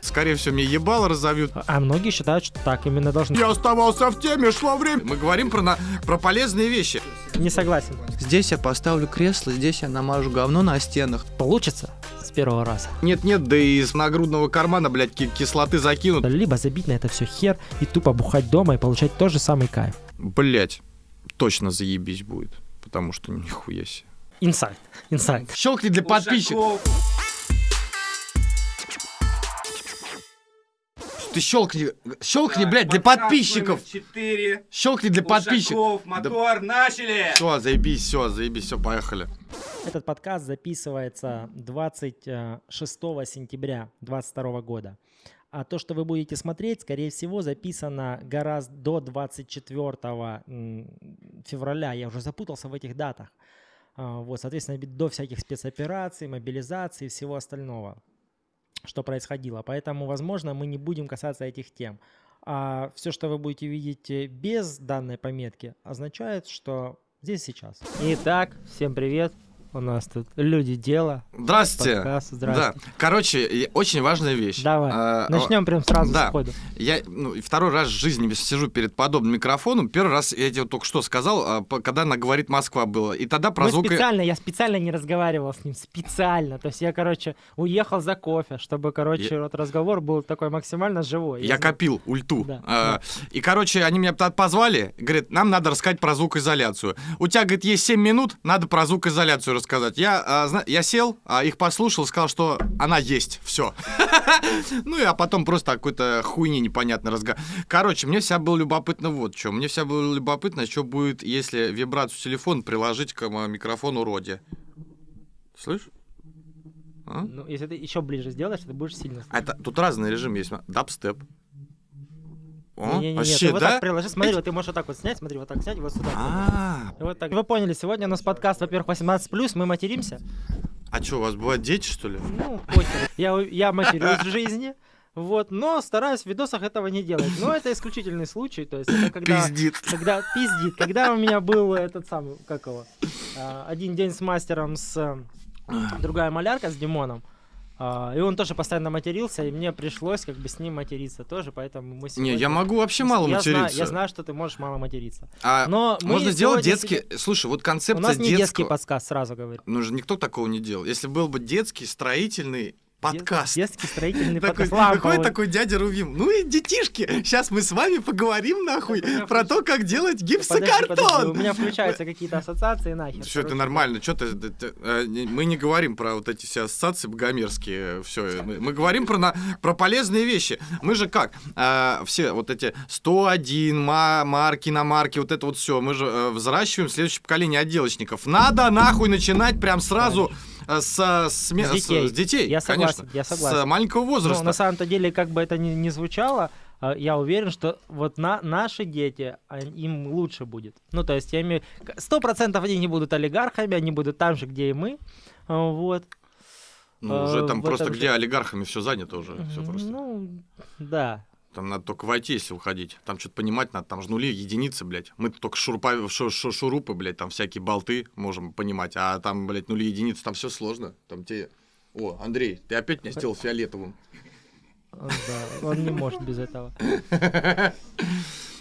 Скорее всего, мне ебало разовьют. А многие считают, что так именно должно. Я оставался в теме, шло время. Мы говорим про, на... про полезные вещи. Не согласен. Здесь я поставлю кресло, здесь я намажу говно на стенах. Получится? С первого раза. Нет, нет, да и из нагрудного кармана, блядь, кислоты закинут. Либо забить на это все хер и тупо бухать дома и получать тот же самый кайф. Блять, точно заебись будет, потому что нихуя себе. Инсайт, инсайт. Щелкни для подписчиков. Ты щелкни, щелкни, да, блядь, для подписчиков. 4, щелкни для Ушаков, подписчиков. мотор, да. начали! Все, заебись, все, заебись, все, поехали. Этот подкаст записывается 26 э, сентября 2022 года. А то, что вы будете смотреть, скорее всего, записано гораздо до 24 февраля. Я уже запутался в этих датах. А, вот, соответственно, до всяких спецопераций, мобилизации и всего остального что происходило. Поэтому, возможно, мы не будем касаться этих тем. А все, что вы будете видеть э, без данной пометки, означает, что здесь сейчас. Итак, всем привет! У нас тут люди дела. Здравствуйте. здравствуйте. Да. Короче, очень важная вещь. Давай. А, Начнем прям сразу да. сходу. Я ну, второй раз в жизни сижу перед подобным микрофоном. Первый раз я тебе только что сказал, а, когда она говорит Москва была. И тогда про Мы звук... специально, я специально не разговаривал с ним. Специально. То есть я, короче, уехал за кофе, чтобы, короче, я... вот разговор был такой максимально живой. Я, я копил ульту. Да. А, да. И, короче, они меня позвали, говорят, нам надо рассказать про звукоизоляцию. У тебя, говорит, есть 7 минут, надо про звукоизоляцию сказать. Я, а, я сел, а их послушал, сказал, что она есть. Все. Ну и а потом просто какой-то хуйни непонятно разговор. Короче, мне вся было любопытно вот что. Мне вся было любопытно, что будет, если вибрацию телефон приложить к микрофону Роди. Слышь? А? Ну, если ты еще ближе сделаешь, ты будешь сильно. А это, тут разный режим есть. Дабстеп. О, не, не, не, вообще, вот да? так приложи, смотри, вот ты можешь вот так вот снять, смотри, вот так снять, вот сюда. А, вот так. Вы поняли, сегодня у нас подкаст, во-первых, 18+, мы материмся. А что, у вас бывают дети, что ли? Ну, похер. Я, я матерюсь в жизни. Вот, но стараюсь в видосах этого не делать. Но это исключительный случай, то есть это когда... Пиздит. Когда, пиздит. Когда у меня был этот самый, как его, а, один день с мастером с... Другая малярка с Димоном. А, и он тоже постоянно матерился, и мне пришлось как бы с ним материться тоже, поэтому мы сегодня... Не, я могу вообще мало я материться. Знаю, я знаю, что ты можешь мало материться. А Но можно сделать детский... Себе... Слушай, вот концепция детского... У нас не детского... детский подсказ, сразу говорю. Ну же, никто такого не делал. Если был бы детский, строительный, подкаст. Детский строительный такой, подкаст. Какой такой дядя Рувим? Ну и детишки, сейчас мы с вами поговорим нахуй про включ... то, как делать гипсокартон. Подожди, подожди, у меня включаются какие-то ассоциации нахер. Все это нормально? Что ты, ты, э, мы не говорим про вот эти все ассоциации богомерзкие. Э, все, э, мы, мы говорим про, на, про полезные вещи. Мы же как? А, все вот эти 101, марки на марки, вот это вот все. Мы же взращиваем следующее поколение отделочников. Надо нахуй начинать прям сразу. Конечно Э, со сме... с детей. С детей я согласен, конечно, я согласен. С маленького ну, возраста. Но на самом-то деле, как бы это ни, ни звучало, э, я уверен, что вот на, наши дети, а, им лучше будет. Ну, то есть, я имею... Сто процентов они не будут олигархами, они будут там же, где и мы. Э, вот. Ну, уже там просто где олигархами все занято уже, все просто. Ну, да. Там надо только войти, если уходить. Там что-то понимать надо, там же нули, единицы, блядь. мы только шурупа, шу шу шурупы, блядь, там всякие болты можем понимать. А там, блядь, нули, единицы, там все сложно. Там те... О, Андрей, ты опять меня сделал фиолетовым. Да, он не может без этого.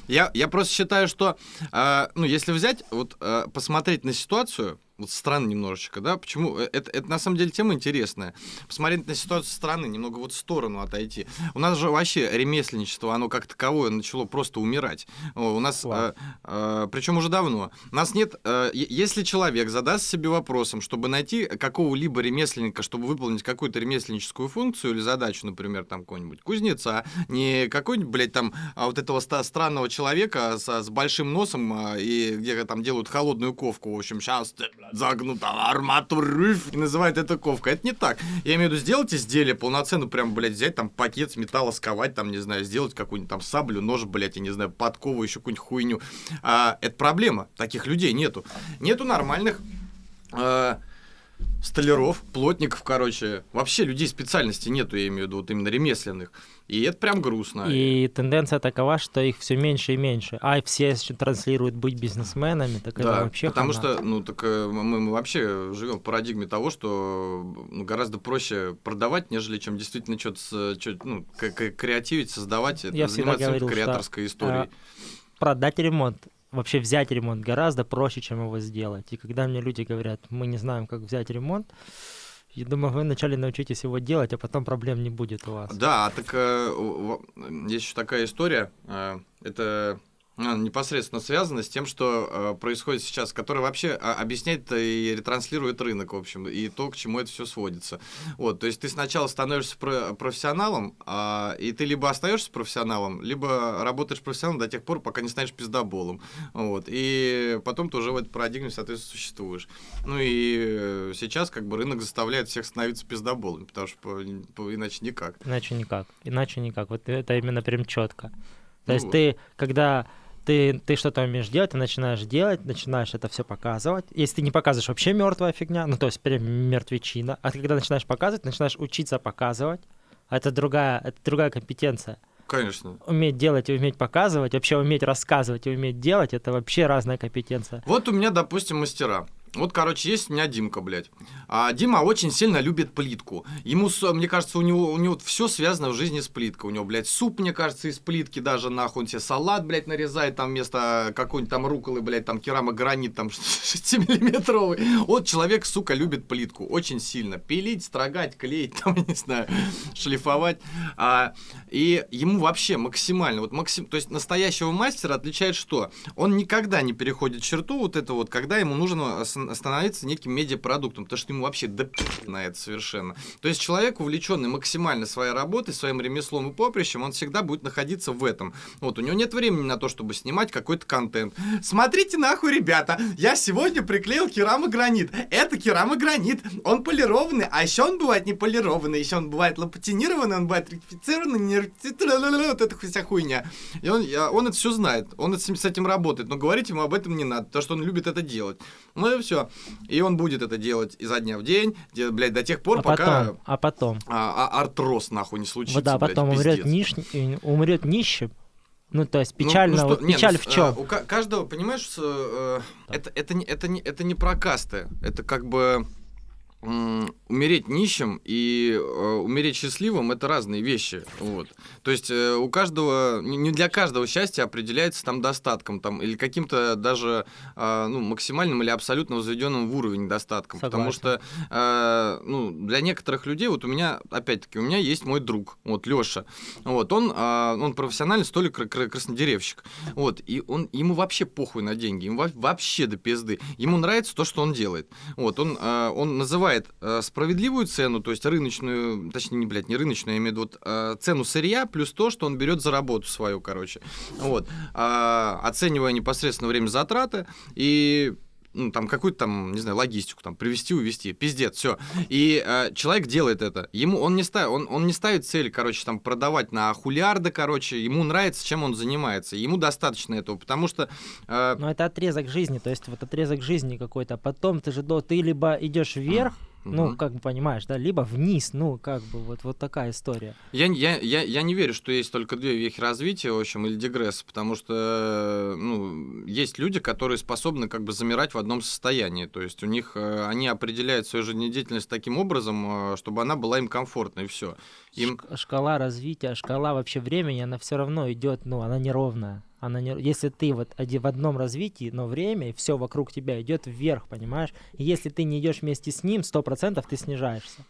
Я, я просто считаю, что, э, ну, если взять, вот э, посмотреть на ситуацию, вот странно немножечко, да, почему, э, это, это на самом деле тема интересная, посмотреть на ситуацию страны, немного вот в сторону отойти. У нас же вообще ремесленничество, оно как таковое начало просто умирать. У нас, Ладно. э, э причем уже давно, у нас нет, э, если человек задаст себе вопросом, чтобы найти какого-либо ремесленника, чтобы выполнить какую-то ремесленническую функцию или задачу, например, там какой-нибудь кузнеца, не какой-нибудь, блядь, там а вот этого ста странного человека с, с большим носом, а, и где там делают холодную ковку, в общем, сейчас загнутого арматуры и называют это ковка. Это не так. Я имею в виду сделать изделие полноценно, прям, блядь, взять там пакет с металла, сковать, там, не знаю, сделать какую-нибудь там саблю, нож, блядь, я не знаю, подкову, еще какую-нибудь хуйню. А, это проблема. Таких людей нету. Нету нормальных... А, столяров, плотников, короче. Вообще людей специальности нету, я имею в виду, вот именно ремесленных. И это прям грустно. И тенденция такова, что их все меньше и меньше. А все еще транслируют быть бизнесменами, так да, это вообще потому хана. что, ну, так э, мы, мы вообще живем в парадигме того, что ну, гораздо проще продавать, нежели чем действительно что-то, что ну, креативить, создавать, это, я заниматься говорил, креаторской что, историей. Э, продать ремонт вообще взять ремонт гораздо проще, чем его сделать. И когда мне люди говорят, мы не знаем, как взять ремонт, я думаю, вы вначале научитесь его делать, а потом проблем не будет у вас. Да, так э, есть еще такая история. Э, это Э, непосредственно связано с тем, что э, происходит сейчас, которое вообще а, объясняет и ретранслирует рынок, в общем, и то, к чему это все сводится. Вот, то есть ты сначала становишься про профессионалом, э, и ты либо остаешься профессионалом, либо работаешь профессионалом до тех пор, пока не станешь пиздоболом. Вот, и потом ты уже в этой парадигме, соответственно, существуешь. Ну и э, сейчас как бы рынок заставляет всех становиться пиздоболами, потому что по, по, иначе никак. Иначе никак, иначе никак. Вот это именно прям четко. То ну есть вот. ты, когда ты, ты что-то умеешь делать, ты начинаешь делать, начинаешь это все показывать. Если ты не показываешь вообще мертвая фигня, ну то есть прям мертвечина, а ты когда начинаешь показывать, начинаешь учиться показывать, а это другая, это другая компетенция. Конечно. Уметь делать и уметь показывать, вообще уметь рассказывать и уметь делать, это вообще разная компетенция. Вот у меня, допустим, мастера. Вот, короче, есть у меня Димка, блядь. А Дима очень сильно любит плитку. Ему, мне кажется, у него, у него все связано в жизни с плиткой. У него, блядь, суп, мне кажется, из плитки даже, нахуй, он себе салат, блядь, нарезает там вместо какой-нибудь там руколы, блядь, там керамогранит, там 6-миллиметровый. Вот человек, сука, любит плитку очень сильно. Пилить, строгать, клеить, там, не знаю, шлифовать. А, и ему вообще максимально, вот максим, то есть настоящего мастера отличает что? Он никогда не переходит черту вот это вот, когда ему нужно становиться неким медиапродуктом, потому что ему вообще да на это совершенно. То есть человек, увлеченный максимально своей работой, своим ремеслом и поприщем, он всегда будет находиться в этом. Вот, у него нет времени на то, чтобы снимать какой-то контент. Смотрите нахуй, ребята, я сегодня приклеил керамогранит. Это керамогранит, он полированный, а еще он бывает не полированный, еще он бывает лапатинированный, он бывает ретифицированный, не вот эта вся хуйня. И он, он это все знает, он с этим работает, но говорить ему об этом не надо, потому что он любит это делать. Ну и все все. И он будет это делать изо дня в день, где, блядь, до тех пор, а пока... Потом, а потом? А, а артроз, нахуй, не случится, вот, Да, а блядь, потом умрет, нищ... Э, умрет нищим, ну, то есть ну, печально, ну, ну, что, печаль нет, в чем? А, у каждого, понимаешь, это, это, это, это, не, это не про касты, это как бы умереть нищим и э, умереть счастливым это разные вещи вот то есть э, у каждого не для каждого счастье определяется там достатком там или каким-то даже а, ну, максимальным или абсолютно возведенным в уровень достатком Согласен. потому что э, ну для некоторых людей вот у меня опять-таки у меня есть мой друг вот Лёша вот он а, он профессиональный столик краснодеревщик вот и он ему вообще похуй на деньги ему вообще до пизды ему нравится то что он делает вот он он называет подразумевает э, справедливую цену, то есть рыночную, точнее, не, блядь, не рыночную, я имею в виду вот, э, цену сырья, плюс то, что он берет за работу свою, короче. Вот. Э, оценивая непосредственно время затраты и ну, там какую-то там, не знаю, логистику, там, привезти, увезти, пиздец, все. И э, человек делает это. Ему он не ставит, он, он не ставит цель, короче, там продавать на хулиарды короче, ему нравится, чем он занимается. Ему достаточно этого, потому что. Э... Но это отрезок жизни, то есть вот отрезок жизни какой-то. А потом ты же до ты либо идешь вверх. Mm ну, как бы понимаешь, да, либо вниз, ну, как бы вот, вот такая история. Я, я, я, я не верю, что есть только две вехи развития, в общем, или дегресс, потому что, э, ну, есть люди, которые способны как бы замирать в одном состоянии, то есть у них, э, они определяют свою жизнедеятельность таким образом, э, чтобы она была им комфортной, и все. Им... Шкала развития, шкала вообще времени, она все равно идет, ну, она неровная она не... Если ты вот в одном развитии, но время, и все вокруг тебя идет вверх, понимаешь? И если ты не идешь вместе с ним, 100% ты снижаешься.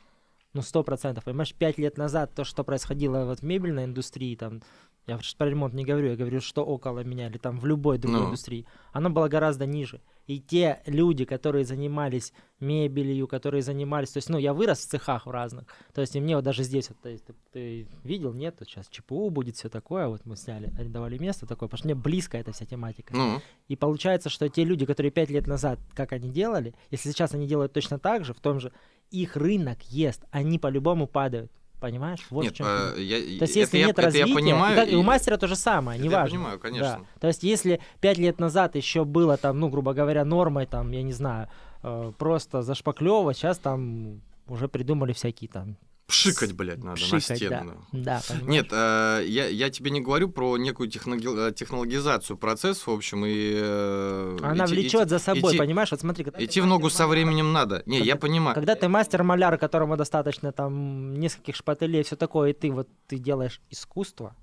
Ну, 100%. Понимаешь, пять лет назад то, что происходило вот в мебельной индустрии, там, я про ремонт не говорю, я говорю, что около меня, или там в любой другой ну. индустрии, она была гораздо ниже и те люди, которые занимались мебелью, которые занимались, то есть, ну, я вырос в цехах в разных, то есть, и мне вот даже здесь, вот, то есть, ты, ты видел, нет, вот сейчас ЧПУ будет, все такое, вот мы сняли, арендовали место такое, потому что мне близко эта вся тематика. Ну. И получается, что те люди, которые пять лет назад, как они делали, если сейчас они делают точно так же, в том же, их рынок ест, они по-любому падают. Понимаешь? Вот нет, в чем. А, я, То есть, если я, нет развития, я понимаю, и, так, и у мастера то же самое, не важно. Я понимаю, конечно. Да. То есть, если пять лет назад еще было там, ну, грубо говоря, нормой, там, я не знаю, э, просто зашпаклево, сейчас там уже придумали всякие там Пшикать, блядь, надо Пшикать, на стену. Да, да Нет, э, я, я тебе не говорю про некую технологи- э, технологизацию процесса, в общем, и... Э, Она идти, влечет идти, за собой, идти, понимаешь? Вот смотри... Когда идти в ногу со временем надо. Не, когда, я понимаю. Когда ты мастер-маляр, которому достаточно там нескольких шпателей все такое, и ты вот ты делаешь искусство,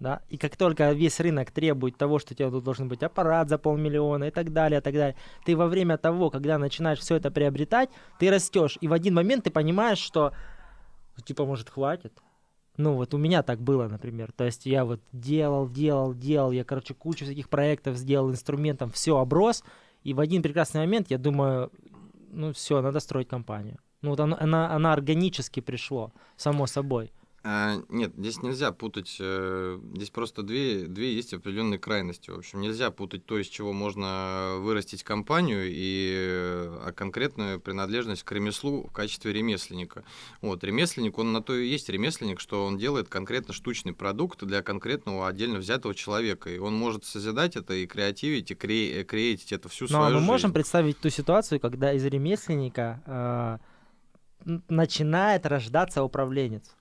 да, и как только весь рынок требует того, что у тебя тут должен быть аппарат за полмиллиона и так далее, и так далее, ты во время того, когда начинаешь все это приобретать, ты растешь, и в один момент ты понимаешь, что ну, типа, может, хватит? Ну, вот у меня так было, например. То есть я вот делал, делал, делал, я, короче, кучу всяких проектов сделал инструментом, все оброс, и в один прекрасный момент я думаю, ну все, надо строить компанию. Ну вот она, она, она органически пришло, само собой. А, нет, здесь нельзя путать, э, здесь просто две, две есть определенные крайности. В общем, нельзя путать то, из чего можно вырастить компанию, и э, а конкретную принадлежность к ремеслу в качестве ремесленника. Вот, ремесленник, он на то и есть ремесленник, что он делает конкретно штучный продукт для конкретного отдельно взятого человека, и он может созидать это и креативить, и кре- креатить это всю Но свою мы жизнь. мы можем представить ту ситуацию, когда из ремесленника э, начинает рождаться управленец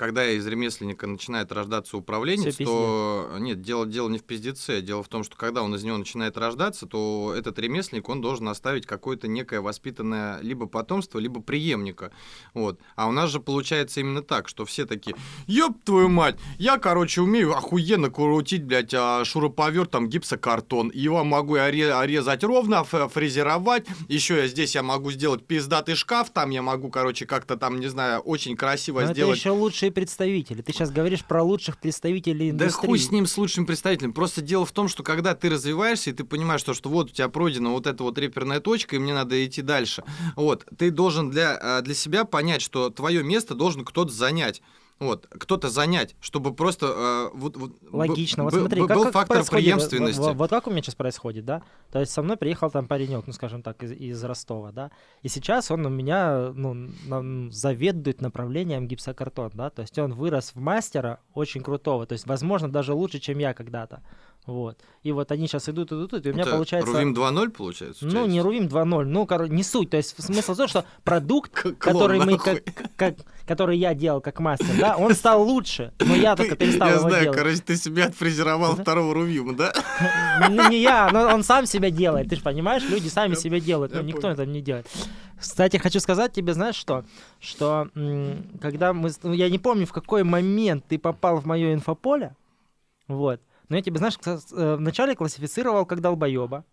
когда из ремесленника начинает рождаться управление, то нет, дело, дело не в пиздеце. Дело в том, что когда он из него начинает рождаться, то этот ремесленник, он должен оставить какое-то некое воспитанное либо потомство, либо преемника. Вот. А у нас же получается именно так, что все такие, ёб твою мать, я, короче, умею охуенно крутить, блядь, а, шуруповер, там, гипсокартон. Его могу орезать ровно, фрезеровать. Еще я здесь я могу сделать пиздатый шкаф, там я могу, короче, как-то там, не знаю, очень красиво Но сделать. Это еще лучше твои представители. Ты сейчас говоришь про лучших представителей индустрии. Да хуй с ним, с лучшим представителем. Просто дело в том, что когда ты развиваешься, и ты понимаешь, то, что вот у тебя пройдена вот эта вот реперная точка, и мне надо идти дальше. Вот, ты должен для, а, для себя понять, что твое место должен кто-то занять вот, кто-то занять, чтобы просто... Э, вот, вот, Логично. Вот смотри, был как, как фактор преемственности. Вот, вот как у меня сейчас происходит, да? То есть со мной приехал там паренек, ну, скажем так, из, из Ростова, да? И сейчас он у меня, ну, заведует направлением гипсокартон, да? То есть он вырос в мастера очень крутого, то есть, возможно, даже лучше, чем я когда-то. Вот. И вот они сейчас идут, идут, идут, и у меня Это получается... Рувим 2.0 получается? Ну, не Рувим 2.0, ну, кор... не суть. То есть смысл в том, что продукт, который, мы, как, как, который я делал как мастер, да, он стал лучше, но я только перестал его делать. Я знаю, короче, ты себя отфрезеровал второго Рувима, да? Ну, не я, но он сам себя делает, ты же понимаешь, люди сами себя делают, но никто это не делает. Кстати, хочу сказать тебе, знаешь что? Что когда мы... Ну, я не помню, в какой момент ты попал в мое инфополе, вот, но ну, я тебя, знаешь, э, вначале классифицировал как долбоеба.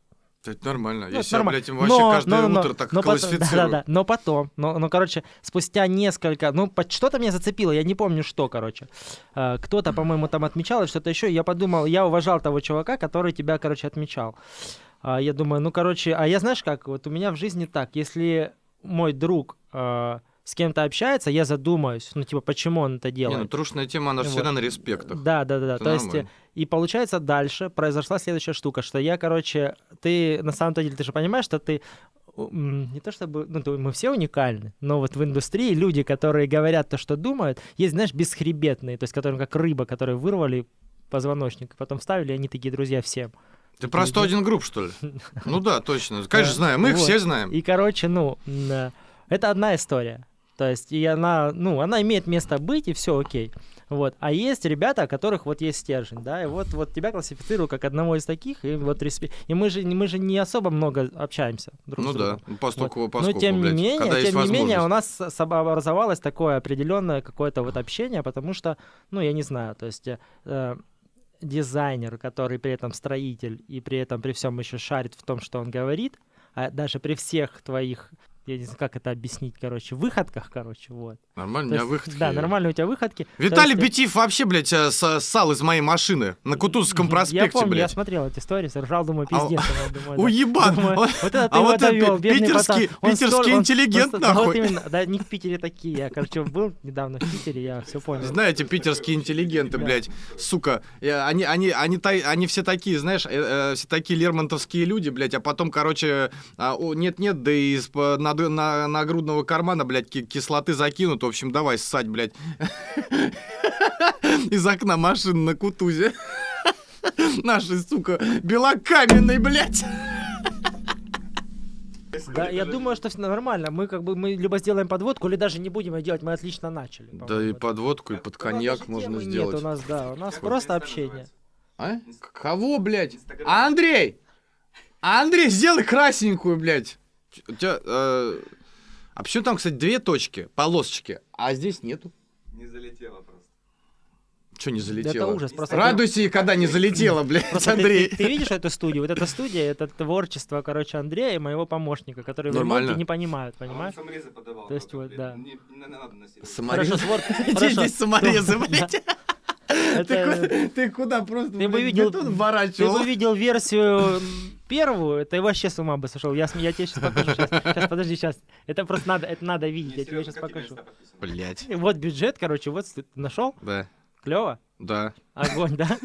Это нормально. Ну, Если нормально. блядь, им вообще но, каждое но, но, утро так но классифицируют. Потом, да, да, да. Но потом, но, но, короче, спустя несколько... Ну, что-то меня зацепило, я не помню, что, короче. Э, кто-то, по-моему, там отмечал что-то еще. Я подумал, я уважал того чувака, который тебя, короче, отмечал. Э, я думаю, ну, короче... А я, знаешь как, вот у меня в жизни так, если мой друг с кем-то общается, я задумаюсь, ну, типа, почему он это делает. Не, ну, трушная тема, она вот. всегда на респектах. Да, да, да. да. То есть, и получается, дальше произошла следующая штука, что я, короче, ты, на самом то деле, ты же понимаешь, что ты не то чтобы, ну, мы все уникальны, но вот в индустрии люди, которые говорят то, что думают, есть, знаешь, бесхребетные, то есть которым как рыба, которые вырвали позвоночник, и потом вставили, они такие друзья всем. Ты про 101 групп, что ли? Ну да, точно. Конечно, знаем, мы их все знаем. И, короче, ну, это одна история. То есть, и она, ну, она имеет место быть, и все окей. Вот. А есть ребята, у которых вот есть стержень, да, и вот, вот тебя классифицирую как одного из таких, и вот респе... и мы же, мы же не особо много общаемся друг ну с другом. Ну да, поскольку, вот. Но тем не менее, когда тем не менее, у нас образовалось такое определенное какое-то вот общение, потому что, ну, я не знаю, то есть... Э, дизайнер, который при этом строитель и при этом при всем еще шарит в том, что он говорит, а даже при всех твоих я не знаю, как это объяснить, короче, в выходках, короче, вот. Нормально у меня есть, выходки. Да, нормально у тебя выходки. Виталий есть... Э, Бетив вообще, блядь, э, ссал из моей машины на Кутузовском проспекте, Я помню, блядь. я смотрел эти истории, ржал, думаю, а пиздец. А... Уебан! Да. вот это а вот довел, питерский, питерский столь, интеллигент, нахуй. да, не в Питере такие, я, короче, был недавно в Питере, я все понял. Знаете, питерские интеллигенты, блядь, сука, э, они, они, они, все такие, знаешь, все такие лермонтовские люди, блядь, а потом, короче, а, нет-нет, да и на на, на грудного кармана, блядь, кислоты закинут. В общем, давай ссать, блядь. Из окна машины на кутузе. Наши, сука, белокаменный, блядь. Да, я думаю, что все нормально. Мы как бы мы либо сделаем подводку, или даже не будем ее делать. Мы отлично начали. Да и подводку, и под коньяк можно сделать. Нет, у нас да, у нас просто общение. А? Кого, блядь? А, Андрей! А, Андрей, сделай красненькую, блядь. У тебя, э, а почему там, кстати, две точки, полосочки, а здесь нету? Не залетело просто. Что не залетело? Да это ужас. Просто Радуйся, ты... когда не залетело, блядь, просто Андрей. Ты, ты, ты видишь эту студию? Вот эта студия, это творчество, короче, Андрея и моего помощника, который Нормально. в не понимают, понимаешь? А он подавал. То есть вот, да. Не, не, не надо носить. Саморезы? Хорошо, Здесь саморезы, блядь. Ты, ты куда просто ты бы видел, Ты бы видел версию первую, ты вообще с ума бы сошел. Я, я тебе сейчас покажу. Сейчас, сейчас, подожди, сейчас. Это просто надо, это надо видеть. Я тебе сейчас покажу. Блять. Вот бюджет, короче, вот нашел? Да. Клево? Да. Огонь, да?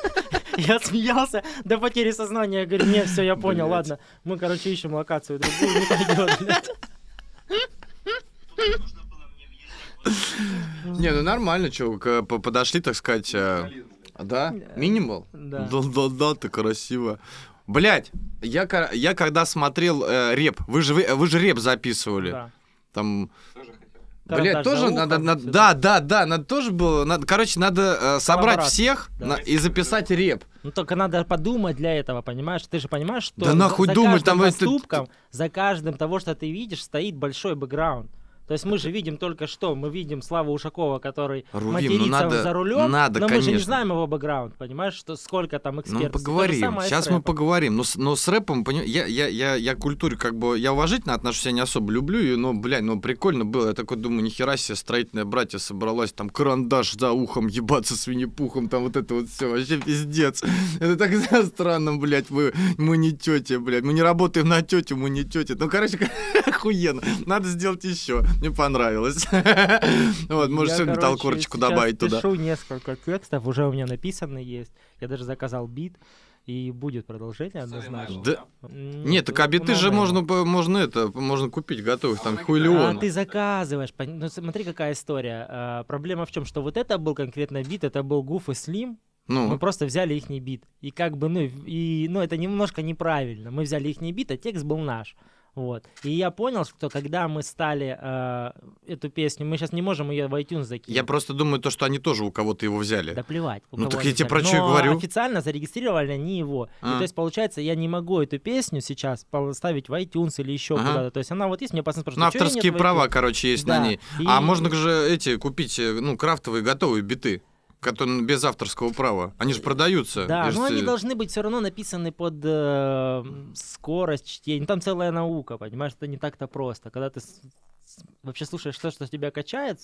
Я смеялся до потери сознания. Я говорю, нет, все, я понял, ладно. Мы, короче, ищем локацию другую, не пойдет, блядь. Не, ну нормально, чё, подошли, так сказать. э, Да? Минимал? Да. Да-да-да, ты красиво. Блять, я, ко- я когда смотрел э, реп, вы же, вы, вы же реп записывали. Да. Там. Блять, тоже Тарантас, надо, надо- да, да, да, надо тоже было, надо, короче, надо э, собрать всех да. на- и записать реп. Ну только надо подумать для этого, понимаешь? Ты же понимаешь, что Да за- нахуй за думать, каждым там это- за каждым того, что ты видишь, стоит большой бэкграунд. То есть мы же видим только что, мы видим Славу Ушакова, который Рулим, ну матерится ну надо, за рулем, надо, но конечно. мы же не знаем его бэкграунд, понимаешь, что сколько там ну, экспертов. Ну поговорим, сейчас мы поговорим, но, но с рэпом, пони... я, я, я, я культуре как бы, я уважительно отношусь, я не особо люблю, ее, но, блядь, ну прикольно было, я такой думаю, нихера себе строительное братья собралось, там карандаш за ухом, ебаться с Винни-Пухом, там вот это вот все, вообще пиздец. Это так странно, блядь, мы, мы не тети, блядь, мы не работаем на тете, мы не тети. Ну, короче, охуенно. Надо сделать еще. Мне понравилось. Вот, может, сегодня толкорочку добавить туда. Я пишу несколько текстов, уже у меня написано есть. Я даже заказал бит и будет продолжение однозначно. Да. Нет, ну, Нет, так а же можно, можно это, можно купить готовых, а там хуйлион. А ты заказываешь, ну, смотри, какая история. А, проблема в чем, что вот это был конкретно бит, это был Гуф и Слим, ну. Мы просто взяли их бит. И как бы, ну, и, ну, это немножко неправильно. Мы взяли их бит, а текст был наш. Вот. И я понял, что когда мы стали э, эту песню, мы сейчас не можем ее в iTunes закинуть. Я просто думаю, то, что они тоже у кого-то его взяли. Да плевать. ну так я тебе про что говорю. официально зарегистрировали они его. Ну, а. И, то есть, получается, я не могу эту песню сейчас поставить в iTunes или еще а. куда-то. То есть она вот есть, мне пацан спрашивает. Ну, «А авторские права, короче, есть да. на ней. И... А можно же эти купить, э, ну, крафтовые готовые биты которые ну, без авторского права. Они же продаются. Да, но они э, должны быть все равно написаны под э, скорость чтения. Там целая наука, понимаешь, это не так-то просто. Когда ты вообще слушаешь то, что тебя качает,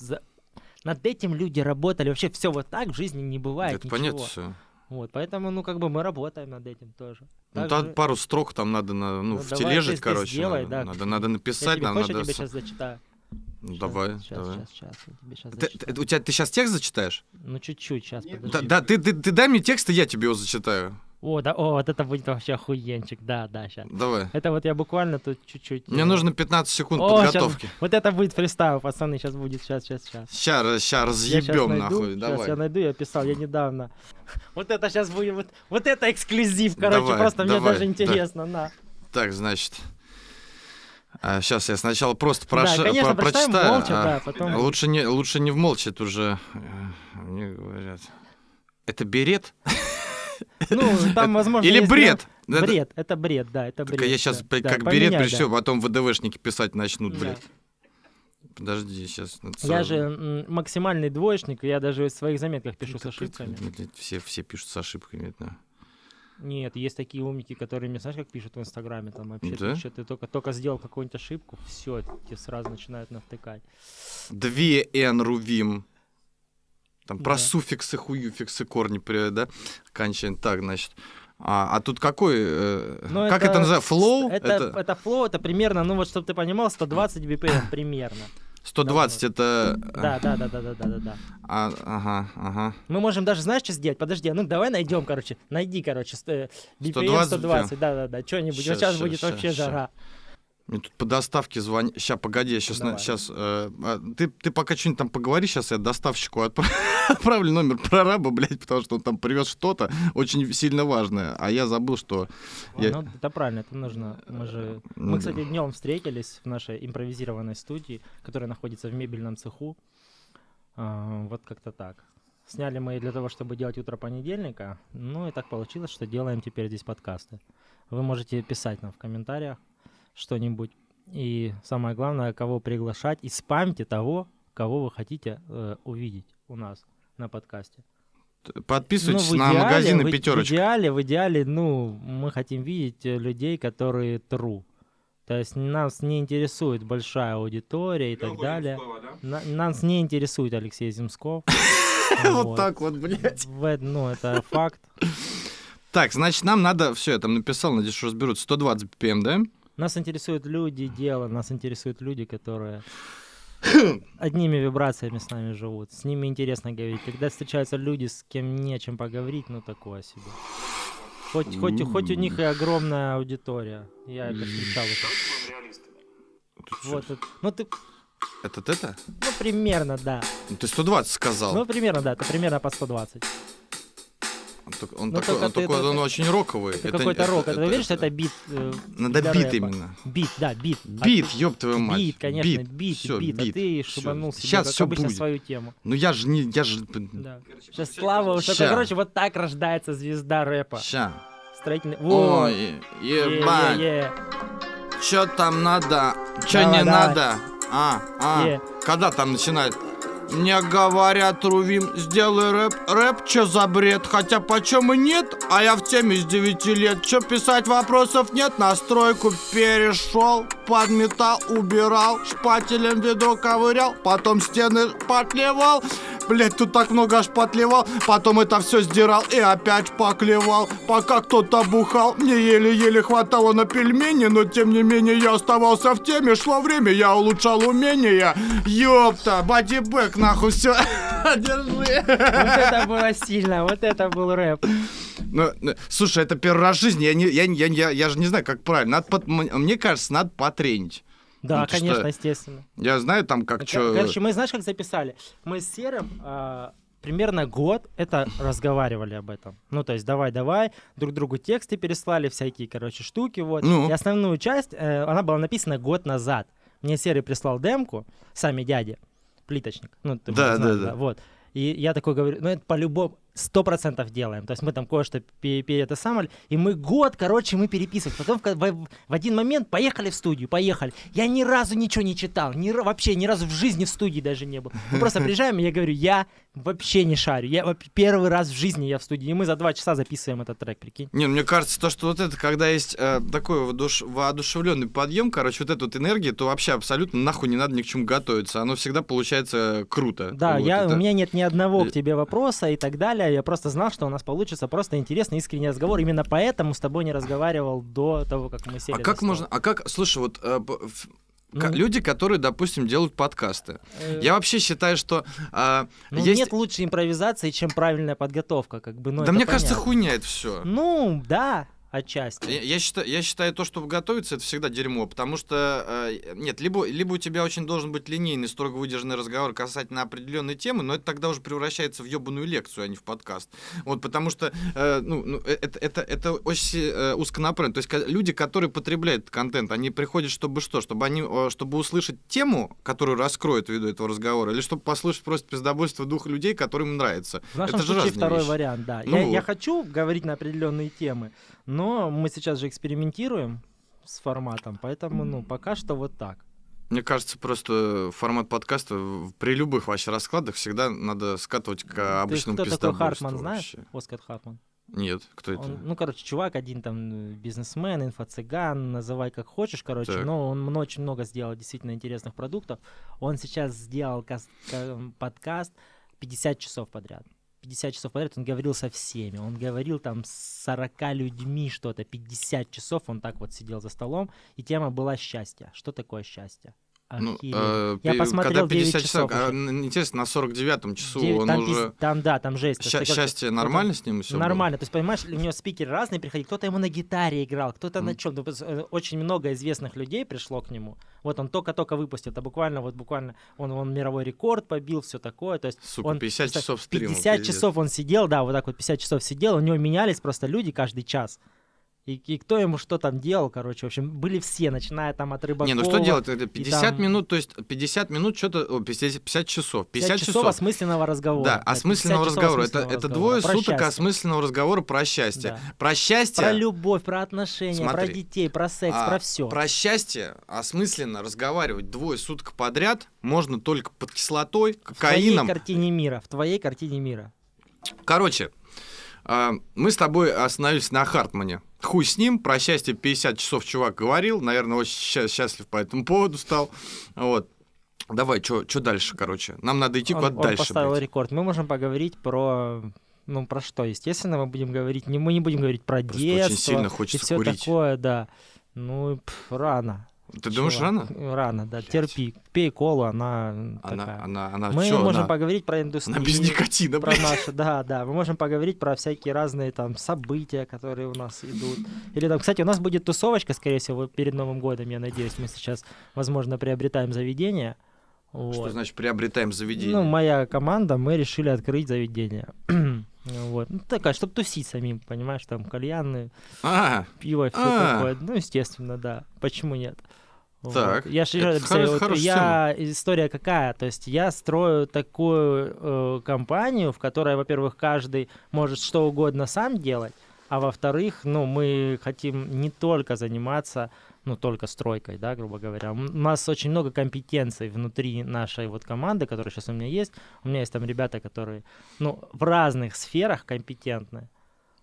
над этим люди работали. Вообще все вот так в жизни не бывает. Это ничего. понятно все. Вот, поэтому, ну, как бы мы работаем над этим тоже. Ну, там пару строк там надо, ну, ну втележить, давай, короче. сделай, надо, да. надо, надо написать, я тебе, нам хочешь, надо. Я тебе сейчас зачитаю. Ну, давай, сейчас, давай. Сейчас, сейчас, я тебе сейчас ты, ты, у тебя, ты сейчас текст зачитаешь? Ну, чуть-чуть, сейчас, Нет, подожди. Да, да ты, ты, ты дай мне текст, и я тебе его зачитаю. О, да, о, вот это будет вообще охуенчик, да, да, сейчас. Давай. Это вот я буквально тут чуть-чуть... Мне э, нужно 15 секунд о, подготовки. Сейчас, вот это будет фристайл, пацаны, сейчас будет, сейчас, сейчас, сейчас. Сейчас, сейчас разъебем нахуй, сейчас давай. Сейчас я найду, я писал, я недавно. Вот это сейчас будет, вот, вот это эксклюзив, короче, давай, просто давай, мне даже интересно, да. на. Так, значит... А, сейчас я сначала просто прош... да, конечно, про- прочитаю. Молча, а, да, потом... А, лучше, не, лучше не в молча, тут же э, мне говорят. Это берет? Ну, там, возможно, Или бред. Бред, это... бред, это бред, да, это бред. Так я сейчас да, как да, берет поменять, причем, да. потом ВДВшники писать начнут, да. блядь. Подожди, сейчас. Ну, я же максимальный двоечник, я даже в своих заметках пишу это, ну, с ошибками. Блядь, все, все пишут с ошибками, это... Нет, есть такие умники, которые мне, знаешь, как пишут в Инстаграме, там вообще, да? ты, что, ты только, только сделал какую-нибудь ошибку, все, тебе сразу начинают навтыкать. Две н рувим. Там да. про суффиксы, хуюфиксы, корни, да, окончание. Так, значит, а, а тут какой? Э, ну, как это, это называется? Флоу? Это, это... это флоу, это примерно, ну вот, чтобы ты понимал, 120 BPM примерно. 120 давно. это... Э, да, да, да, да, да, да, да, А, ага, ага. Мы можем даже, знаешь, что сделать? Подожди, а ну давай найдем, короче, найди, короче, BPM 120, 120 да, да, да, что-нибудь. Сейчас, сейчас будет щас, вообще щас. жара. Мне тут по доставке звонят. Сейчас, погоди, я сейчас... На... сейчас э, а, ты, ты пока что-нибудь там поговори, сейчас я доставщику отправлю номер прораба, блядь, потому что он там привез что-то очень сильно важное. А я забыл, что... Ну, я... ну да, правильно, это нужно. Мы же... Мы, ну кстати, днем встретились в нашей импровизированной студии, которая находится в мебельном цеху. Э, вот как-то так. Сняли мы для того, чтобы делать утро понедельника. Ну и так получилось, что делаем теперь здесь подкасты. Вы можете писать нам в комментариях, что-нибудь. И самое главное, кого приглашать и спамьте того, кого вы хотите э, увидеть у нас на подкасте. Подписывайтесь ну, идеале, на магазины в, пятерочка. В идеале, в идеале, ну, мы хотим видеть э, людей, которые тру. То есть нас не интересует большая аудитория и Лёва так далее. Земского, да? На, нас не интересует Алексей Земсков. Вот так вот, блядь. Ну, это факт. Так, значит, нам надо... Все, я там написал, надеюсь, что разберут. 120 BPM, эм, да? Нас интересуют люди, дело, нас интересуют люди, которые одними вибрациями с нами живут. С ними интересно говорить. Когда встречаются люди, с кем нечем поговорить, ну такое себе. Хоть, хоть, хоть у них и огромная аудитория. Я это встречал. Вот, ну ты это это? Ну, примерно, да. Ну, ты 120 сказал. Ну, примерно, да, это примерно по 120. Он, ну, такой, он, такой, это, он очень роковый. Это, это какой-то рок. Это, это, ты веришь, это, бит? Э, Надо бит рэпа. именно. Бит, да, бит. Бит, ёб твою мать. Бит, конечно, бит, бит, все, бит. бит. А ты шибанул себе, Сейчас как все обычно, будет. свою тему. Ну я же не, я же... Да. Короче, Сейчас Слава Ушакова. Короче, вот так рождается звезда рэпа. Ща. Строительный... Во. Ой, ебать. Е -е -е. Чё там надо? Чё давай, не давай. надо? А, а. Е. Когда там начинает? Мне говорят, Рувим, сделай рэп. Рэп, чё за бред? Хотя почем и нет, а я в теме с 9 лет. Чё писать вопросов нет, настройку перешел, подметал, убирал, шпателем ведро ковырял, потом стены потлевал. Блять, тут так много аж подливал, потом это все сдирал и опять поклевал. Пока кто-то бухал, мне еле-еле хватало на пельмени, но тем не менее я оставался в теме, шло время, я улучшал умения. Ёпта, бодибэк нахуй все. Держи. Вот это было сильно, вот это был рэп. Ну, ну, слушай, это первый раз в жизни. Я, не, я, я, я, я же не знаю, как правильно. Надо под, мне кажется, надо потренить. Да, ну, конечно, что... естественно. Я знаю там как что... Короче, мы знаешь, как записали? Мы с Серым э, а, примерно год это разговаривали об этом. Ну, то есть давай-давай, друг другу тексты переслали, всякие, короче, штуки, вот. Ну. И основную часть, э, она была написана год назад. Мне Серый прислал демку, сами дяди, плиточник. Ну, ты да, знаешь, да, да, да. Вот. И я такой говорю, ну это по-любому, сто процентов делаем. То есть мы там кое-что перед это самое, и мы год, короче, мы переписывали. Потом в, в один момент поехали в студию, поехали. Я ни разу ничего не читал, ни, вообще ни разу в жизни в студии даже не был. Мы просто приезжаем, и я говорю, я вообще не шарю. Я первый раз в жизни я в студии, и мы за два часа записываем этот трек, прикинь. Не, ну, мне кажется, то, что вот это, когда есть э, такой воодуш... воодушевленный подъем, короче, вот эту вот энергию, то вообще абсолютно нахуй не надо ни к чему готовиться. Оно всегда получается круто. Да, вот я, это... у меня нет ни одного э, к тебе вопроса и так далее далее. Я просто знал, что у нас получится просто интересный, искренний разговор. Именно поэтому с тобой не разговаривал до того, как мы сели. А как можно... А как... Слушай, вот... Э, ну, люди, которые, допустим, делают подкасты. Э, я вообще считаю, что э, ну, есть... нет лучшей импровизации, чем правильная подготовка, как бы. Ну, да мне понятно. кажется, хуйня это все. Ну да отчасти. Я, я, считаю, я считаю, то, чтобы готовиться, это всегда дерьмо, потому что, э, нет, либо, либо у тебя очень должен быть линейный, строго выдержанный разговор касательно определенной темы, но это тогда уже превращается в ебаную лекцию, а не в подкаст. Вот, потому что, э, ну, ну э, это, это, это очень э, узконаправленно. То есть люди, которые потребляют контент, они приходят, чтобы что? Чтобы, они, чтобы услышать тему, которую раскроют ввиду этого разговора, или чтобы послушать просто пиздобольство двух людей, которым нравится. В нашем это случае второй вещи. вариант, да. Ну я, вот. я хочу говорить на определенные темы, но мы сейчас же экспериментируем с форматом, поэтому, ну, пока что вот так. Мне кажется, просто формат подкаста при любых ваших раскладах всегда надо скатывать к обычному Ты кто такой Хартман знаешь? Оскар Хартман. Нет, кто это? Он, ну, короче, чувак один там э, бизнесмен, инфо-цыган, называй как хочешь, короче, так. но он очень много сделал действительно интересных продуктов. Он сейчас сделал подкаст 50 часов подряд. 50 часов подряд, он говорил со всеми, он говорил там с 40 людьми что-то, 50 часов он так вот сидел за столом, и тема была счастье. Что такое счастье? Ну, э, я посмотрел когда 50 часов. часов интересно, на 49-м часу 9, он там, уже... Там, да, там жесть. Ща, счастье нормально с ним все Нормально. Было? То есть, понимаешь, у него спикеры разные приходили. Кто-то ему на гитаре играл, кто-то mm. на чем. Э, очень много известных людей пришло к нему. Вот он только-только выпустил. Это буквально, вот буквально, он, он мировой рекорд побил, все такое. То есть Сука, он, 50 часов стрима. 50 стрим, часов он сидел, да, вот так вот 50 часов сидел. У него менялись просто люди каждый час. И, и кто ему что там делал, короче, в общем, были все, начиная там от рыбаков. Не, ну что делать, это 50 там... минут, то есть 50 минут, что-то, 50, 50 часов. 50, 50 часов, часов осмысленного разговора. Да, осмысленного разговора. Это, разговора. это двое про суток счастье. осмысленного разговора про счастье. Да. Про счастье. Про любовь, про отношения, Смотри, про детей, про секс, а, про все. Про счастье осмысленно разговаривать двое суток подряд можно только под кислотой, кокаином. В твоей картине мира, в твоей картине мира. Короче, а, мы с тобой остановились на Хартмане. Хуй с ним, про счастье 50 часов чувак говорил, наверное, очень счастлив по этому поводу стал. Вот. Давай, что дальше, короче? Нам надо идти он, куда-то дальше. Он поставил блядь. рекорд. Мы можем поговорить про ну про что, естественно, мы будем говорить, не мы не будем говорить про Просто детство очень сильно хочется и все курить. такое, да. Ну пф, рано. Ты думаешь, Чувак, рано? Рано, да. Блядь. Терпи. Пей колу, она, она такая. Она, она, мы чё, можем она... поговорить про индустрию. Она без никотина, про Наши, да, да. Мы можем поговорить про всякие разные там события, которые у нас идут. Или там, кстати, у нас будет тусовочка, скорее всего, перед Новым годом, я надеюсь. Мы сейчас, возможно, приобретаем заведение. Вот. Что значит приобретаем заведение? Ну, моя команда, мы решили открыть заведение. Вот. Ну, такая, чтобы тусить самим, понимаешь, там кальяны, а пиво, все а такое. Ну, естественно, да. Почему нет? Так. Вот. Я, это хорош, вот, хорош я тема. история какая, то есть я строю такую э, компанию, в которой, во-первых, каждый может что угодно сам делать, а во-вторых, ну мы хотим не только заниматься ну, только стройкой, да, грубо говоря. У нас очень много компетенций внутри нашей вот команды, которая сейчас у меня есть. У меня есть там ребята, которые, ну, в разных сферах компетентны.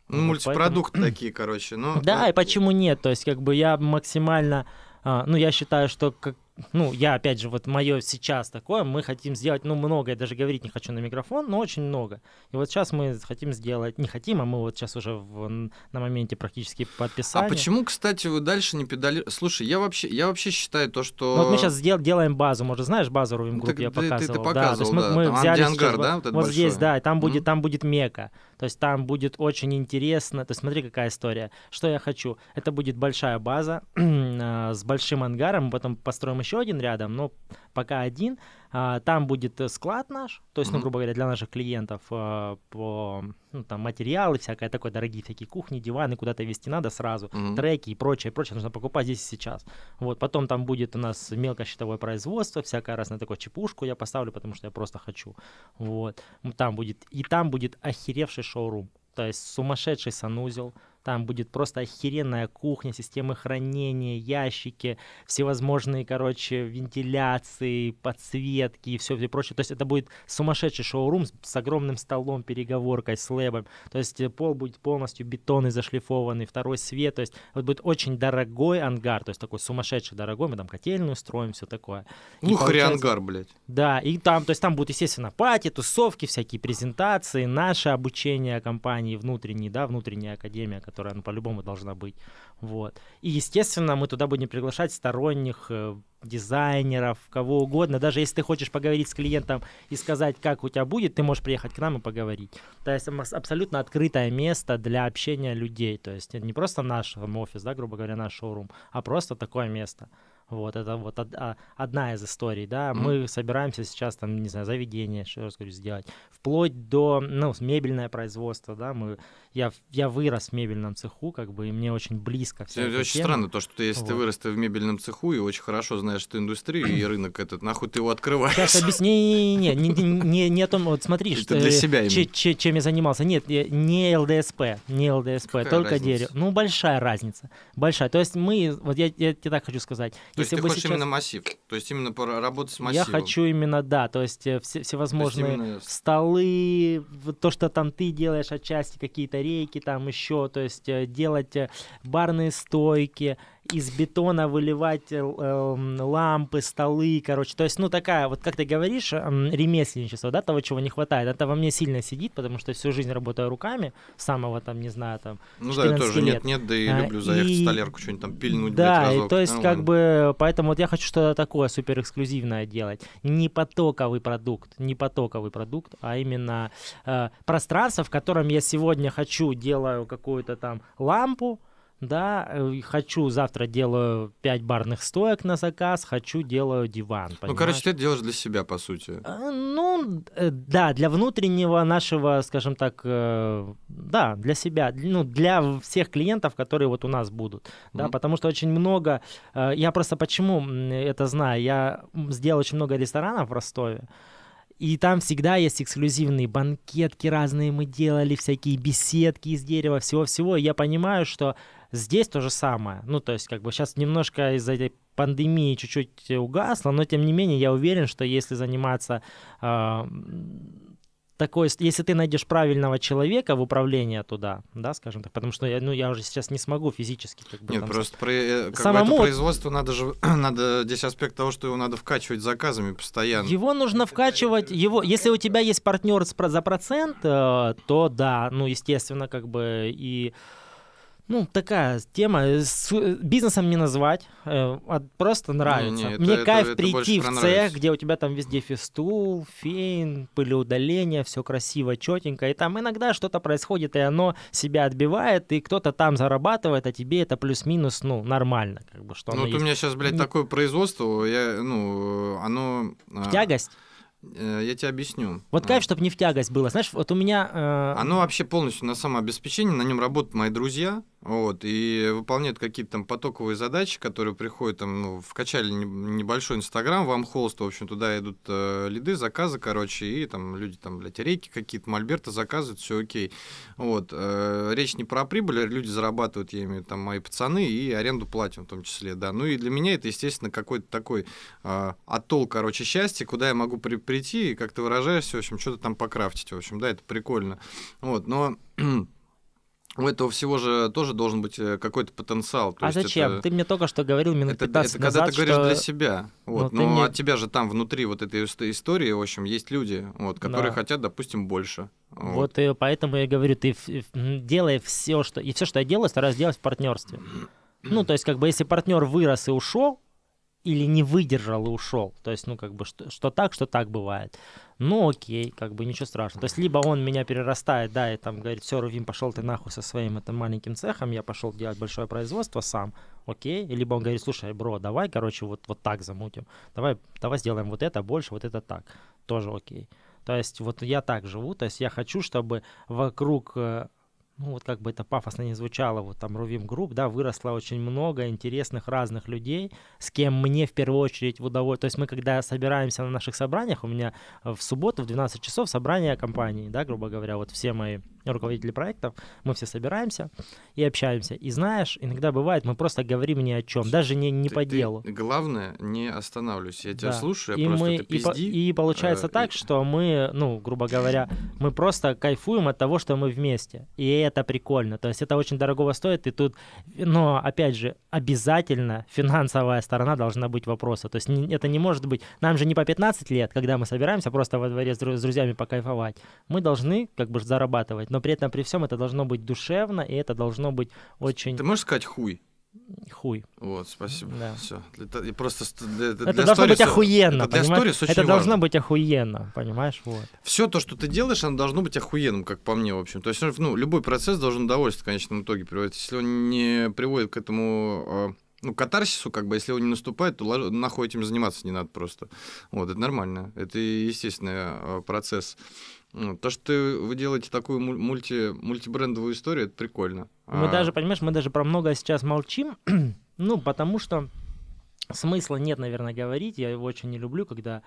Ну, мультипродукт поэтому... такие, короче, ну... Да, и почему нет? То есть, как бы я максимально а, ну, я считаю, что как, ну, я опять же, вот мое сейчас такое, мы хотим сделать, ну, много, я даже говорить не хочу на микрофон, но очень много. И вот сейчас мы хотим сделать, не хотим, а мы вот сейчас уже в, на моменте практически подписали. А почему, кстати, вы дальше не педали... Слушай, я вообще, я вообще считаю то, что... Ну, вот мы сейчас дел, делаем базу, может, знаешь, базу Рувим ну, Групп я показывал. Ты, ты показывал, да. да. То есть мы, мы там взяли ангар, сейчас, да, вот, вот, вот здесь, да, и там будет, mm-hmm. там будет мека. То есть там будет очень интересно. То есть смотри, какая история. Что я хочу? Это будет большая база э, с большим ангаром. Потом построим еще один рядом, но пока один. А, там будет э, склад наш, то есть, ну, грубо говоря, для наших клиентов а, по ну, там, материалы всякое такое, дорогие всякие кухни, диваны, куда-то везти надо сразу, mm-hmm. треки и прочее, прочее нужно покупать здесь и сейчас. Вот, потом там будет у нас мелкощитовое производство, всякое разное такое чепушку я поставлю, потому что я просто хочу. Вот, там будет, и там будет охеревший шоурум, то есть сумасшедший санузел, там будет просто охеренная кухня, системы хранения, ящики, всевозможные, короче, вентиляции, подсветки и все, все прочее. То есть это будет сумасшедший шоурум с, с огромным столом, переговоркой, с лэбом. То есть э, пол будет полностью бетонный, зашлифованный, второй свет. То есть вот будет очень дорогой ангар, то есть такой сумасшедший дорогой. Мы там котельную строим, все такое. Ну, хрен ангар, блядь. Да, и там, то есть там будут, естественно, пати, тусовки, всякие презентации, наше обучение компании внутренней, да, внутренняя академия, которая ну по-любому должна быть. Вот. И, естественно, мы туда будем приглашать сторонних э, дизайнеров, кого угодно. Даже если ты хочешь поговорить с клиентом и сказать, как у тебя будет, ты можешь приехать к нам и поговорить. То есть абсолютно открытое место для общения людей. То есть не просто наш офис, да, грубо говоря, наш шоурум, а просто такое место. Вот, это вот а, одна из историй, да. Mm-hmm. Мы собираемся сейчас там, не знаю, заведение, что раз говорю, сделать. Вплоть до, ну, мебельное производство, да. Мы, я, я вырос в мебельном цеху, как бы, и мне очень близко все. Это очень тема. странно, то, что ты, если вот. ты вырос ты в мебельном цеху и очень хорошо знаешь эту индустрию и рынок этот, нахуй ты его открываешь. Сейчас объясни, не, не, не, не, не о том, вот смотри, что, для э, себя ч, ч, чем я занимался. Нет, не ЛДСП, не ЛДСП, Какая только разница? дерево. Ну, большая разница, большая. То есть мы, вот я, я тебе так хочу сказать, то есть ты бы хочешь сейчас... именно массив, то есть именно поработать с массивом. Я хочу именно, да, то есть э, все, всевозможные то есть именно... столы, то, что там ты делаешь отчасти, какие-то рейки там еще, то есть э, делать э, барные стойки, из бетона выливать э, эм, лампы, столы, короче. То есть, ну, такая, вот как ты говоришь, э, ремесленничество, да, того, чего не хватает. Это во мне сильно сидит, потому что всю жизнь работаю руками, самого там, не знаю, там, Ну да, я тоже нет-нет, да и а, люблю заехать и... в столярку, что-нибудь там пильнуть, Да, блядь, разок. и то есть, ну, как ладно. бы, поэтому вот я хочу что-то такое супер эксклюзивное делать. Не потоковый продукт, не потоковый продукт, а именно э, пространство, в котором я сегодня хочу, делаю какую-то там лампу, да, э, хочу завтра делаю 5 барных стоек на заказ, хочу делаю диван. Ну, короче, ты это делаешь для себя, по сути. А, ну, э, да, для внутреннего нашего, скажем так, э, да, для себя, ну, для всех клиентов, которые вот у нас будут, mm-hmm. да, потому что очень много, я просто почему это знаю, я сделал очень много ресторанов в Ростове, и там всегда есть эксклюзивные банкетки разные мы делали, всякие беседки из дерева, всего-всего. я понимаю, что здесь то же самое. Ну, то есть, как бы сейчас немножко из-за этой пандемии чуть-чуть угасло, но тем не менее я уверен, что если заниматься э, такой, если ты найдешь правильного человека в управление туда, да, скажем так, потому что я, ну, я уже сейчас не смогу физически. Как бы, Нет, там, просто при, э, как самому... бы это производство надо же, надо здесь аспект того, что его надо вкачивать заказами постоянно. Его нужно вкачивать, э, его, ну, если у тебя есть партнер за процент, э, то да, ну, естественно, как бы и ну, такая тема. Э, с э, бизнесом не назвать. Э, а просто нравится. Не, не, Мне это, кайф это, прийти это в цех, где у тебя там везде фестул, фейн, пылеудаление, все красиво, четенько. И там иногда что-то происходит, и оно себя отбивает, и кто-то там зарабатывает, а тебе это плюс-минус, ну, нормально. Как бы, что ну, вот есть. у меня сейчас, блядь, такое производство, я, ну, оно... А, в тягость? Я тебе объясню. Вот а. кайф, чтобы не в тягость было. Знаешь, вот у меня... Э... Оно вообще полностью на самообеспечение, на нем работают мои друзья, вот, и выполняет какие-то там потоковые задачи, которые приходят там, ну, вкачали небольшой Инстаграм, вам холст, в общем, туда идут э, лиды, заказы, короче, и там люди там, блядь, рейки какие-то, мольберты заказывают, все окей. Вот, э, речь не про прибыль, а люди зарабатывают, я имею там, мои пацаны, и аренду платим в том числе, да. Ну и для меня это, естественно, какой-то такой э, атолл, короче, счастья, куда я могу при прийти и, как то выражаешься, в общем, что-то там покрафтить, в общем, да, это прикольно. Вот, но у этого всего же тоже должен быть э, какой-то потенциал. То а зачем? Это, ты мне только что говорил минут это, 15 это, это назад, когда ты что... для себя. Вот. Ну, Но мне... от тебя же там внутри вот этой истории, в общем, есть люди, вот, которые да. хотят, допустим, больше. Вот. вот и поэтому я говорю, ты делай все, что... И все, что я делаю, стараюсь делать в партнерстве. Ну, то есть, как бы, если партнер вырос и ушел, или не выдержал и ушел. То есть, ну, как бы, что, что так, что так бывает ну окей, как бы ничего страшного. То есть либо он меня перерастает, да, и там говорит, все, Рувим, пошел ты нахуй со своим этим маленьким цехом, я пошел делать большое производство сам, окей. Либо он говорит, слушай, бро, давай, короче, вот, вот так замутим, давай, давай сделаем вот это больше, вот это так, тоже окей. То есть вот я так живу, то есть я хочу, чтобы вокруг э, ну вот как бы это пафосно не звучало, вот там Рувим Групп, да, выросло очень много интересных разных людей, с кем мне в первую очередь в удовольствие, то есть мы когда собираемся на наших собраниях, у меня в субботу в 12 часов собрание компании, да, грубо говоря, вот все мои руководители проектов, мы все собираемся и общаемся. И знаешь, иногда бывает, мы просто говорим ни о чем, даже не, не ты, по делу. главное, не останавливайся. Я тебя слушаю, я и просто мы, ты пизди. И, и получается а, так, и... что мы, ну, грубо говоря, мы просто кайфуем от того, что мы вместе. И это прикольно. То есть это очень дорого стоит, и тут, но, опять же, обязательно финансовая сторона должна быть вопроса. То есть это не может быть, нам же не по 15 лет, когда мы собираемся просто во дворе с друзьями покайфовать. Мы должны как бы зарабатывать но при этом при всем это должно быть душевно, и это должно быть очень... Ты можешь сказать хуй? хуй. Вот, спасибо. Да. Все. Для, просто для, это для должно быть э, охуенно. Это для сторис очень Это важно. должно быть охуенно, понимаешь? Вот. Все то, что ты делаешь, оно должно быть охуенным, как по мне, в общем. То есть, ну, любой процесс должен довольствовать в конечном итоге приводить. Если он не приводит к этому а, ну, катарсису, как бы, если он не наступает, то нахуй этим заниматься не надо просто. Вот, это нормально. Это естественный а, процесс. Ну, то, что вы делаете такую мульти, мультибрендовую историю, это прикольно. Мы а... даже, понимаешь, мы даже про многое сейчас молчим, ну, потому что смысла нет, наверное, говорить. Я его очень не люблю, когда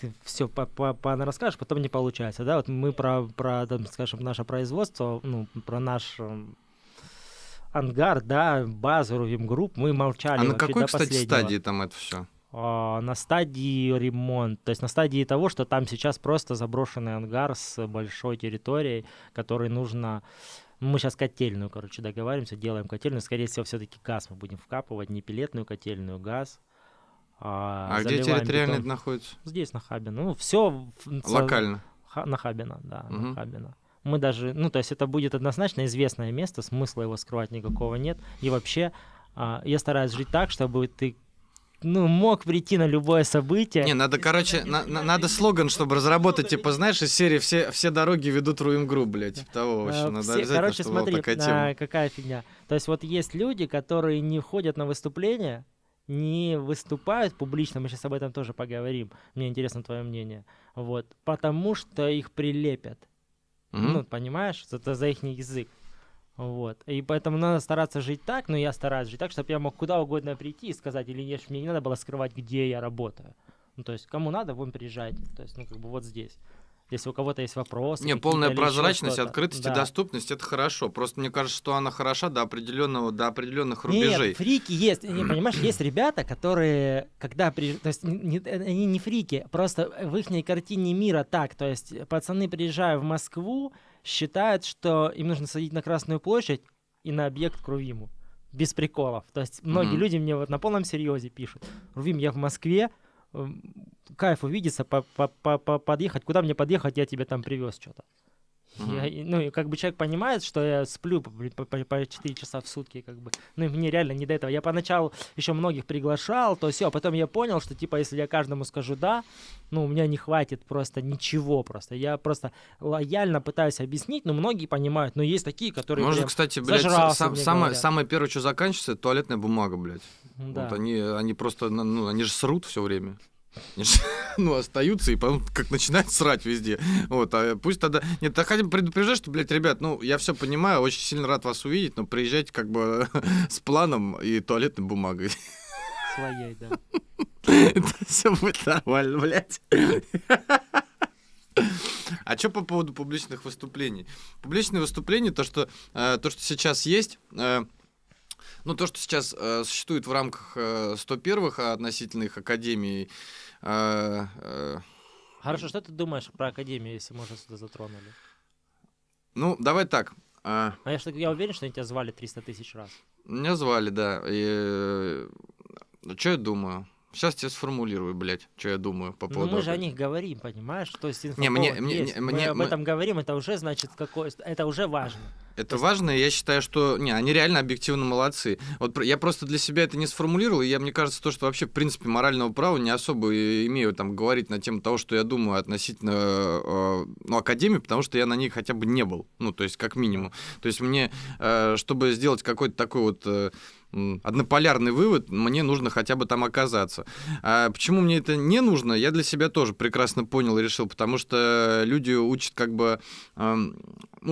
ты все по -по -по расскажешь, потом не получается, да? Вот мы про, про там, скажем, наше производство, ну, про наш эм, ангар, да, базу Рувим Групп, мы молчали. А на какой, до кстати, последнего. стадии там это все? А, на стадии ремонт, то есть на стадии того, что там сейчас просто заброшенный ангар с большой территорией, который нужно мы сейчас котельную, короче, договариваемся, делаем котельную. Скорее всего, все-таки газ мы будем вкапывать, не пилетную котельную, газ. А, а где территориально это находится? Здесь, на Хабино. Ну, все... Локально? Ха- на Хабино, да, угу. на Хабино. Мы даже, ну, то есть это будет однозначно известное место, смысла его скрывать никакого нет. И вообще, а, я стараюсь жить так, чтобы ты ну, мог прийти на любое событие. Не, надо, короче, на, на, надо слоган, чтобы разработать, типа, знаешь, из серии «Все, все дороги ведут Руингру», блядь, типа того, в общем, э, надо все, короче, смотри, такая тема. какая фигня. То есть вот есть люди, которые не ходят на выступления, не выступают публично, мы сейчас об этом тоже поговорим, мне интересно твое мнение, вот, потому что их прилепят. Mm-hmm. Ну, понимаешь, за, за их язык. Вот. И поэтому надо стараться жить так, но я стараюсь жить так, чтобы я мог куда угодно прийти и сказать, или нет, мне не надо было скрывать, где я работаю. Ну, то есть, кому надо, будем приезжать. То есть, ну, как бы вот здесь. Если у кого-то есть вопросы. Не, полная прозрачность, открытость да. и доступность это хорошо. Просто мне кажется, что она хороша до определенного, до определенных рубежей. Нет, фрики есть. Не, понимаешь, есть ребята, которые, когда приезжают, То есть не, они не фрики, просто в их картине мира так. То есть, пацаны, приезжают в Москву, считает, что им нужно садить на Красную площадь и на объект к Рувиму. Без приколов. То есть многие mm-hmm. люди мне вот на полном серьезе пишут. Рувим, я в Москве, эм, кайф увидеться, по -по -по подъехать. Куда мне подъехать, я тебе там привез что-то. Uh-huh. Я, ну, и как бы человек понимает, что я сплю по, по, по 4 часа в сутки, как бы. Ну, и мне реально не до этого. Я поначалу еще многих приглашал, то все, а потом я понял, что, типа, если я каждому скажу «да», ну, у меня не хватит просто ничего просто. Я просто лояльно пытаюсь объяснить, но многие понимают, но есть такие, которые Может прям кстати, блядь, зажрался, сам, самое, самое первое, что заканчивается, туалетная бумага, блядь. Да. Вот они, они просто, ну, ну они же срут все время. ну, остаются и потом как начинают срать везде. Вот, а пусть тогда... Нет, так хотим предупреждать, что, блядь, ребят, ну, я все понимаю, очень сильно рад вас увидеть, но приезжайте как бы с планом и туалетной бумагой. Своей, да. Это все будет нормально, блядь. А что по поводу публичных выступлений? Публичные выступления, то, что, э, то, что сейчас есть, э, ну, то, что сейчас э, существует в рамках э, 101-х относительно академий... Э, э... Хорошо, что ты думаешь про академию, если мы уже сюда затронули? Ну, давай так. А... А я, я уверен, что они тебя звали 300 тысяч раз. Меня звали, да. И... Э, ну, что я думаю? Сейчас тебе сформулирую, блядь, что я думаю по поводу. Ну, мы же о них говорим, понимаешь? То есть не, мне, мне, есть. Мне, мы мне, об этом мы... говорим, это уже значит какое, это уже важно. Это есть... важно, я считаю, что не, они реально объективно молодцы. Вот я просто для себя это не сформулировал, и я, мне кажется, то, что вообще, в принципе, морального права не особо имею там говорить на тему того, что я думаю относительно э, ну, Академии, потому что я на ней хотя бы не был, ну, то есть как минимум. То есть мне, э, чтобы сделать какой-то такой вот э, однополярный вывод, мне нужно хотя бы там оказаться. А почему мне это не нужно, я для себя тоже прекрасно понял и решил, потому что люди учат как бы, ну,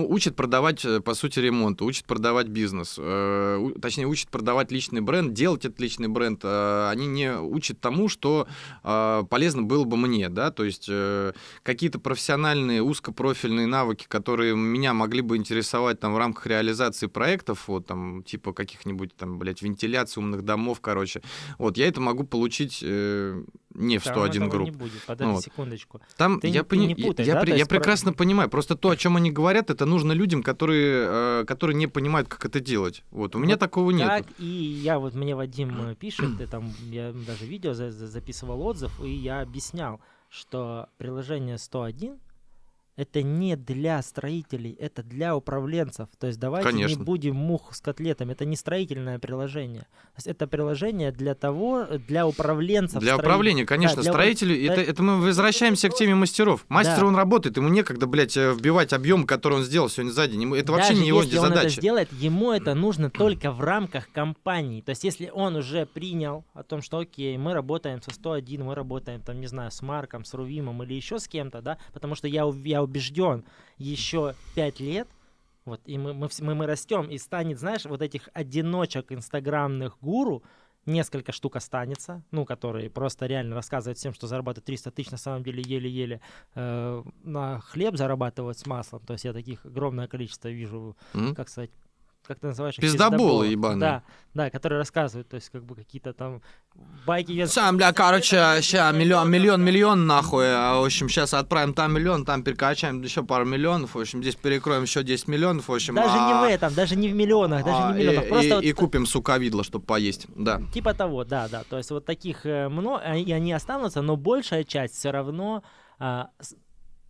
учат продавать, э, по сути, ремонт, учат продавать бизнес, э, точнее, учат продавать личный бренд, делать этот личный бренд, а они не учат тому, что а, полезно было бы мне, да, то есть э, какие-то профессиональные, узкопрофильные навыки, которые меня могли бы интересовать там в рамках реализации проектов, вот там, типа каких-нибудь там, блядь, блядь, вентиляцию умных домов, короче. Вот, я это могу получить э, не в 101 групп. Не будет. Подожди ну, вот. секундочку. Там ты я, пони... не путай, я, да? я, я прекрасно про... понимаю. Просто то, о чем они говорят, это нужно людям, которые, э, которые не понимают, как это делать. Вот у меня вот такого нет. Так, и я вот мне Вадим э, пишет, и там я даже видео за, за, записывал отзыв, и я объяснял, что приложение 101 это не для строителей, это для управленцев. То есть давайте Конечно. не будем мух с котлетами. Это не строительное приложение. это приложение для того, для управленцев. Для строителей. управления, конечно. Да, для... Строителю, да. это, это мы возвращаемся к теме мастеров. Мастер, да. он работает, ему некогда, блять, э, вбивать объем, который он сделал сегодня сзади. день. Ему, это вообще не его если задача. он это сделает, ему это нужно только в рамках компании. То есть если он уже принял о том, что окей, мы работаем со 101, мы работаем там, не знаю, с Марком, с Рувимом или еще с кем-то, да, потому что я, я убежден, еще пять лет, вот, и мы, мы, мы, мы растем, и станет, знаешь, вот этих одиночек инстаграмных гуру, несколько штук останется, ну, которые просто реально рассказывают всем, что зарабатывают 300 тысяч, на самом деле еле-еле э, на хлеб зарабатывают с маслом, то есть я таких огромное количество вижу, mm-hmm. как сказать, как ты называешь их? Пиздоболы ебаные. Да, да, которые рассказывают, то есть как бы какие-то там байки. Я... Сам, бля, короче, сейчас миллион, миллион, миллион нахуй. А, в общем, сейчас отправим там миллион, там перекачаем еще пару миллионов, в общем, здесь перекроем еще 10 миллионов, в общем. Даже а... не в а, этом, даже не в миллионах, даже не в а, миллионах. И, Просто и, вот... и купим сукавидло, чтобы поесть, да. Типа того, да, да. То есть вот таких э, много, и они останутся, но большая часть все равно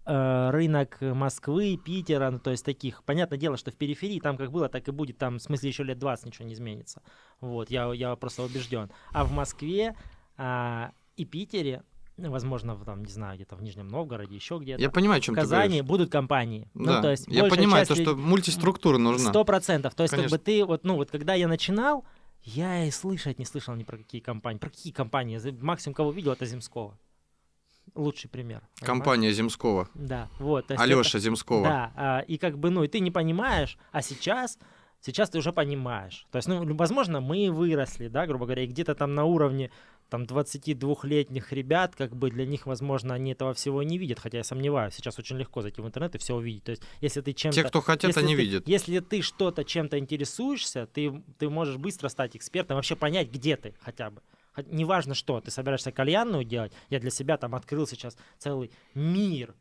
Э, рынок Москвы, Питера, ну, то есть таких. Понятное дело, что в периферии там как было, так и будет. Там, в смысле, еще лет 20 ничего не изменится. Вот, я, я просто убежден. А в Москве а, и Питере возможно, в, там, не знаю, где-то в Нижнем Новгороде, еще где-то. Я понимаю, о чем в Казани ты говоришь. будут компании. Ну, да. Ну, то есть я понимаю, то, что мультиструктура нужна. Сто процентов. То есть, Конечно. как бы ты, вот, ну, вот когда я начинал, я и слышать не слышал ни про какие компании. Про какие компании? Максимум, кого видел, это Земского лучший пример. Компания Земского. Да, вот. Алёша это... Земского. Да, а, и как бы, ну, и ты не понимаешь, а сейчас сейчас ты уже понимаешь. То есть, ну, возможно, мы выросли, да, грубо говоря, и где-то там на уровне там 22-летних ребят, как бы для них, возможно, они этого всего не видят, хотя я сомневаюсь, сейчас очень легко зайти в интернет и все увидеть. То есть, если ты чем-то... Те, кто хотят, они ты, видят. Если ты что-то, чем-то интересуешься, ты, ты можешь быстро стать экспертом, вообще понять, где ты хотя бы неважно что, ты собираешься кальянную делать, я для себя там открыл сейчас целый мир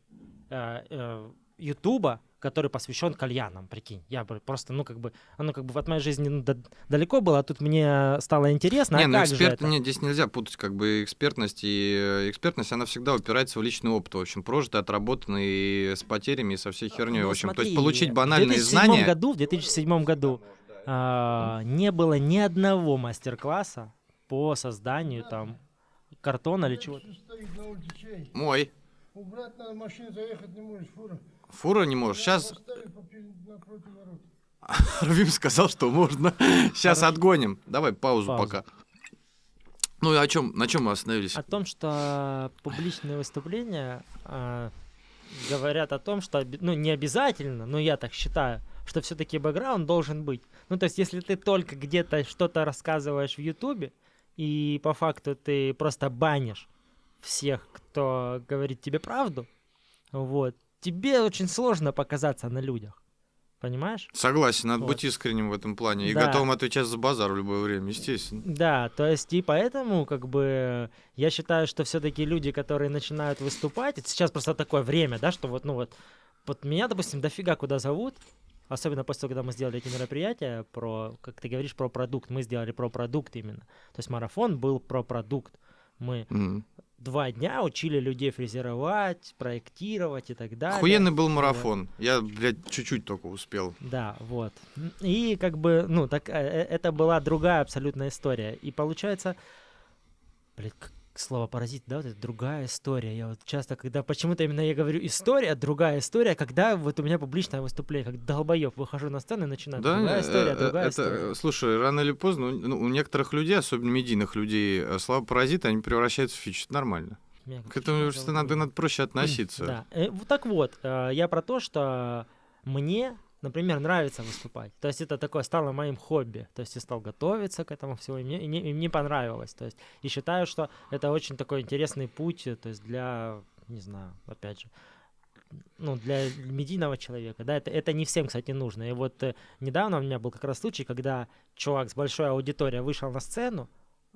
э, э, Ютуба, который посвящен кальянам, прикинь. Я просто, ну, как бы, оно как бы от моей жизни ну, да, далеко было, а тут мне стало интересно. А не, а ну, как эксперт, же это? Не, здесь нельзя путать, как бы, экспертность и э, экспертность, она всегда упирается в личный опыт, в общем, прожитый, отработанный с потерями, со всей а, херней, ну, в общем. Смотри, то есть получить банальные знания... Году, в 2007 году, в 2007 году не было ни одного мастер-класса, по созданию там картона или чего-то. Мой. Убрать надо машину, заехать не можешь, фура. Фура не можешь. Сейчас... Равим сказал, что можно. Сейчас Хорошо. отгоним. Давай паузу, паузу. пока. Ну и о чем, на чем мы остановились? О том, что публичные выступления э, говорят о том, что ну, не обязательно, но я так считаю, что все-таки бэкграунд должен быть. Ну, то есть, если ты только где-то что-то рассказываешь в Ютубе, и по факту ты просто банишь всех, кто говорит тебе правду, вот, тебе очень сложно показаться на людях. Понимаешь? Согласен, надо вот. быть искренним в этом плане и да. готовым отвечать за базар в любое время, естественно. Да, то есть и поэтому, как бы, я считаю, что все-таки люди, которые начинают выступать, это сейчас просто такое время, да, что вот, ну вот, вот меня, допустим, дофига куда зовут, особенно после того, когда мы сделали эти мероприятия, про, как ты говоришь, про продукт, мы сделали про продукт именно. То есть марафон был про продукт. Мы mm-hmm. два дня учили людей фрезеровать, проектировать и так далее. Охуенный был марафон. Я, блядь, чуть-чуть только успел. Да, вот. И как бы, ну, так э, э, это была другая абсолютная история. И получается, блядь, слово паразит, да, вот это другая история. Я вот часто, когда почему-то именно я говорю история, другая история, когда вот у меня публичное выступление, как долбоеб, выхожу на сцену и начинаю. Да, другая история, э, другая это, история. Э, слушай, рано или поздно ну, ну, у некоторых людей, особенно медийных людей, э, слова паразиты, они превращаются в фич. Это нормально. К этому просто надо, надо проще относиться. Да. Так вот, я про то, что мне например, нравится выступать. То есть это такое стало моим хобби. То есть я стал готовиться к этому всему, и мне, и не, и мне понравилось. То есть и считаю, что это очень такой интересный путь, э, то есть для, не знаю, опять же, ну, для медийного человека, да, это, это не всем, кстати, нужно. И вот э, недавно у меня был как раз случай, когда чувак с большой аудиторией вышел на сцену,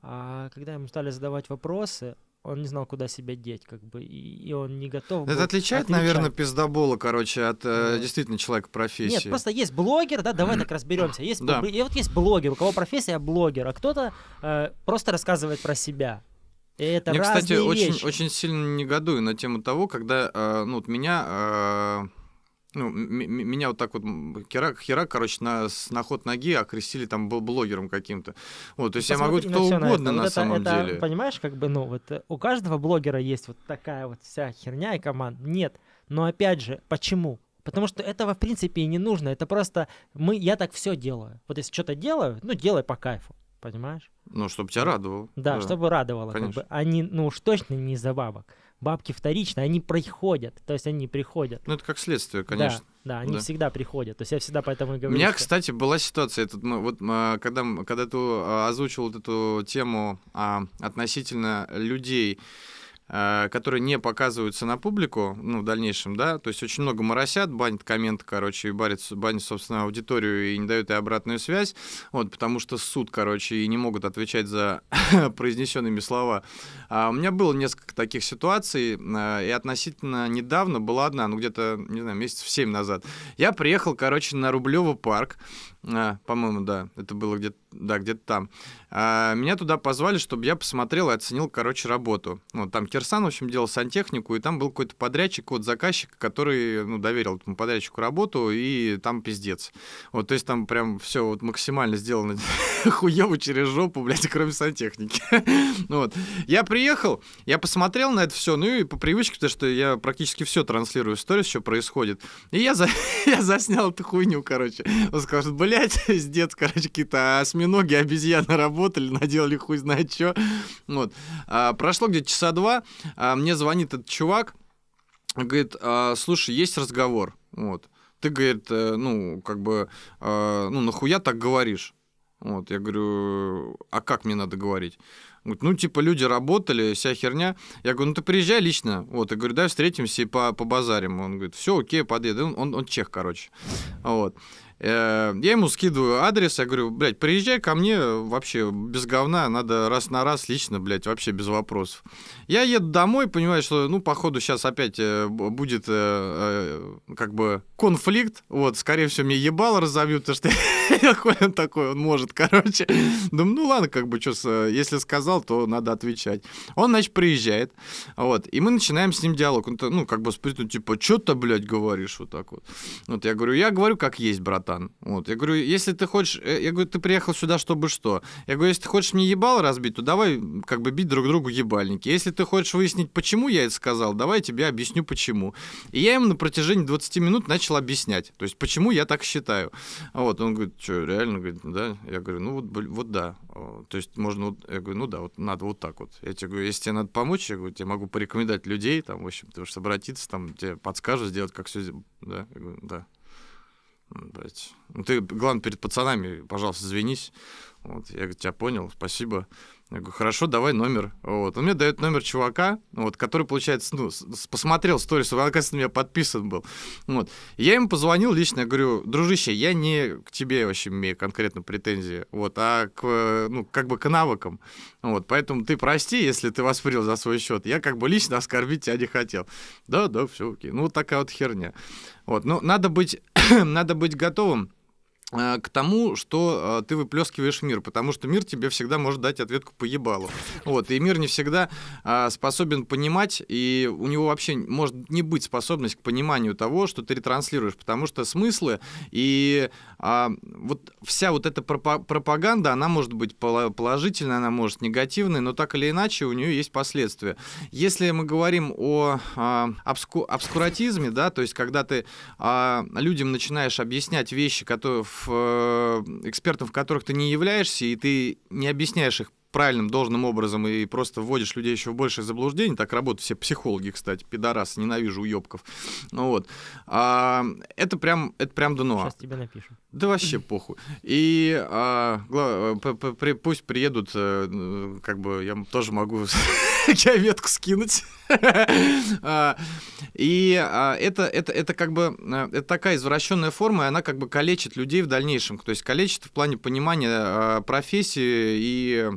а когда ему стали задавать вопросы, он не знал, куда себя деть, как бы, и, и он не готов. Это отличает, отвечать. наверное, пиздобола, короче, от э, действительно человека профессии. Нет, просто есть блогер, да, давай так разберемся. Есть, да. И вот есть блогер, у кого профессия блогер, а кто-то э, просто рассказывает про себя. И это Мне, кстати, вещи. очень, очень сильно негодую на тему того, когда, э, ну, вот меня... Э, ну, меня вот так вот херак, херак короче, на, на ход ноги окрестили там был блогером каким-то. Вот, то есть Посмотри, я могу ну, кто угодно ну, на, на вот самом это, деле. понимаешь, как бы, ну, вот э, у каждого блогера есть вот такая вот вся херня и команд. Нет. Но опять же, почему? Потому что этого, в принципе, и не нужно. Это просто мы, я так все делаю. Вот если что-то делаю, ну, делай по кайфу, понимаешь? Ну, чтобы тебя радовало. Да, да. чтобы радовало, Конечно. как бы, а не, ну уж точно не за бабок бабки вторично, они приходят, то есть они приходят. Ну, это как следствие, конечно. Да, да они да. всегда приходят, то есть я всегда поэтому и говорю. У меня, что... кстати, была ситуация, тут, ну, вот, а, когда, когда ты а, озвучил вот эту тему а, относительно людей, Э, которые не показываются на публику, ну, в дальнейшем, да, то есть очень много моросят, банят комменты, короче, и барят, банят, собственно, аудиторию и не дают и обратную связь, вот, потому что суд, короче, и не могут отвечать за произнесенными слова. А у меня было несколько таких ситуаций, э, и относительно недавно была одна, ну, где-то, не знаю, месяцев семь назад. Я приехал, короче, на Рублево парк, а, по-моему, да. Это было где-то, да, где-то там. А, меня туда позвали, чтобы я посмотрел и оценил, короче, работу. Вот там Кирсан, в общем, делал сантехнику, и там был какой-то подрядчик вот заказчик, который, ну, доверил этому подрядчику работу, и там пиздец. Вот, то есть там прям все вот максимально сделано хуево через жопу, блядь, кроме сантехники. вот. Я приехал, я посмотрел на это все, ну и по привычке, потому что я практически все транслирую в сторис, что происходит. И я, за... я заснял эту хуйню, короче. Он сказал, блядь, гулять с дет, короче, какие-то осьминоги, обезьяны работали, наделали хуй знает что. Вот. А, прошло где-то часа два, а мне звонит этот чувак, говорит, а, слушай, есть разговор, вот. Ты, говорит, э, ну, как бы, э, ну, нахуя так говоришь? Вот, я говорю, а как мне надо говорить? Говорит, ну, типа, люди работали, вся херня. Я говорю, ну, ты приезжай лично. Вот, я говорю, да, встретимся и по по базарим Он говорит, все, окей, подъеду. Он, он, он чех, короче. Вот. Э, я ему скидываю адрес, я говорю, блядь, приезжай ко мне вообще без говна, надо раз на раз лично, блядь, вообще без вопросов. Я еду домой, понимаю, что, ну, походу, сейчас опять э, будет э, как бы конфликт, вот, скорее всего, мне ебало разобьют, потому что он такой, он может, короче. Думаю, ну, ладно, как бы, что, если сказал, то надо отвечать. Он, значит, приезжает, вот, и мы начинаем с ним диалог. Он, ну, как бы, спросит, типа, что ты, блядь, говоришь вот так вот? Вот я говорю, я говорю, как есть, братан братан. Вот. Я говорю, если ты хочешь... Э, я говорю, ты приехал сюда, чтобы что? Я говорю, если ты хочешь мне ебал разбить, то давай как бы бить друг другу ебальники. Если ты хочешь выяснить, почему я это сказал, давай я тебе объясню, почему. И я ему на протяжении 20 минут начал объяснять, то есть почему я так считаю. Вот, он говорит, что, реально? Говорит, да. Я говорю, ну вот, вот да. То есть можно... Вот... Я говорю, ну да, вот надо вот так вот. Я тебе говорю, если тебе надо помочь, я говорю, тебе могу порекомендовать людей, там, в общем, ты можешь обратиться, там, тебе подскажут сделать, как все... Да, я говорю, да. Блять. Ну, ты, главное, перед пацанами, пожалуйста, извинись. Вот, я говорю, тебя понял, спасибо. Я говорю, хорошо, давай номер. Вот. Он мне дает номер чувака, вот, который, получается, ну, посмотрел сторис, он, оказывается, на меня подписан был. Вот. Я ему позвонил лично, я говорю, дружище, я не к тебе вообще имею конкретно претензии, вот, а к, ну, как бы к навыкам. Вот, поэтому ты прости, если ты воспринял за свой счет. Я как бы лично оскорбить тебя не хотел. Да, да, все окей. Ну, вот такая вот херня. Вот, ну, надо быть надо быть готовым Э, к тому, что э, ты выплескиваешь мир, потому что мир тебе всегда может дать ответку по ебалу. Вот, и мир не всегда а, способен понимать, и у него вообще может не быть способность к пониманию того, что ты ретранслируешь, потому что смыслы и а, вот вся вот эта пропаганда, она может быть положительной, она может негативной, но так или иначе у нее есть последствия. Если мы говорим о а, обску, обскуратизме, да, то есть когда ты а, людям начинаешь объяснять вещи, которые в Э, в которых ты не являешься, и ты не объясняешь их правильным, должным образом и просто вводишь людей еще в большее заблуждение. Так работают все психологи, кстати, пидорасы, ненавижу уебков. Ну вот. А, это прям, это прям дно. Сейчас тебе напишем. Да вообще похуй. И а, э, пусть приедут, э, ну, как бы я тоже могу я ветку скинуть. А, и а, это, это, это как бы а, это такая извращенная форма, и она как бы калечит людей в дальнейшем. То есть калечит в плане понимания профессии и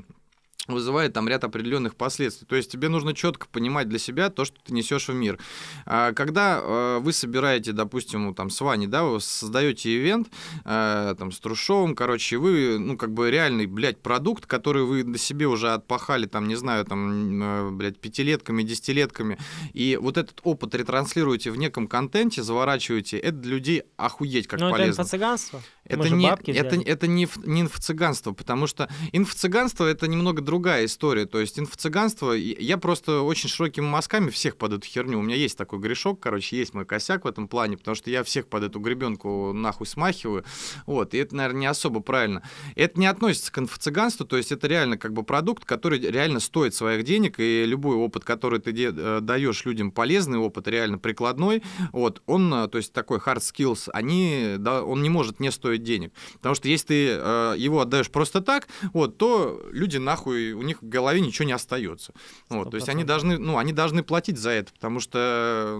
вызывает там ряд определенных последствий. То есть тебе нужно четко понимать для себя то, что ты несешь в мир. А, когда а, вы собираете, допустим, там с Ваней, да, вы создаете ивент а, там с Трушовым, короче, вы, ну, как бы реальный, блядь, продукт, который вы на себе уже отпахали, там, не знаю, там, блядь, пятилетками, десятилетками, и вот этот опыт ретранслируете в неком контенте, заворачиваете, это для людей охуеть как Но полезно. Ну, это инфо-цыганство? Это не, это, это не, не инфо-цыганство, потому что инфо-цыганство это немного другая история. То есть инфо-цыганство, я просто очень широкими мазками всех под эту херню. У меня есть такой грешок, короче, есть мой косяк в этом плане, потому что я всех под эту гребенку нахуй смахиваю. Вот, и это, наверное, не особо правильно. Это не относится к инфо-цыганству, то есть это реально как бы продукт, который реально стоит своих денег, и любой опыт, который ты э, даешь людям, полезный опыт, реально прикладной, вот, он, э, то есть такой hard skills, они, да, он не может не стоить стоит денег. Потому что если ты э, его отдаешь просто так, вот, то люди нахуй, у них в голове ничего не остается. Вот, то есть они должны, ну, они должны платить за это, потому что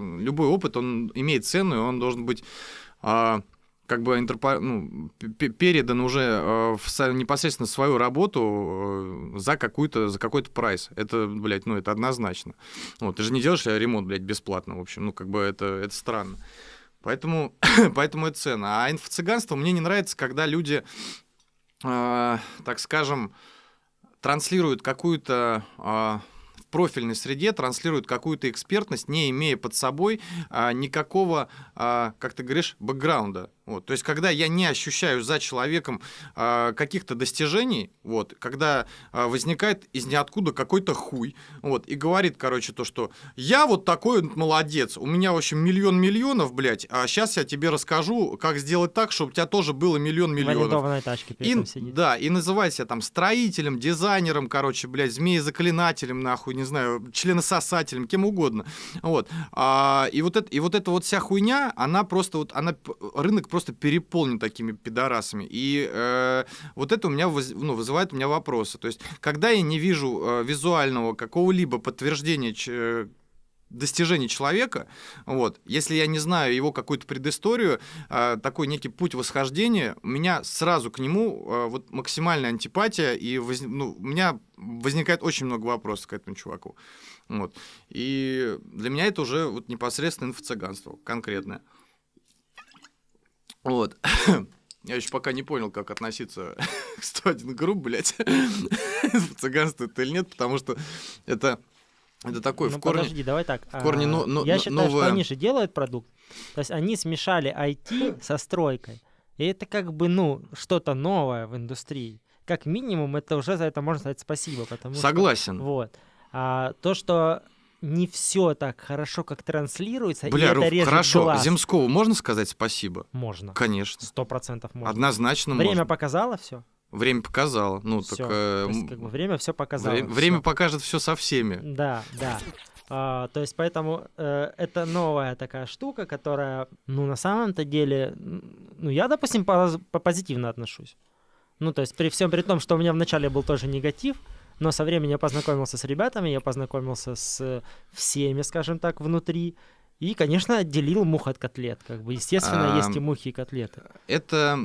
э, любой опыт, он имеет цену, и он должен быть... Э, как бы интерпо... ну, передан уже э, в непосредственно свою работу за какую-то за какой-то прайс. Это, блядь, ну это однозначно. Вот, ты же не делаешь ремонт, блядь, бесплатно, в общем, ну как бы это это странно. Поэтому, поэтому и цена. А инфо-цыганство мне не нравится, когда люди, э, так скажем, транслируют какую-то э, в профильной среде, транслируют какую-то экспертность, не имея под собой э, никакого, э, как ты говоришь, бэкграунда. Вот, то есть, когда я не ощущаю за человеком э, каких-то достижений, вот, когда э, возникает из ниоткуда какой-то хуй, вот, и говорит, короче, то, что я вот такой вот молодец, у меня, в общем, миллион миллионов, блядь, а сейчас я тебе расскажу, как сделать так, чтобы у тебя тоже было миллион миллионов. Тачке и, сидеть. Да, и называй себя там строителем, дизайнером, короче, блядь, змеезаклинателем, нахуй, не знаю, членососателем, кем угодно, вот. А, и, вот это, и вот эта вот вся хуйня, она просто вот, она, рынок просто просто переполнен такими пидорасами. И э, вот это у меня воз, ну, вызывает у меня вопросы. То есть, когда я не вижу э, визуального какого-либо подтверждения ч- э, достижений человека, вот, если я не знаю его какую-то предысторию, э, такой некий путь восхождения, у меня сразу к нему э, вот максимальная антипатия, и воз, ну, у меня возникает очень много вопросов к этому чуваку. Вот. И для меня это уже вот непосредственно инфо-цыганство конкретное. Вот. Я еще пока не понял, как относиться к 101 групп, блядь, в цыганство это или нет, потому что это это такой ну, в корне. Подожди, давай так. В корне, а, но, но, я считаю, новое... что они же делают продукт. То есть они смешали IT со стройкой. И это как бы, ну, что-то новое в индустрии. Как минимум, это уже за это можно сказать спасибо. Потому Согласен. Что, вот. А, то, что не все так хорошо, как транслируется, Бля, и это режет хорошо. глаз. Земскову можно сказать спасибо? Можно. Конечно. Сто процентов можно. Однозначно Время можно. показало все? Время показало. Ну, всё. так... Э, есть, как бы, время все показало. Время, всё. время покажет все со всеми. Да, да. А, то есть поэтому э, это новая такая штука, которая, ну, на самом-то деле, ну, я, допустим, по, по позитивно отношусь. Ну, то есть при всем при том, что у меня вначале был тоже негатив, но со временем я познакомился с ребятами, я познакомился с э, всеми, скажем так, внутри. И, конечно, отделил мух от котлет. Как бы, естественно, а, есть и мухи, и котлеты. Это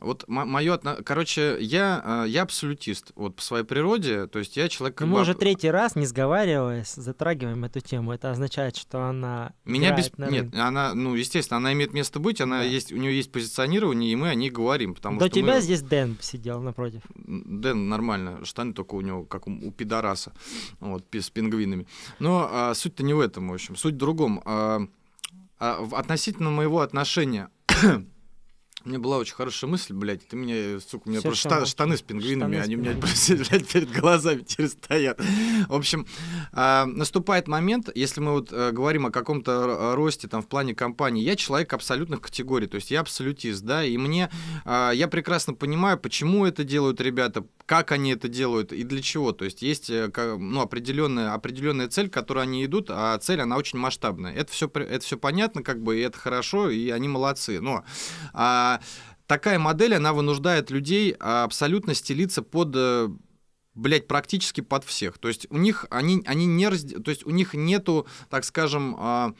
вот мое, короче, я, а, я абсолютист вот по своей природе, то есть я человек... Как мы уже третий раз, не сговариваясь, затрагиваем эту тему. Это означает, что она... Меня без... На Нет, она, ну, естественно, она имеет место быть, она да. есть, у нее есть позиционирование, и мы о ней говорим, потому До что тебя мы... здесь Дэн сидел напротив. Дэн нормально, штаны только у него, как у, у пидораса, вот, с пингвинами. Но а, суть-то не в этом, в общем, суть в другом. А, а, относительно моего отношения у меня была очень хорошая мысль, блядь, ты меня, сука, у меня Все просто штаны, штаны с пингвинами, штаны они у меня просто, блядь, перед глазами теперь В общем, э, наступает момент, если мы вот э, говорим о каком-то росте там в плане компании, я человек абсолютных категорий, то есть я абсолютист, да, и мне, э, я прекрасно понимаю, почему это делают ребята, как они это делают и для чего. То есть есть э, ну, определенная, определенная цель, к которой они идут, а цель, она очень масштабная. Это все, это все понятно, как бы, и это хорошо, и они молодцы. Но а, такая модель, она вынуждает людей а, абсолютно стелиться под э, блядь, практически под всех. То есть у них они, они не раз... то есть у них нету, так скажем, а,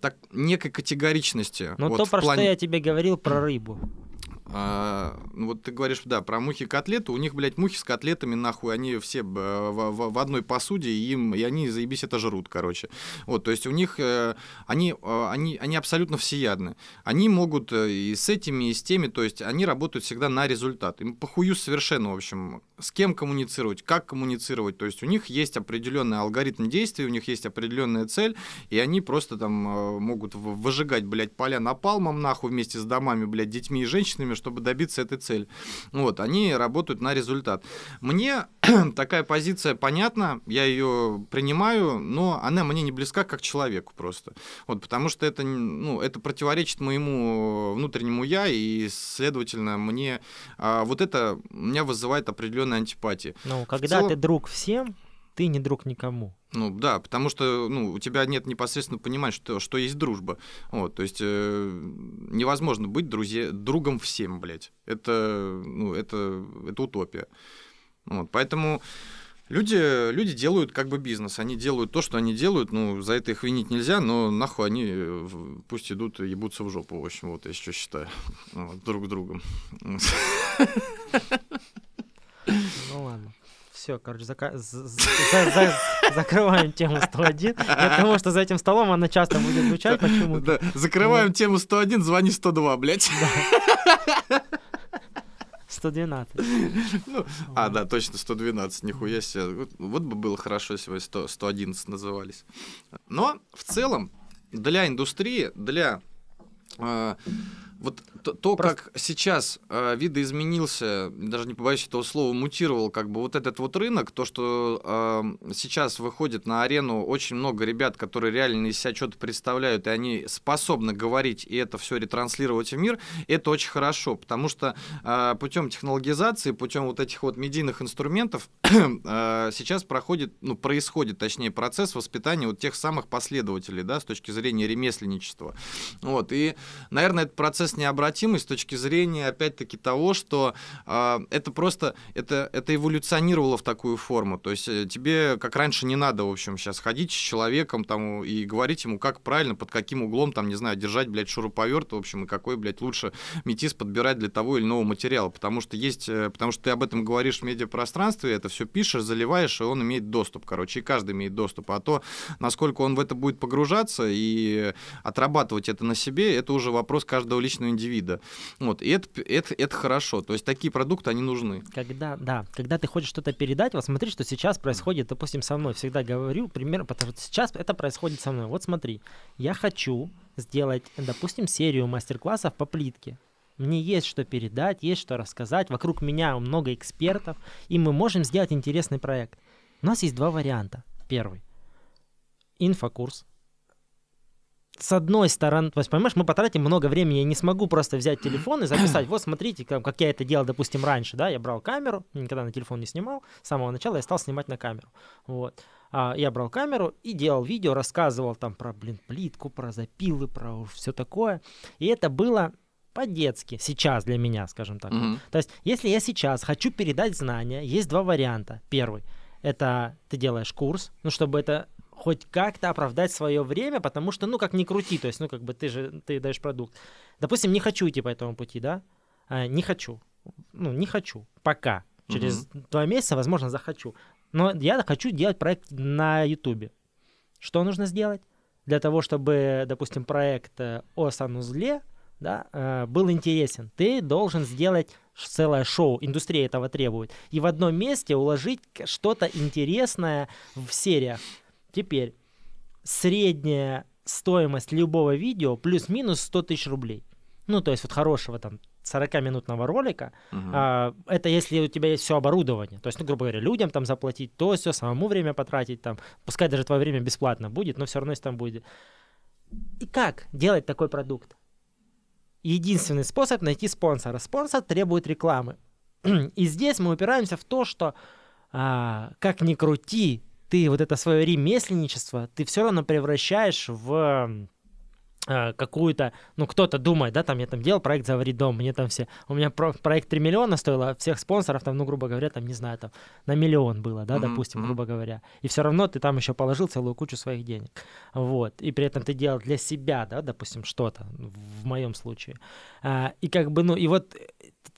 так, некой категоричности. Но ну, вот, то, про плане... что я тебе говорил про рыбу. А, ну, вот ты говоришь, да, про мухи котлеты. У них, блядь, мухи с котлетами, нахуй, они все э, в, в, в одной посуде, и, им, и они, заебись, это жрут, короче. Вот, то есть у них, э, они, а, они, они абсолютно всеядны. Они могут э, и с этими, и с теми, то есть они работают всегда на результат. Им похую совершенно, в общем, с кем коммуницировать, как коммуницировать. То есть у них есть определенный алгоритм действий, у них есть определенная цель, и они просто там могут выжигать, блядь, поля напалмом, нахуй, вместе с домами, блядь, детьми и женщинами, чтобы добиться этой цели. Вот, они работают на результат. Мне такая позиция понятна, я ее принимаю, но она мне не близка как человеку просто. Вот, потому что это, ну, это противоречит моему внутреннему я, и, следовательно, мне а, вот это меня вызывает определенная антипатия. Ну, когда целом... ты друг всем, ты не друг никому. Ну да, потому что ну, у тебя нет непосредственно понимания, что, что есть дружба. Вот, то есть э, невозможно быть друзья, другом всем, блядь. Это, ну, это, это утопия. Вот, поэтому люди, люди делают как бы бизнес. Они делают то, что они делают. Ну, за это их винить нельзя, но нахуй они э, пусть идут и ебутся в жопу, в общем, вот я еще считаю. Вот, друг другом. все, короче, зака... за... За... закрываем тему 101. Я думаю, что за этим столом она часто будет звучать почему да. Закрываем тему 101, звони 102, блядь. Да. 112. Ну, а, да, точно, 112, нихуя себе. Вот, вот бы было хорошо, если бы 100, 111 назывались. Но в целом для индустрии, для э, вот то, то Просто... как сейчас э, видоизменился, даже не побоюсь этого слова, мутировал как бы вот этот вот рынок, то, что э, сейчас выходит на арену очень много ребят, которые реально из себя что-то представляют, и они способны говорить и это все ретранслировать в мир, это очень хорошо, потому что э, путем технологизации, путем вот этих вот медийных инструментов э, сейчас проходит, ну, происходит, точнее, процесс воспитания вот тех самых последователей, да, с точки зрения ремесленничества. Вот, и, наверное, этот процесс процесс необратимый с точки зрения, опять-таки, того, что э, это просто, это, это эволюционировало в такую форму. То есть э, тебе, как раньше, не надо, в общем, сейчас ходить с человеком там и говорить ему, как правильно, под каким углом, там, не знаю, держать, блядь, шуруповерт, в общем, и какой, блядь, лучше метис подбирать для того или иного материала. Потому что есть, э, потому что ты об этом говоришь в медиапространстве, это все пишешь, заливаешь, и он имеет доступ, короче, и каждый имеет доступ. А то, насколько он в это будет погружаться и отрабатывать это на себе, это уже вопрос каждого личного личного индивида. Вот, и это, это, это хорошо. То есть такие продукты, они нужны. Когда, да, когда ты хочешь что-то передать, вот смотри, что сейчас происходит, допустим, со мной. Всегда говорю пример, потому что сейчас это происходит со мной. Вот смотри, я хочу сделать, допустим, серию мастер-классов по плитке. Мне есть что передать, есть что рассказать. Вокруг меня много экспертов, и мы можем сделать интересный проект. У нас есть два варианта. Первый. Инфокурс, с одной стороны, то есть, понимаешь, мы потратим много времени, я не смогу просто взять телефон и записать, вот смотрите, как, как я это делал, допустим, раньше, да, я брал камеру, никогда на телефон не снимал, с самого начала я стал снимать на камеру, вот. А, я брал камеру и делал видео, рассказывал там про, блин, плитку, про запилы, про все такое, и это было по-детски, сейчас для меня, скажем так. Mm-hmm. То есть, если я сейчас хочу передать знания, есть два варианта. Первый, это ты делаешь курс, ну, чтобы это хоть как-то оправдать свое время, потому что, ну, как ни крути, то есть, ну, как бы ты же, ты даешь продукт. Допустим, не хочу идти по этому пути, да? А, не хочу. Ну, не хочу. Пока. Через угу. два месяца, возможно, захочу. Но я хочу делать проект на Ютубе. Что нужно сделать? Для того, чтобы, допустим, проект э, о санузле да, э, был интересен, ты должен сделать целое шоу, индустрия этого требует, и в одном месте уложить что-то интересное в сериях. Теперь средняя стоимость любого видео плюс-минус 100 тысяч рублей. Ну, то есть вот хорошего там 40-минутного ролика, угу. а, это если у тебя есть все оборудование. То есть, ну, грубо говоря, людям там заплатить то, все, самому время потратить там. Пускай даже твое время бесплатно будет, но все равно если там будет. И как делать такой продукт? Единственный способ найти спонсора. Спонсор требует рекламы. И здесь мы упираемся в то, что а, как ни крути, ты вот это свое ремесленничество, ты все равно превращаешь в а, какую-то, ну, кто-то думает, да, там я там делал проект «Завари дом», мне там все, у меня про, проект 3 миллиона стоило а всех спонсоров там, ну, грубо говоря, там, не знаю, там, на миллион было, да, mm-hmm. допустим, грубо говоря. И все равно ты там еще положил целую кучу своих денег, вот, и при этом ты делал для себя, да, допустим, что-то, в моем случае. А, и как бы, ну, и вот э,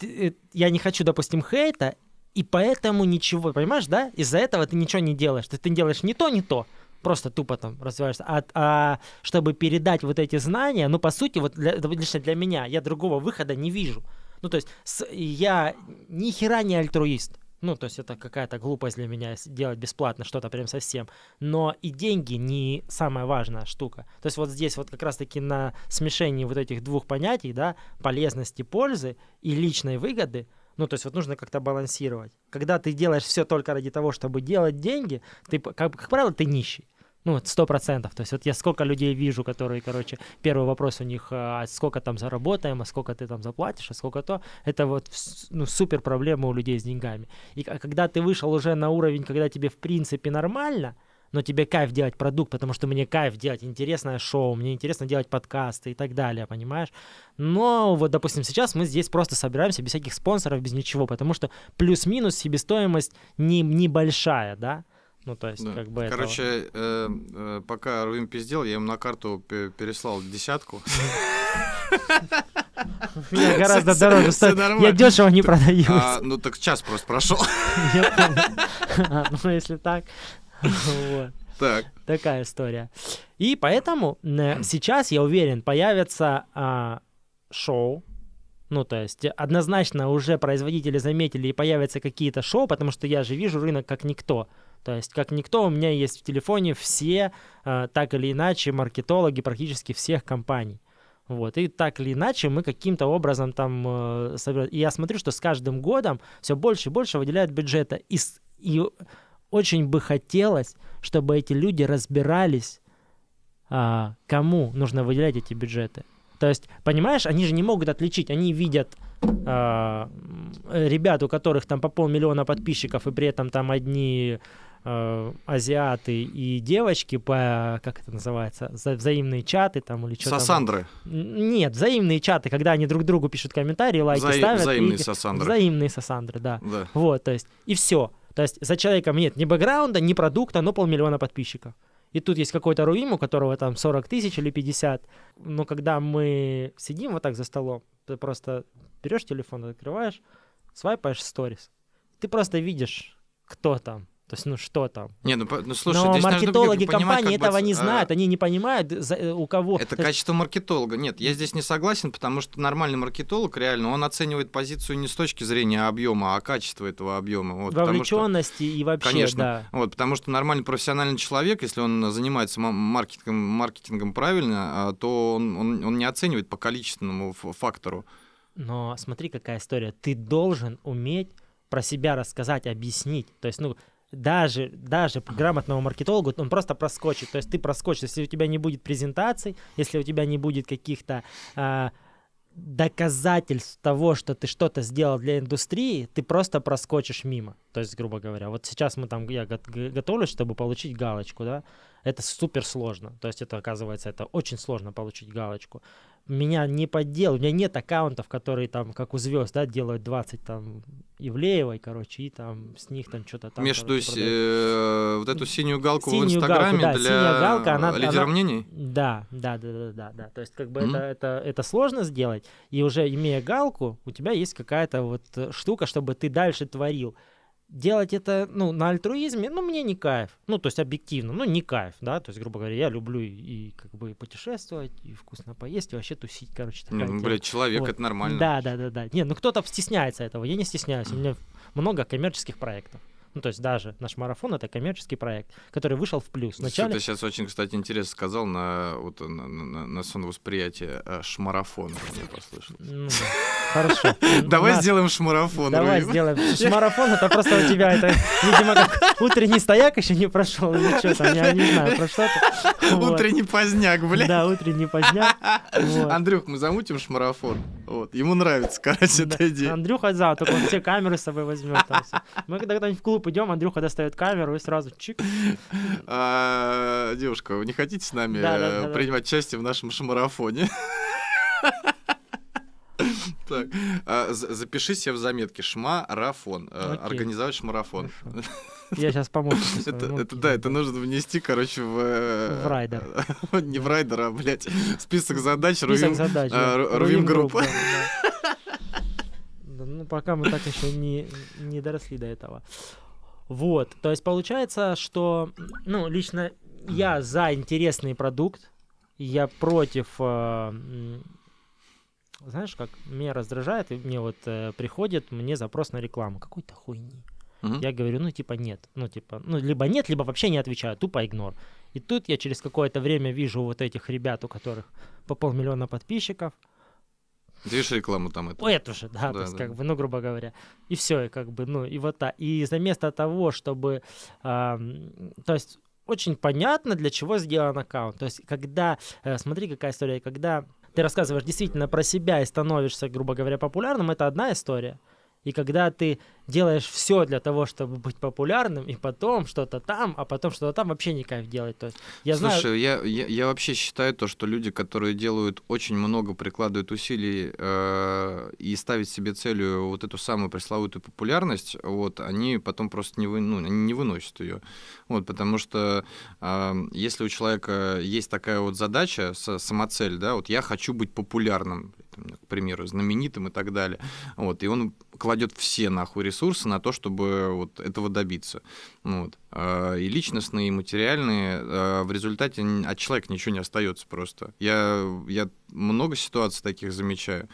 э, я не хочу, допустим, хейта, и поэтому ничего, понимаешь, да? Из-за этого ты ничего не делаешь. Ты, ты делаешь не то, не то. Просто тупо там развиваешься. А, а чтобы передать вот эти знания, ну, по сути, вот для, лично для меня, я другого выхода не вижу. Ну, то есть с, я ни хера не альтруист. Ну, то есть это какая-то глупость для меня делать бесплатно что-то прям совсем. Но и деньги не самая важная штука. То есть вот здесь вот как раз-таки на смешении вот этих двух понятий, да, полезности, пользы и личной выгоды – ну, то есть вот нужно как-то балансировать. Когда ты делаешь все только ради того, чтобы делать деньги, ты, как, как правило, ты нищий. Ну, сто процентов. То есть вот я сколько людей вижу, которые, короче, первый вопрос у них, а, «А сколько там заработаем, а сколько ты там заплатишь, а сколько то. Это вот ну, супер проблема у людей с деньгами. И а когда ты вышел уже на уровень, когда тебе в принципе нормально – но тебе кайф делать продукт, потому что мне кайф делать интересное шоу, мне интересно делать подкасты и так далее, понимаешь? Но вот, допустим, сейчас мы здесь просто собираемся без всяких спонсоров, без ничего, потому что плюс-минус себестоимость не, небольшая, да? Ну, то есть, да. как бы Короче, этого... э, э, пока Руин пиздел, я ему на карту переслал десятку. Я гораздо дороже Я дешево не а, продаюсь. Ну, так час просто прошел. А, ну, если так, вот. Так. Такая история. И поэтому э, сейчас, я уверен, появится а, шоу. Ну, то есть однозначно уже производители заметили и появятся какие-то шоу, потому что я же вижу рынок как никто. То есть, как никто, у меня есть в телефоне все, э, так или иначе, маркетологи практически всех компаний. Вот, и так или иначе мы каким-то образом там... Э, собер... И я смотрю, что с каждым годом все больше и больше выделяют бюджета. И, и очень бы хотелось, чтобы эти люди разбирались, а, кому нужно выделять эти бюджеты. То есть, понимаешь, они же не могут отличить, они видят э, ребят, у которых там по полмиллиона подписчиков, и при этом там одни э, азиаты и девочки по, как это называется, за, взаимные чаты там или что-то. Сосандры. Там. Нет, взаимные чаты, когда они друг другу пишут комментарии, лайки Вза- ставят. Взаимные и... сосандры. Взаимные сосандры, да. да. Вот, то есть, и все. То есть за человеком нет ни бэкграунда, ни продукта, но полмиллиона подписчиков. И тут есть какой-то Руим, у которого там 40 тысяч или 50. Но когда мы сидим вот так за столом, ты просто берешь телефон, открываешь, свайпаешь сторис. Ты просто видишь, кто там. То есть, ну что там? Не, ну, ну слушай, Но здесь маркетологи компании понимать, этого бы, не а знают, а... они не понимают, э, за, э, у кого. Это качество маркетолога. Нет, я здесь не согласен, потому что нормальный маркетолог реально, он оценивает позицию не с точки зрения объема, а качества этого объема. Вот, Вовлеченности что... и вообще, Конечно, да. Вот, потому что нормальный профессиональный человек, если он занимается маркетингом, маркетингом правильно, а, то он, он, он не оценивает по количественному фактору. Но смотри, какая история. Ты должен уметь про себя рассказать, объяснить. То есть, ну, даже, даже грамотного маркетолога он просто проскочит. То есть ты проскочишь, если у тебя не будет презентаций, если у тебя не будет каких-то э, доказательств того, что ты что-то сделал для индустрии, ты просто проскочишь мимо. То есть, грубо говоря, вот сейчас мы там, я готовлюсь, чтобы получить галочку, да, это супер сложно. То есть это, оказывается, это очень сложно получить галочку. Меня не поддел, у меня нет аккаунтов, которые там, как у звезд, да, делают 20 там Ивлеевой, короче, и там с них там что-то там. Между короче, э, вот эту синюю галку синюю в Инстаграме галку, да, для галка, она, лидера она, мнений? Да, да, да, да, да, да. То есть как бы mm-hmm. это, это, это сложно сделать, и уже имея галку, у тебя есть какая-то вот штука, чтобы ты дальше творил делать это ну, на альтруизме, ну, мне не кайф. Ну, то есть объективно, ну, не кайф, да. То есть, грубо говоря, я люблю и, как бы путешествовать, и вкусно поесть, и вообще тусить, короче. ну, блядь, человек, вот. это нормально. Да, да, да, да. Не, ну кто-то стесняется этого, я не стесняюсь. У меня много коммерческих проектов. Ну, то есть даже наш марафон — это коммерческий проект, который вышел в плюс. Вначале... Ты сейчас очень, кстати, интересно сказал на, вот, на, на, на сон восприятия э, шмарафон. Ну хорошо. Давай сделаем шмарафон. Давай сделаем шмарафон. Это просто у тебя это, видимо, как утренний стояк еще не прошел или что там, я не знаю, про что вот. Утренний поздняк, блядь. Да, утренний поздняк. Андрюх, мы замутим шмарафон. Вот. Ему нравится, короче, эта идея. Андрюха, за, только он все камеры с собой возьмет. Мы когда-нибудь в клуб клуб идем, Андрюха достает камеру и сразу чик. А, девушка, вы не хотите с нами э, принимать участие в нашем шмарафоне? Так, а, запиши себе в заметке шмарафон. Э, организовать шмарафон. Я сейчас помогу. Это, это, да, это нужно внести, короче, в... Э, в райдер. Не в райдер, а, блядь, список задач. Список рувим, задач. А, рувим групп. Ну, пока мы так еще не, не доросли до этого. Вот, то есть получается, что, ну, лично я за интересный продукт, я против, э, знаешь, как меня раздражает, и мне вот э, приходит мне запрос на рекламу какой-то хуйни. Угу. Я говорю, ну, типа, нет. Ну, типа, ну, либо нет, либо вообще не отвечаю, тупо игнор. И тут я через какое-то время вижу вот этих ребят, у которых по полмиллиона подписчиков – ты видишь рекламу там это? Ой, это же, да, да, то есть, да. как бы, ну, грубо говоря. И все, и как бы, ну, и вот так. И вместо того, чтобы, э, то есть, очень понятно, для чего сделан аккаунт. То есть, когда, э, смотри, какая история, когда ты рассказываешь действительно про себя и становишься, грубо говоря, популярным, это одна история. И когда ты делаешь все для того, чтобы быть популярным, и потом что-то там, а потом что-то там, вообще не кайф делать. То есть, я Слушай, знаю... я, я, я вообще считаю то, что люди, которые делают очень много, прикладывают усилий э, и ставят себе целью вот эту самую пресловутую популярность, вот, они потом просто не, вы, ну, не выносят ее. Вот, потому что э, если у человека есть такая вот задача, самоцель, да, вот я хочу быть популярным, к примеру, знаменитым и так далее. Вот, и он кладет все нахуй ресурсы на то, чтобы вот этого добиться. Вот. А, и личностные, и материальные. А, в результате от человека ничего не остается просто. Я, я много ситуаций таких замечаю.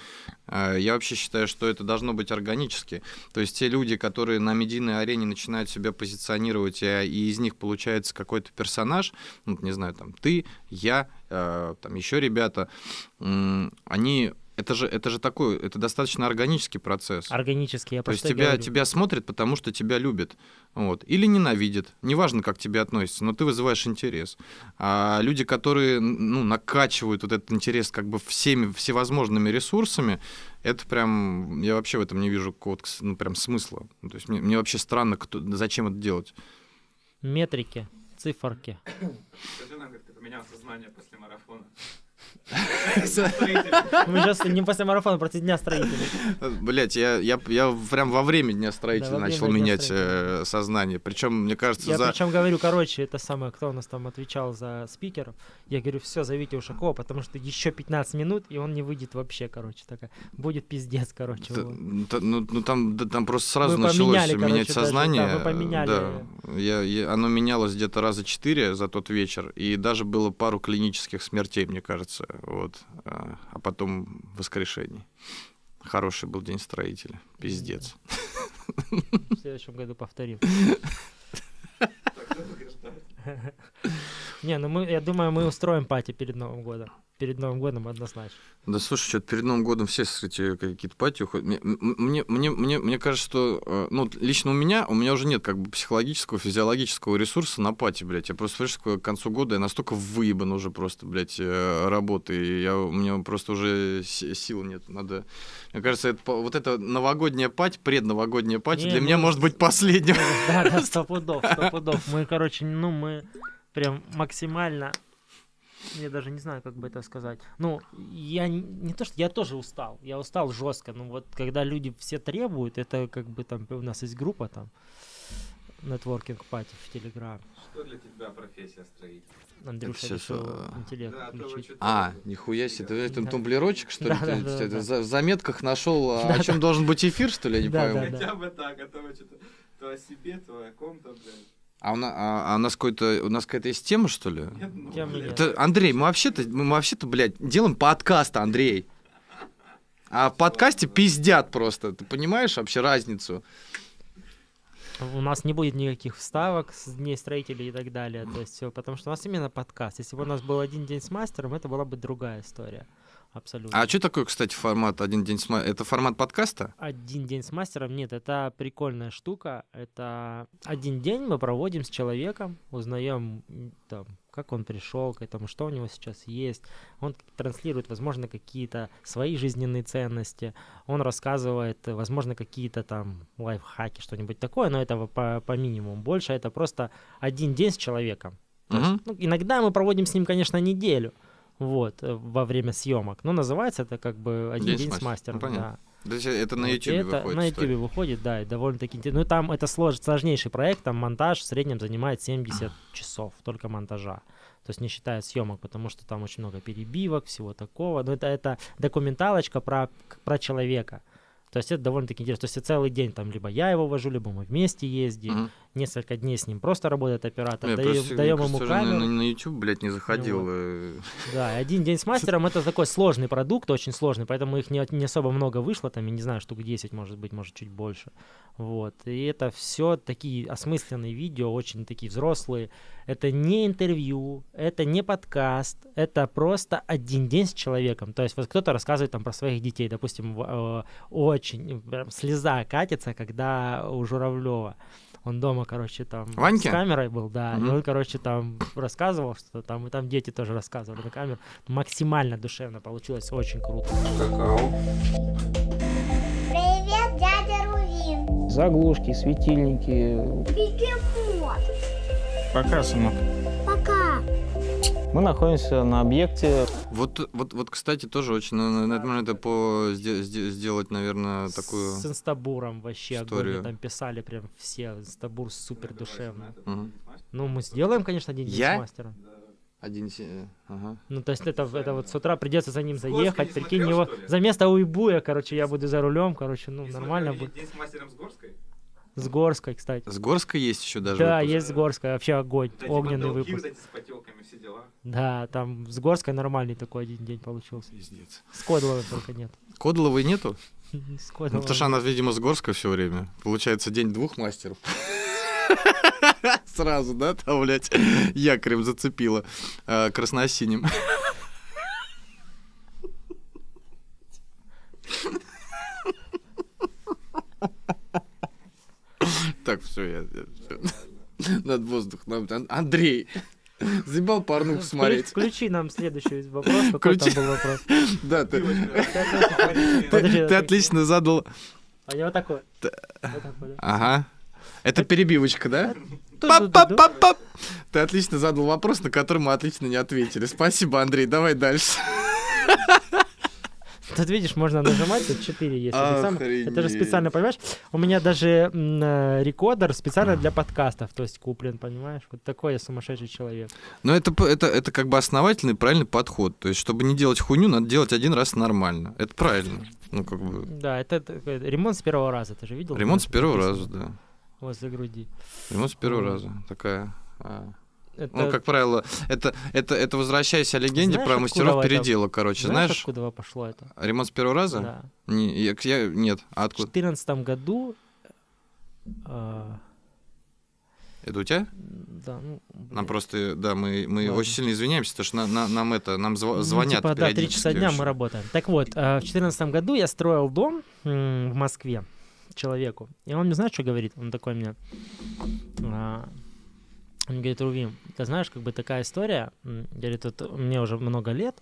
А, я вообще считаю, что это должно быть органически. То есть те люди, которые на медийной арене начинают себя позиционировать, и из них получается какой-то персонаж, ну, не знаю, там, ты, я, Э, там еще ребята, они это же, это же такой, это достаточно органический процесс. Органический, я То есть тебя, говорю. тебя смотрят, потому что тебя любят. Вот. Или ненавидят. Неважно, как к тебе относятся, но ты вызываешь интерес. А люди, которые ну, накачивают вот этот интерес как бы всеми всевозможными ресурсами, это прям, я вообще в этом не вижу какого ну, прям смысла. Ну, то есть мне, мне вообще странно, кто, зачем это делать. Метрики, циферки меня сознание после марафона. Мы сейчас не после марафона, против Дня строителей. Блять, я, я, я прям во время Дня строителей да, начал менять строителей. Э, сознание. Причем, мне кажется, я за... причем говорю, короче, это самое, кто у нас там отвечал за спикеров. Я говорю, все, зовите Ушакова, потому что еще 15 минут, и он не выйдет вообще, короче. Такая. Будет пиздец, короче. Да, вот. ну, ну, ну, там, да, там просто сразу мы началось поменяли, менять короче, сознание. Даже, да, мы поменяли. Да. Я, я, оно менялось где-то раза четыре за тот вечер, и даже было пару клинических смертей, мне кажется вот, а, а потом воскрешение. Хороший был день строителя, пиздец. В следующем году повторим. Не, ну мы, я думаю, мы устроим пати перед Новым годом перед Новым годом однозначно. Да слушай, что-то перед Новым годом все, кстати, какие-то пати уходят. Мне, мне, мне, мне, мне кажется, что э, ну, лично у меня, у меня уже нет как бы психологического, физиологического ресурса на пати, блядь. Я просто слышу, к концу года я настолько выебан уже просто, блядь, э, работы. И я, у меня просто уже сил нет. Надо... Мне кажется, это, вот эта новогодняя пать, предновогодняя пать для мы... меня ну, может быть последним. Да, да, сто пудов, сто Мы, короче, ну, мы прям максимально я даже не знаю, как бы это сказать. Ну, я не, не то, что я тоже устал, я устал жестко, но вот когда люди все требуют, это как бы там у нас есть группа там, нетворкинг пати в Телеграм. Что для тебя профессия строитель? Андрюша решил. что... интеллект да, включить. А, нихуя себе, ты там тумблерочек, что ли? Да, да, да. В заметках нашел, а, о чем должен быть эфир, что ли, я не да, понял. Да, да. Хотя бы так, а то о себе, то о ком-то, блядь. А у нас, а, а у нас какой-то у нас какая-то есть тема, что ли? Тема Это, Андрей, мы вообще-то, мы вообще-то, блядь, делаем подкаст, Андрей. А в подкасте пиздят просто. Ты понимаешь вообще разницу? У нас не будет никаких вставок с дней строителей и так далее. То есть, потому что у нас именно подкаст. Если бы у нас был один день с мастером, это была бы другая история. Абсолютно. А что такое, кстати, формат «Один день с мастером»? Это формат подкаста? «Один день с мастером» нет, это прикольная штука. Это один день мы проводим с человеком, узнаем там, как он пришел к этому, что у него сейчас есть. Он транслирует, возможно, какие-то свои жизненные ценности. Он рассказывает, возможно, какие-то там лайфхаки, что-нибудь такое, но этого по, по минимуму. Больше это просто один день с человеком. uh Есть, ну, иногда мы проводим с ним, конечно, неделю вот, э, во время съемок. Но ну, называется это как бы «Один день, день с мастером». Ну, да. это на YouTube это выходит? На YouTube история. выходит, да, и довольно-таки интересно. Ну, там это слож, сложнейший проект, там монтаж в среднем занимает 70 часов только монтажа. То есть не считая съемок, потому что там очень много перебивок, всего такого. Но это, это документалочка про, про человека. То есть это довольно-таки интересно. То есть я целый день там либо я его вожу, либо мы вместе ездим. Uh-huh несколько дней с ним просто работает оператор, я даем, просто, даем ему камеру. На, на YouTube, блядь, не заходил. Вот. Э. Да, один день с мастером это такой сложный продукт, очень сложный, поэтому их не, не особо много вышло, там, я не знаю, штук 10, может быть, может, чуть больше. Вот. И это все такие осмысленные видео, очень такие взрослые. Это не интервью, это не подкаст, это просто один день с человеком. То есть вот кто-то рассказывает там про своих детей, допустим, э, очень прям слеза катится, когда у Журавлева он дома, короче, там Ваньке? с камерой был, да. Угу. И он, короче, там рассказывал что там, и там дети тоже рассказывали на камеру. Максимально душевно получилось, очень круто. Какао. Привет, дядя Рувин. Заглушки, светильники. Бегемот. Пока, сынок. Мы находимся на объекте. Вот, вот, вот кстати, тоже очень, наверное, это по сделать, наверное, такую... С инстабуром вообще огонь, там писали прям все, инстабур супер душевно. Угу. Ну, мы сделаем, конечно, один день Я? с мастером. Один... Ага. Ну, то есть это, это вот с утра придется за ним заехать, прикинь, его... За место уйбуя, короче, я буду за рулем, короче, ну, нормально будет. День с мастером с Горской? С Горской, кстати. С Горской есть еще даже. Да, выпуск. есть с Горской. вообще огонь, вот огненный потолки, выпуск. Вот с потеками, все дела. Да, там с Горской нормальный такой один день получился. Пиздец. С Кодловой только нет. Кодловой нету? С Кодловой. Ну, потому что она, видимо, с Горской все время. Получается, день двух мастеров. Сразу, да, там, блядь, якорем зацепила красно э, красносиним. Так, все, я... над воздух. Нам... Андрей, Заебал порнух смотреть. Включи нам следующий вопрос. Какой там был вопрос? Да, ты... Ты отлично задал... А я вот такой. Ага. Это перебивочка, да? Пап-пап-пап-пап! Ты отлично задал вопрос, на который мы отлично не ответили. Спасибо, Андрей. Давай дальше. Тут видишь, можно нажимать, тут 4 есть. Это же специально, понимаешь? У меня даже э, рекордер специально для подкастов, то есть куплен, понимаешь? Вот такой я сумасшедший человек. Но это, это, это как бы основательный правильный подход. То есть, чтобы не делать хуйню, надо делать один раз нормально. Это правильно. Ну, как бы... Да, это, это ремонт с первого раза, ты же видел? Ремонт с первого раза, да. Вот за груди. Ремонт с первого раза. Такая... А, это... Ну, как правило, это, это, это возвращаясь о легенде знаешь, про мастеров передела, это... короче, знаешь? Знаешь, откуда пошло это? Ремонт с первого раза? Да. Не, я, я, нет, а откуда? В 2014 году... Э... Это у тебя? Да. Ну, блин. нам просто, да, мы, мы Ладно. очень сильно извиняемся, потому что на, на, нам это, нам ну, звонят. Ну, типа, да, 3 часа дня мы работаем. Так вот, э, в 2014 году я строил дом в Москве человеку. И он мне, знаешь, что говорит? Он такой мне... Э, он говорит, Рувим, ты знаешь, как бы такая история, говорит, вот мне уже много лет,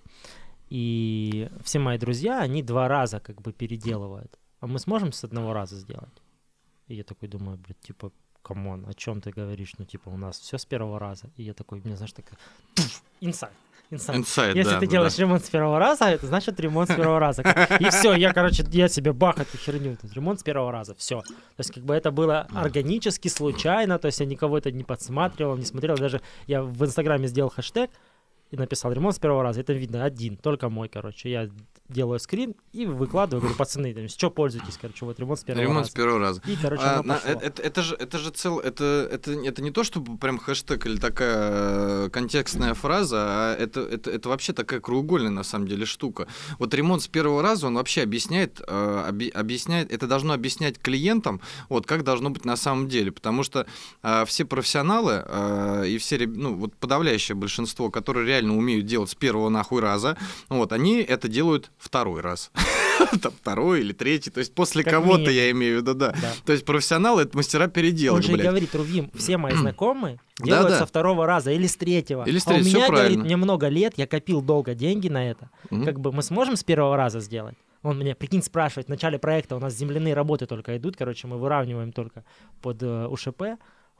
и все мои друзья, они два раза как бы переделывают. А мы сможем с одного раза сделать? И я такой думаю, блядь, типа, камон, о чем ты говоришь? Ну, типа, у нас все с первого раза. И я такой, мне, знаешь, такая, инсайт. Инсайт. Инсайт Если да, ты да, делаешь да. ремонт с первого раза, это значит ремонт с первого раза. И все, я, короче, я себе бах эту херню. Ремонт с первого раза, все. То есть как бы это было органически, случайно, то есть я никого это не подсматривал, не смотрел. Даже я в Инстаграме сделал хэштег — и написал ремонт с первого раза. Это видно один, только мой, короче. Я делаю скрин и выкладываю, говорю, пацаны, что пользуетесь, короче, вот ремонт с первого ремонт раза. Ремонт с первого раза. И, короче, а, на, это, это же, это же цел, это, это, это не то, чтобы прям хэштег или такая э, контекстная фраза, а это, это, это вообще такая кругольная на самом деле штука. Вот ремонт с первого раза, он вообще объясняет, э, оби, объясняет, это должно объяснять клиентам, вот как должно быть на самом деле, потому что а, все профессионалы а, и все, ну, вот подавляющее большинство, которые реально умеют делать с первого нахуй раза, вот, они это делают второй раз. второй или третий, то есть после кого-то я имею в виду, да. То есть профессионалы это мастера переделок, Он же говорит, Рувим, все мои знакомые делают да, да. со второго раза или с третьего. Или с третьего, а у меня, правильно. говорит, мне много лет, я копил долго деньги на это. Угу. Как бы мы сможем с первого раза сделать? Он меня, прикинь, спрашивает, в начале проекта у нас земляные работы только идут, короче, мы выравниваем только под э, УШП,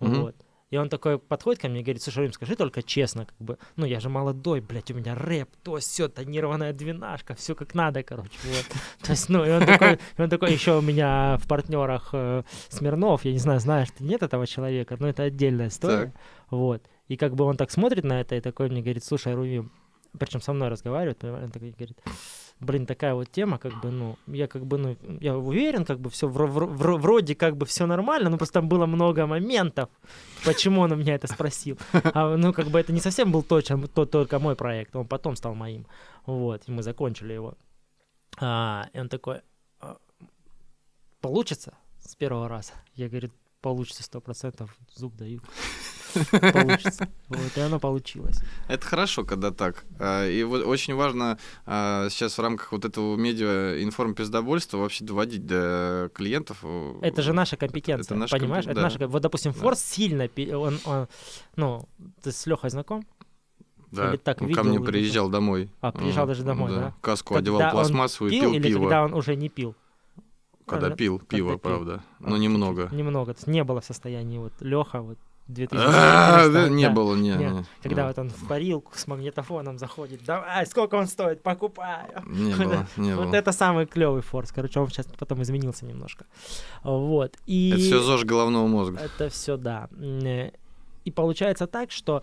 угу. вот. И он такой подходит ко мне и говорит, слушай, Рим, скажи только честно, как бы, ну я же молодой, блядь, у меня рэп, то все, тонированная двенашка, все как надо, короче, вот. То есть, ну, и он такой, он такой, еще у меня в партнерах э, Смирнов, я не знаю, знаешь нет этого человека, но это отдельная история, так. вот. И как бы он так смотрит на это и такой мне говорит, слушай, Рувим, причем со мной разговаривает, понимаешь, он такой говорит, блин, такая вот тема, как бы, ну, я как бы, ну, я уверен, как бы, все в, в, в, вроде как бы все нормально, но просто там было много моментов, почему он у меня это спросил. А, ну, как бы это не совсем был точно, а то, только мой проект, он потом стал моим, вот, и мы закончили его. А, и он такой, «А, получится с первого раза? Я говорю, получится сто процентов, зуб даю. Получится. Вот, и оно получилось. Это хорошо, когда так. А, и вот очень важно а, сейчас в рамках вот этого медиа информ пиздобольства вообще доводить до клиентов. Э, это же наша компетенция, это, наша понимаешь? Комп... Это да. наша... Вот, допустим, Форс да. сильно... Он, он, ну, ты с Лехой знаком? Да, или так он видел, ко мне приезжал или... домой. А, приезжал даже домой, да? да? Каску когда одевал пластмассовую и пил, пил или пиво. когда он уже не пил? Когда Правильно? пил пиво, Когда правда. Пил. Но ну, а, немного. Типа, немного. Не было в состоянии вот Леха вот 2000 а, не было, не, Когда вот он в парилку с магнитофоном заходит, давай, сколько он стоит, покупаю. Не было, не было. Вот это самый клевый форс. Короче, он сейчас потом изменился немножко. Вот. И... Это все зож головного мозга. Это все, да. И получается так, что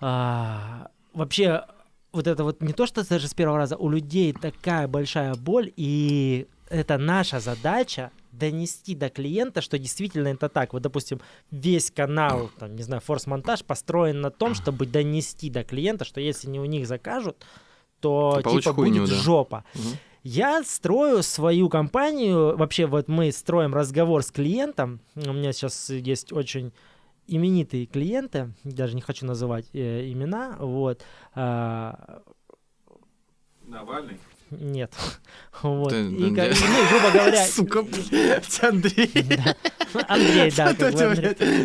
а, вообще вот это вот не то, что даже с первого раза, у людей такая большая боль, и это наша задача донести до клиента, что действительно это так. Вот, допустим, весь канал, там, не знаю, форс-монтаж построен на том, чтобы донести до клиента, что если не у них закажут, то типа будет да. жопа. Угу. Я строю свою компанию, вообще вот мы строим разговор с клиентом, у меня сейчас есть очень именитые клиенты, даже не хочу называть э, имена, вот. Э, Навальный? Нет. Вот. Да, и, да, как, да. ну, грубо говоря... Сука, блядь, Андрей. Андрей, да.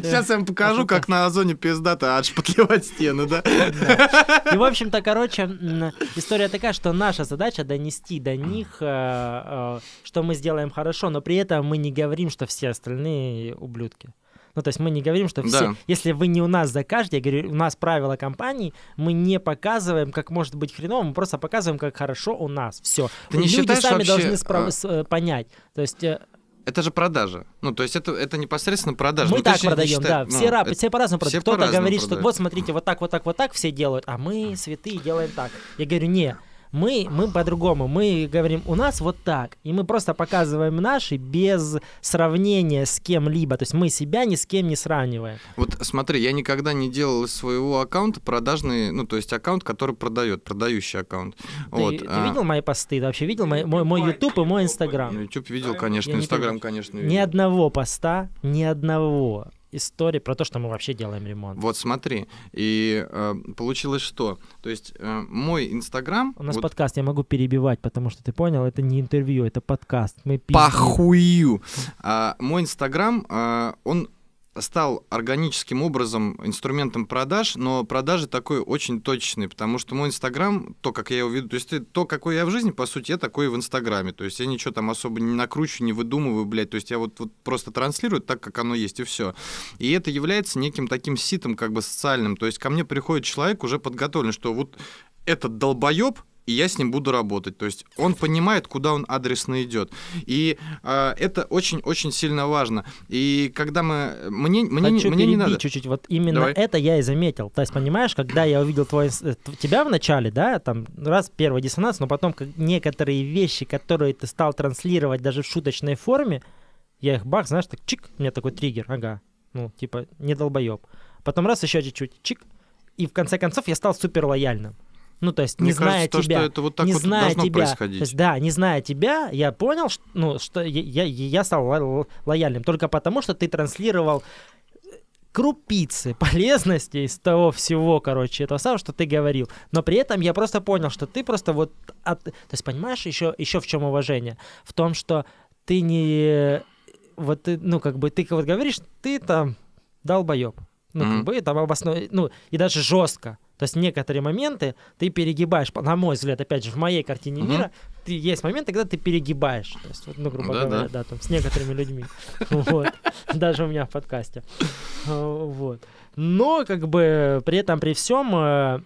Сейчас я вам покажу, как на озоне аж отшпатлевать стены, да? И, в общем-то, короче, история такая, что наша задача донести до них, э, э, что мы сделаем хорошо, но при этом мы не говорим, что все остальные ублюдки. Ну, то есть мы не говорим, что все... Да. Если вы не у нас закажете, я говорю, у нас правила компании, мы не показываем, как может быть хреново, мы просто показываем, как хорошо у нас. Все. Ты Люди не считаешь сами вообще... должны справ... а... понять. То есть э, это же продажа. Ну, то есть это, это непосредственно продажа. Мы ну, так продаем, считай, да. Ну, все, рабы, все по-разному продают. Кто-то по говорит, продают. что вот смотрите, вот так, вот так, вот так все делают, а мы, святые, делаем так. Я говорю, не, мы, мы по-другому. Мы говорим, у нас вот так. И мы просто показываем наши без сравнения с кем-либо. То есть мы себя ни с кем не сравниваем. Вот смотри, я никогда не делал из своего аккаунта продажный, ну, то есть аккаунт, который продает, продающий аккаунт. Ты, вот. ты а... видел мои посты? Ты вообще видел мой, мой, мой YouTube и мой Instagram? Ну, YouTube видел, конечно. Instagram, конечно, видел. Ни одного поста, ни одного истории про то, что мы вообще делаем ремонт. Вот смотри, и э, получилось что? То есть э, мой Инстаграм... У нас вот... подкаст, я могу перебивать, потому что ты понял, это не интервью, это подкаст. Мы пиздим. Похую! А, мой Инстаграм, а, он стал органическим образом инструментом продаж, но продажи такой очень точечный, потому что мой Инстаграм, то, как я его веду, то есть то, какой я в жизни, по сути, я такой в Инстаграме. То есть я ничего там особо не накручу, не выдумываю, блядь. То есть я вот, вот просто транслирую так, как оно есть, и все. И это является неким таким ситом, как бы социальным. То есть ко мне приходит человек уже подготовлен, что вот этот долбоеб, и я с ним буду работать. То есть он понимает, куда он адресно идет. И э, это очень-очень сильно важно. И когда мы... Мне, мне, Хочу мне не надо... чуть-чуть. Вот именно Давай. это я и заметил. То есть, понимаешь, когда я увидел твой, э, тебя в начале, да, там раз первый диссонанс, но потом как некоторые вещи, которые ты стал транслировать даже в шуточной форме, я их бах, знаешь, так чик, у меня такой триггер, ага, ну, типа, не долбоеб. Потом раз еще чуть-чуть, чик, и в конце концов я стал супер лояльным. Ну, то есть, не Мне зная кажется, тебя, то, что это вот так не вот зная должно тебя, происходить. То есть, да, не зная тебя, я понял, что, ну, что я, я, я стал ло- лояльным только потому, что ты транслировал э, крупицы полезности из того всего, короче, этого самого, что ты говорил. Но при этом я просто понял, что ты просто вот... От... То есть, понимаешь, еще, еще в чем уважение? В том, что ты не... Вот ты, ну, как бы, ты вот говоришь, ты там долбоеб. Ну, mm-hmm. как бы, там обоснов... Ну, и даже жестко. То есть некоторые моменты ты перегибаешь, на мой взгляд, опять же, в моей картине угу. мира, ты, есть моменты, когда ты перегибаешь, то есть, ну, грубо да, говоря, да. да, там, с некоторыми людьми, вот, даже у меня в подкасте, э, вот. Но, как бы, при этом, при всем, э,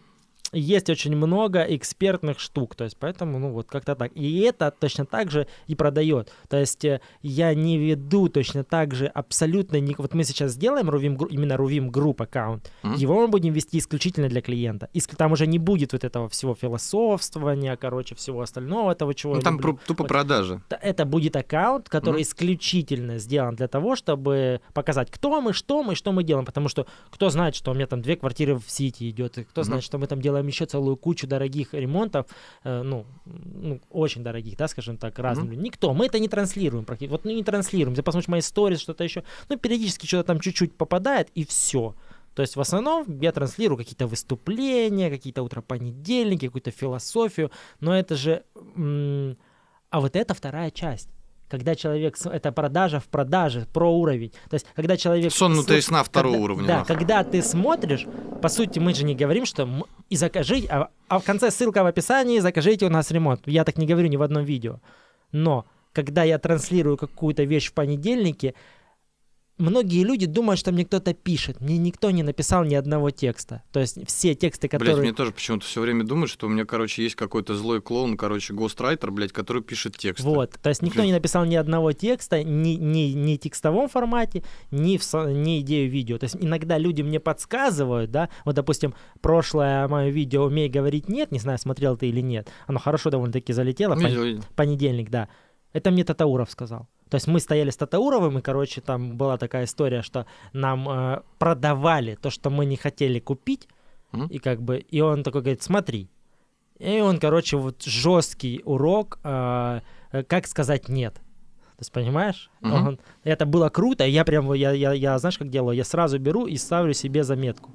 есть очень много экспертных штук, то есть поэтому, ну вот как-то так. И это точно так же и продает. То есть э, я не веду точно так же абсолютно, не... вот мы сейчас сделаем Ruvim, именно Ruvim групп аккаунт, mm-hmm. его мы будем вести исключительно для клиента. И там уже не будет вот этого всего философствования, короче, всего остального этого чего... Ну там люблю. тупо вот. продажи. Это будет аккаунт, который mm-hmm. исключительно сделан для того, чтобы показать, кто мы, что мы, что мы делаем, потому что кто знает, что у меня там две квартиры в Сити идет, и кто mm-hmm. знает, что мы там делаем там еще целую кучу дорогих ремонтов, э, ну, ну, очень дорогих, да, скажем так, разным mm-hmm. Никто, мы это не транслируем, практически, вот ну, не транслируем, ты посмотришь мои истории, что-то еще, ну, периодически что-то там чуть-чуть попадает, и все. То есть в основном я транслирую какие-то выступления, какие-то утропонедельники, какую-то философию, но это же... М- а вот это вторая часть когда человек, это продажа в продаже, про уровень. То есть, когда человек... Сон ну внутри сна второго когда, уровня. Да, нахуй. когда ты смотришь, по сути, мы же не говорим, что и закажи, а, а в конце ссылка в описании, закажите у нас ремонт. Я так не говорю ни в одном видео. Но когда я транслирую какую-то вещь в понедельнике, многие люди думают, что мне кто-то пишет. Мне никто не написал ни одного текста. То есть все тексты, которые... Блядь, мне тоже почему-то все время думают, что у меня, короче, есть какой-то злой клоун, короче, гострайтер, блядь, который пишет текст. Вот, то есть никто блядь. не написал ни одного текста, ни, ни, ни в текстовом формате, ни, в, со ни идею видео. То есть иногда люди мне подсказывают, да, вот, допустим, прошлое мое видео «Умей говорить нет», не знаю, смотрел ты или нет, оно хорошо довольно-таки залетело, пон... понедельник, да, это мне Татауров сказал. То есть мы стояли с Татауровым, и, короче, там была такая история, что нам э, продавали то, что мы не хотели купить, mm. и как бы, и он такой говорит, смотри. И он, короче, вот жесткий урок, э, э как сказать нет. То есть, понимаешь? Mm-hmm. Он, это было круто, я прям, я, я, я, знаешь, как делаю? Я сразу беру и ставлю себе заметку.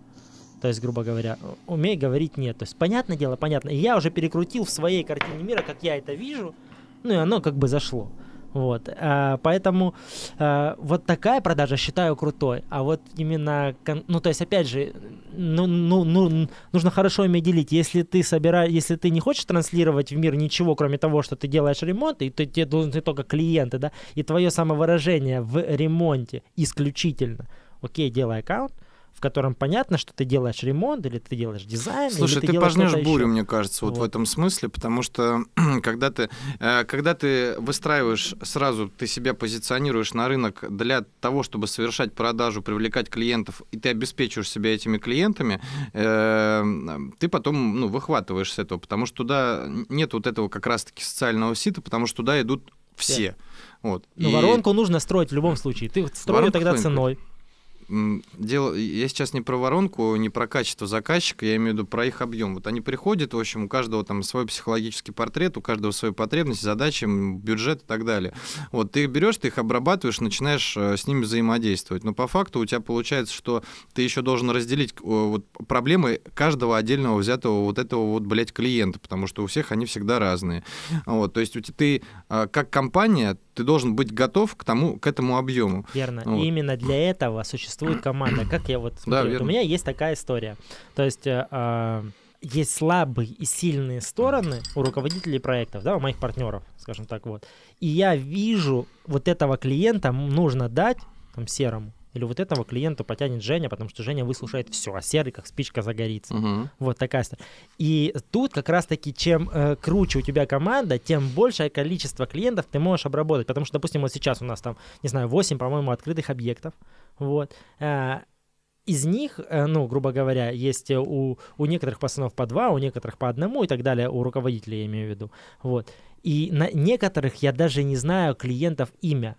То есть, грубо говоря, умей говорить нет. То есть, понятное дело, понятно. И я уже перекрутил в своей картине мира, как я это вижу, ну и оно как бы зашло. Вот, а, поэтому а, вот такая продажа считаю крутой, а вот именно, ну то есть опять же, ну, ну, ну нужно хорошо ими делить. Если ты собираешь, если ты не хочешь транслировать в мир ничего, кроме того, что ты делаешь ремонт, и ты, тебе должны только клиенты, да, и твое самовыражение в ремонте исключительно. Окей, делай аккаунт, в котором понятно, что ты делаешь ремонт, или ты делаешь дизайн. Слушай, ты, ты пожнешь бурю, еще. мне кажется, вот, вот в этом смысле, потому что когда ты, э, когда ты выстраиваешь сразу, ты себя позиционируешь на рынок для того, чтобы совершать продажу, привлекать клиентов, и ты обеспечиваешь себя этими клиентами, э, ты потом ну, выхватываешь с этого, потому что туда нет вот этого как раз-таки социального сита, потому что туда идут все. все. Вот. Но ну, и... воронку нужно строить в любом случае. Ты строй тогда ценой дело, я сейчас не про воронку, не про качество заказчика, я имею в виду про их объем. Вот они приходят, в общем, у каждого там свой психологический портрет, у каждого свои потребности, задачи, бюджет и так далее. Вот ты их берешь, ты их обрабатываешь, начинаешь э, с ними взаимодействовать. Но по факту у тебя получается, что ты еще должен разделить э, вот, проблемы каждого отдельного взятого вот этого вот, блядь, клиента, потому что у всех они всегда разные. Вот, то есть у тебя, ты э, как компания, ты должен быть готов к тому, к этому объему. Верно. Вот. И именно для этого существует команда. Как я вот смотрю, да, вот верно. у меня есть такая история. То есть э, а, есть слабые и сильные стороны у руководителей проектов, да, у моих партнеров, скажем так вот. И я вижу вот этого клиента нужно дать там серому или вот этого клиента потянет Женя, потому что Женя выслушает все, а серый как спичка загорится. Угу. Вот такая история. И тут как раз-таки чем э, круче у тебя команда, тем большее количество клиентов ты можешь обработать. Потому что, допустим, вот сейчас у нас там, не знаю, 8, по-моему, открытых объектов. Вот. Э, из них, э, ну, грубо говоря, есть э, у, у некоторых пацанов по два, у некоторых по одному и так далее, у руководителей я имею в виду. Вот. И на некоторых я даже не знаю клиентов имя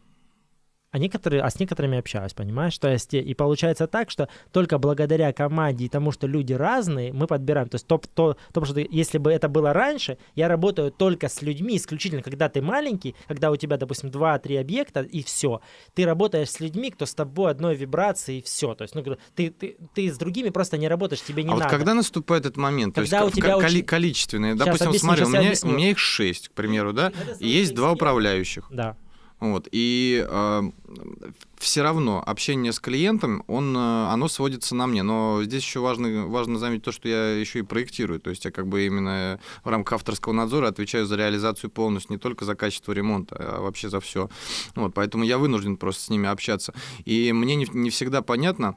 а, некоторые, а с некоторыми общаюсь, понимаешь? То есть, и получается так, что только благодаря команде и тому, что люди разные, мы подбираем. То есть, топ, то, то, что если бы это было раньше, я работаю только с людьми, исключительно, когда ты маленький, когда у тебя, допустим, 2-3 объекта и все. Ты работаешь с людьми, кто с тобой одной вибрации и все. То есть, ну, ты, ты, ты с другими просто не работаешь, тебе не а надо. вот когда наступает этот момент? Когда то есть, у тебя коли, очень... количественные. допустим, объясню, смотри, у меня, у меня их 6, к примеру, да, и есть два управляющих. Да. Вот, и э, а, все равно общение с клиентом, он, а, оно сводится на мне. Но здесь еще важно, важно заметить то, что я еще и проектирую. То есть я как бы именно в рамках авторского надзора отвечаю за реализацию полностью, не только за качество ремонта, а вообще за все. Вот, поэтому я вынужден просто с ними общаться. И мне не, не всегда понятно,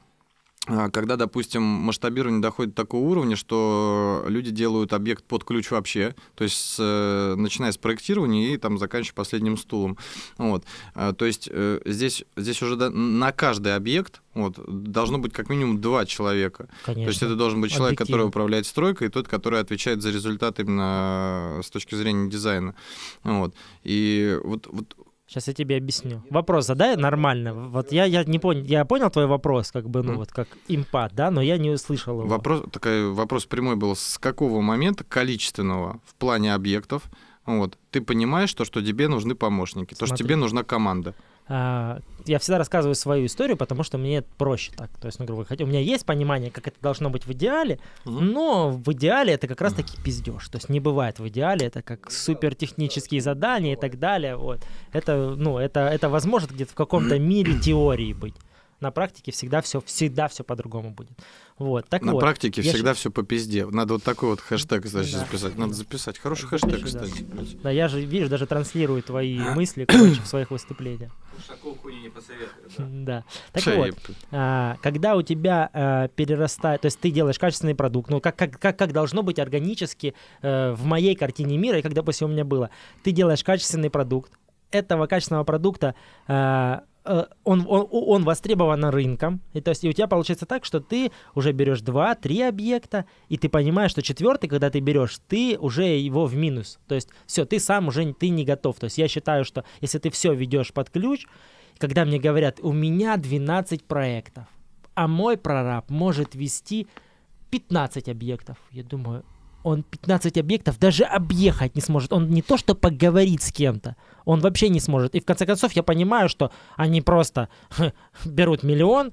а, когда, допустим, масштабирование доходит до такого уровня, что люди делают объект под ключ вообще, то есть э, начиная с проектирования и там заканчивая последним стулом. Вот. Э, то есть э, здесь, здесь уже до, на каждый объект вот, должно быть как минимум два человека. Конечно. То есть это должен быть человек, Объективно. который управляет стройкой, и тот, который отвечает за результат именно э, с точки зрения дизайна. Вот. И вот, вот Сейчас я тебе объясню. Вопрос задай нормально. Вот я, я не понял, я понял твой вопрос, как бы, ну, mm. вот как импат, да, но я не услышал его. Вопрос, такой, вопрос прямой был, с какого момента количественного в плане объектов вот, ты понимаешь то, что тебе нужны помощники, Смотри. то, что тебе нужна команда. А, я всегда рассказываю свою историю, потому что мне проще так. То есть, ну, грубо говоря, у меня есть понимание, как это должно быть в идеале, но в идеале это как раз-таки пиздеж. То есть не бывает в идеале, это как супер технические задания и так далее. Вот. Это, ну, это, это возможно где-то в каком-то мире теории быть на практике всегда все, всегда все по-другому будет. Вот, так на вот, практике всегда ж... все по пизде. Надо вот такой вот хэштег, значит, да. записать. Надо записать. Хороший Запиши, хэштег, да. кстати. Да. да, я же, видишь, даже транслирую твои а? мысли, короче, в своих выступлениях. Шакол хуйни не посоветую. Да. да. Так Ша, вот, а, когда у тебя а, перерастает, то есть ты делаешь качественный продукт, ну как, как, как, как должно быть органически э, в моей картине мира, и как, допустим, у меня было, ты делаешь качественный продукт, этого качественного продукта э, Э, он, он, он востребован рынком. И то есть и у тебя получается так, что ты уже берешь два-три объекта, и ты понимаешь, что четвертый, когда ты берешь, ты уже его в минус. То есть все, ты сам уже ты не готов. То есть я считаю, что если ты все ведешь под ключ, когда мне говорят, у меня 12 проектов, а мой прораб может вести 15 объектов, я думаю, он 15 объектов даже объехать не сможет. Он не то что поговорить с кем-то, он вообще не сможет. И в конце концов я понимаю, что они просто берут миллион,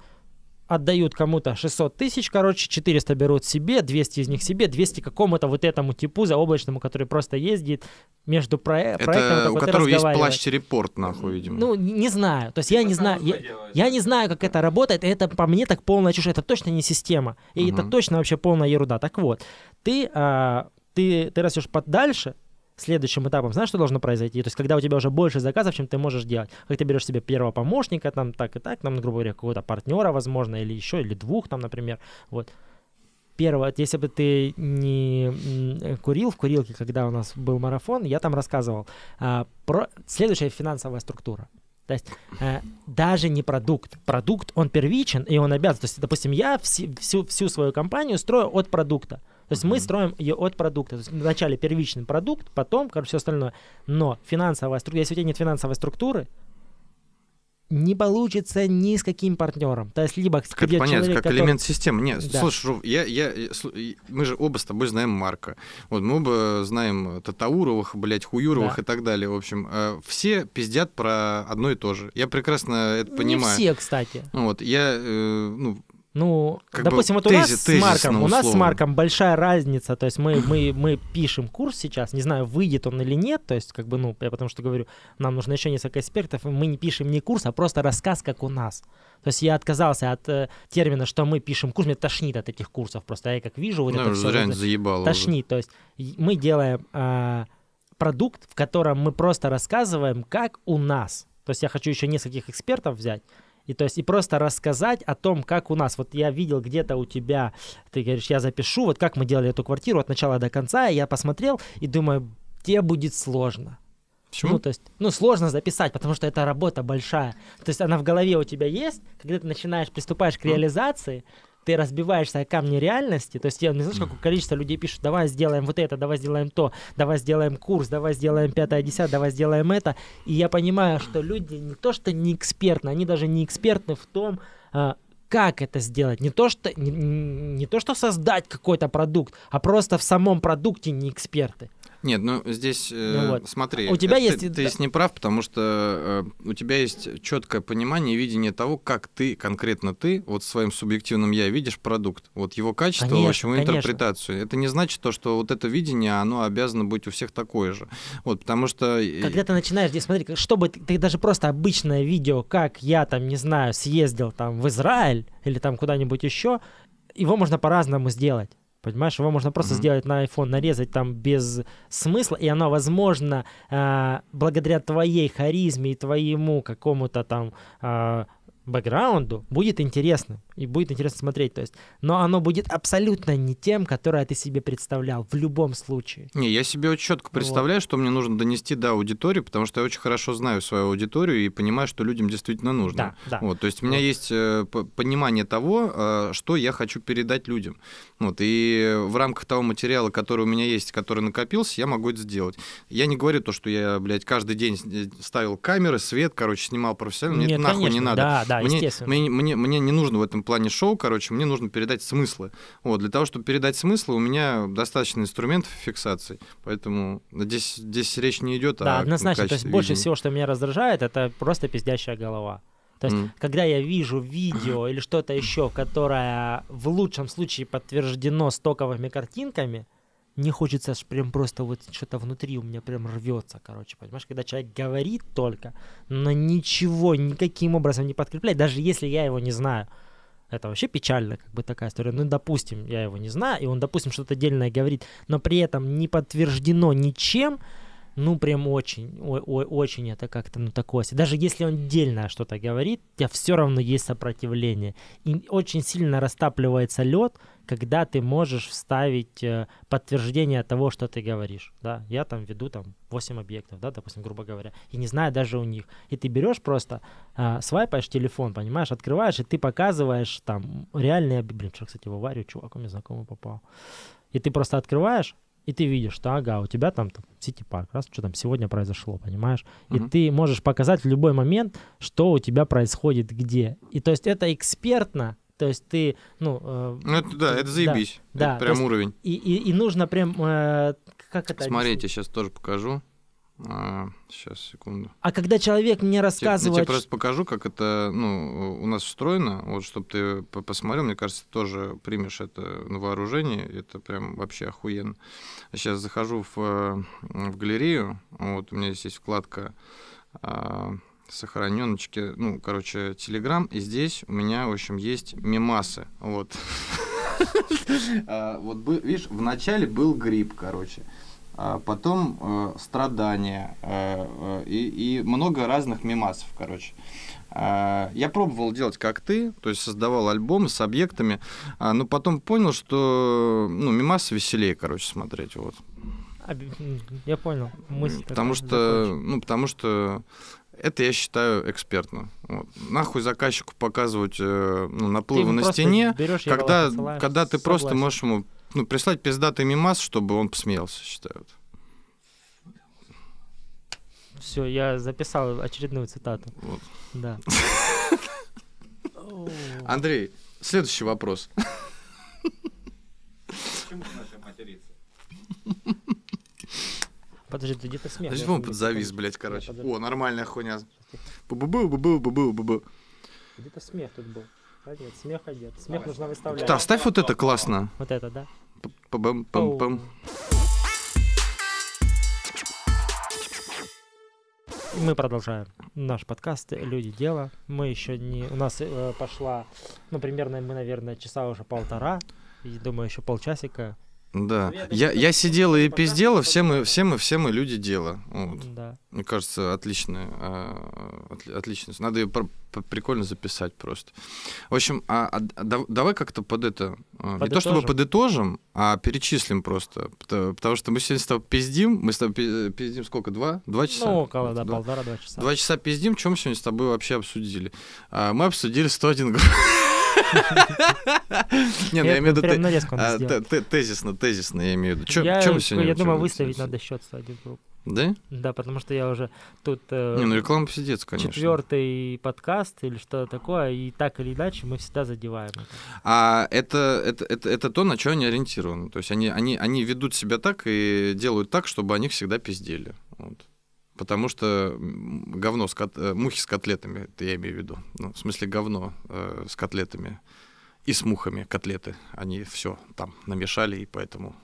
отдают кому-то 600 тысяч, короче, 400 берут себе, 200 из них себе, 200 какому-то вот этому типу заоблачному, который просто ездит между про- это проектом. Это у которого есть плащ-репорт, нахуй, видимо. Ну, не знаю. То есть я типа не знаю, я, я не знаю, как это работает. Это по мне так полная чушь. Это точно не система. И угу. это точно вообще полная ерунда. Так вот, ты, а, ты, ты растешь подальше, следующим этапом, знаешь, что должно произойти? То есть, когда у тебя уже больше заказов, чем ты можешь делать. Как ты берешь себе первого помощника, там, так и так, там, грубо говоря, какого-то партнера, возможно, или еще, или двух, там, например, вот. Первое, если бы ты не курил в курилке, когда у нас был марафон, я там рассказывал а, про следующая финансовая структура. То есть э, даже не продукт. Продукт, он первичен, и он обязан. То есть, допустим, я вс- всю, всю свою компанию строю от продукта. То есть mm-hmm. мы строим ее от продукта. То есть вначале первичный продукт, потом, короче, все остальное. Но финансовая структура, если у тебя нет финансовой структуры, не получится ни с каким партнером. То есть либо так понятно, человек, как который... элемент системы. Нет, да. слушай, Ров, я, я, я, мы же оба с тобой знаем Марка. Вот мы оба знаем э, Татауровых, блядь, Хуюровых да. и так далее. В общем, э, все пиздят про одно и то же. Я прекрасно это понимаю. Не все, кстати. Вот я, э, ну, ну, как допустим, бы, вот тезис, у нас тезис, с Марком, у нас с Марком большая разница, то есть мы, мы, мы пишем курс сейчас, не знаю, выйдет он или нет, то есть как бы, ну, я потому что говорю, нам нужно еще несколько экспертов, и мы не пишем не курс, а просто рассказ, как у нас. То есть я отказался от э, термина, что мы пишем курс, мне тошнит от этих курсов просто, а я как вижу вот ну, это все. Реально заебало тошнит, уже. то есть мы делаем э, продукт, в котором мы просто рассказываем, как у нас. То есть я хочу еще нескольких экспертов взять, и то есть и просто рассказать о том, как у нас. Вот я видел где-то у тебя, ты говоришь, я запишу, вот как мы делали эту квартиру от начала до конца, и я посмотрел и думаю, тебе будет сложно. Почему? Ну, то есть, ну, сложно записать, потому что это работа большая. То есть она в голове у тебя есть, когда ты начинаешь, приступаешь к реализации, ты разбиваешься о камни реальности, то есть я не знаю, сколько количество людей пишут, давай сделаем вот это, давай сделаем то, давай сделаем курс, давай сделаем пятое, десятое, давай сделаем это, и я понимаю, что люди не то что не экспертны, они даже не экспертны в том, а, как это сделать. Не то, что, не, не то, что создать какой-то продукт, а просто в самом продукте не эксперты. Нет, ну здесь э, ну, вот. смотри, у тебя э, есть... ты, ты здесь не прав, потому что э, у тебя есть четкое понимание и видение того, как ты, конкретно ты, вот своим субъективным я видишь продукт, вот его качество, конечно, в общем, конечно. интерпретацию. Это не значит то, что вот это видение, оно обязано быть у всех такое же. Вот, потому что... Когда ты начинаешь здесь, смотри, чтобы ты, ты даже просто обычное видео, как я там, не знаю, съездил там в Израиль или там куда-нибудь еще, его можно по-разному сделать. Понимаешь, его можно просто mm-hmm. сделать на iPhone, нарезать там без смысла, и оно, возможно, э, благодаря твоей харизме и твоему какому-то там а, бэкграунду будет интересно. И будет интересно смотреть. То есть, но оно будет абсолютно не тем, которое ты себе представлял в любом случае. Не, я себе очень четко представляю, вот. что мне нужно донести до аудитории, потому что я очень хорошо знаю свою аудиторию и понимаю, что людям действительно нужно. Да, да. Вот, то есть у меня вот. есть э, понимание того, э, что я хочу передать людям. Вот, и в рамках того материала, который у меня есть, который накопился, я могу это сделать. Я не говорю то, что я, блядь, каждый день э, ставил камеры, свет, короче, снимал профессионально. Мне Нет, это нахуй не надо. Да, да, мне, естественно. Мне, мне, мне не нужно в этом плане шоу, короче, мне нужно передать смыслы. Вот, для того, чтобы передать смыслы, у меня достаточно инструментов фиксации, поэтому здесь, здесь речь не идет да, о... однозначно, то есть видения. больше всего, что меня раздражает, это просто пиздящая голова. То есть, mm. когда я вижу видео или что-то еще, которое в лучшем случае подтверждено стоковыми картинками, не хочется аж прям просто вот что-то внутри у меня прям рвется, короче, понимаешь, когда человек говорит только, но ничего, никаким образом не подкрепляет, даже если я его не знаю. Это вообще печально, как бы такая история. Ну, допустим, я его не знаю, и он, допустим, что-то отдельное говорит, но при этом не подтверждено ничем, ну, прям очень, о, о, очень это как-то, ну, такое. Даже если он отдельно что-то говорит, у тебя все равно есть сопротивление. И очень сильно растапливается лед, когда ты можешь вставить э, подтверждение того, что ты говоришь. Да? Я там веду там 8 объектов, да, допустим, грубо говоря, и не знаю даже у них. И ты берешь просто, э, свайпаешь телефон, понимаешь, открываешь, и ты показываешь там реальные... Блин, что, кстати, в аварию чувак у меня знакомый попал. И ты просто открываешь, и ты видишь, что ага, у тебя там, там City Park, раз что там сегодня произошло, понимаешь? Uh-huh. И ты можешь показать в любой момент, что у тебя происходит где. И то есть это экспертно то есть ты, ну... Э, ну, это, да, это заебись. Да, это да, прям уровень. И, и, и нужно прям... Э, как это Смотрите, объяснить? сейчас тоже покажу. А, сейчас, секунду. А когда человек мне рассказывает... Типа, я тебе просто покажу, как это ну, у нас встроено, Вот, чтобы ты посмотрел, мне кажется, ты тоже примешь это на вооружение. Это прям вообще охуенно. Сейчас захожу в, э, в галерею. Вот у меня здесь есть вкладка а, сохраненочки, ну, короче, Телеграм, и здесь у меня, в общем, есть мемасы, вот. А, вот, видишь, в начале был грипп, короче, а потом э, страдания э, э, и много разных мемасов, короче. А, я пробовал делать как ты, то есть создавал альбомы с объектами, но потом понял, что ну, мимасы веселее, короче, смотреть. Вот. Я понял. Мысль потому что, ну, потому что это я считаю экспертно. Вот. Нахуй заказчику показывать э, ну, наплывы на стене, берешь, когда, посылаешь, когда ты согласен. просто можешь ему ну, прислать пиздатый мимас, чтобы он посмеялся, считаю. Все, я записал очередную цитату. Вот. Да. Андрей, следующий вопрос. Почему Подожди, ты где-то смех. Подожди, он подзавис, блядь, короче. О, нормальная хуйня. Бу-бу-бу, бу-бу, бу-бу, бу-бу. Где-то смех тут был. А нет, смеха нет. Смех нужно выставлять. Ты оставь вот это классно. Вот это, да? Пам-пам-пам. Мы продолжаем наш подкаст «Люди. Дело». Мы еще не... У нас э, пошла... Ну, примерно мы, наверное, часа уже полтора. И, думаю, еще полчасика да. Ну, я, я сидела и пиздела, все мы, все мы, все мы люди дела. Вот. Да. Мне кажется, отличная, отличность, Надо ее прикольно записать просто. В общем, а, а, а давай как-то под это... Подытожим. А, не то чтобы подытожим, а перечислим просто. Потому что мы сегодня с тобой пиздим. Мы с тобой э, пиздим сколько? Два? Два часа? Ну, около, да, полтора-два часа. Два часа пиздим. Чем сегодня с тобой вообще обсудили? А, мы обсудили 101 групп. Не, ну, я имею в виду... А, тезисно, тезисно я имею в виду. Чем сегодня? Я думаю, выставить надо счет с 1-0. Да? Да, потому что я уже тут... Э, не, ну реклама пиздец, конечно. Четвертый подкаст или что то такое, и так или иначе мы всегда задеваем. А это, это, это, это то, на что они ориентированы. То есть они, они, они ведут себя так и делают так, чтобы о них всегда пиздели. Вот. Потому что говно с кот... Э, мухи с котлетами, это я имею в виду. Ну, в смысле говно э, с котлетами и с мухами котлеты. Они все там намешали, и поэтому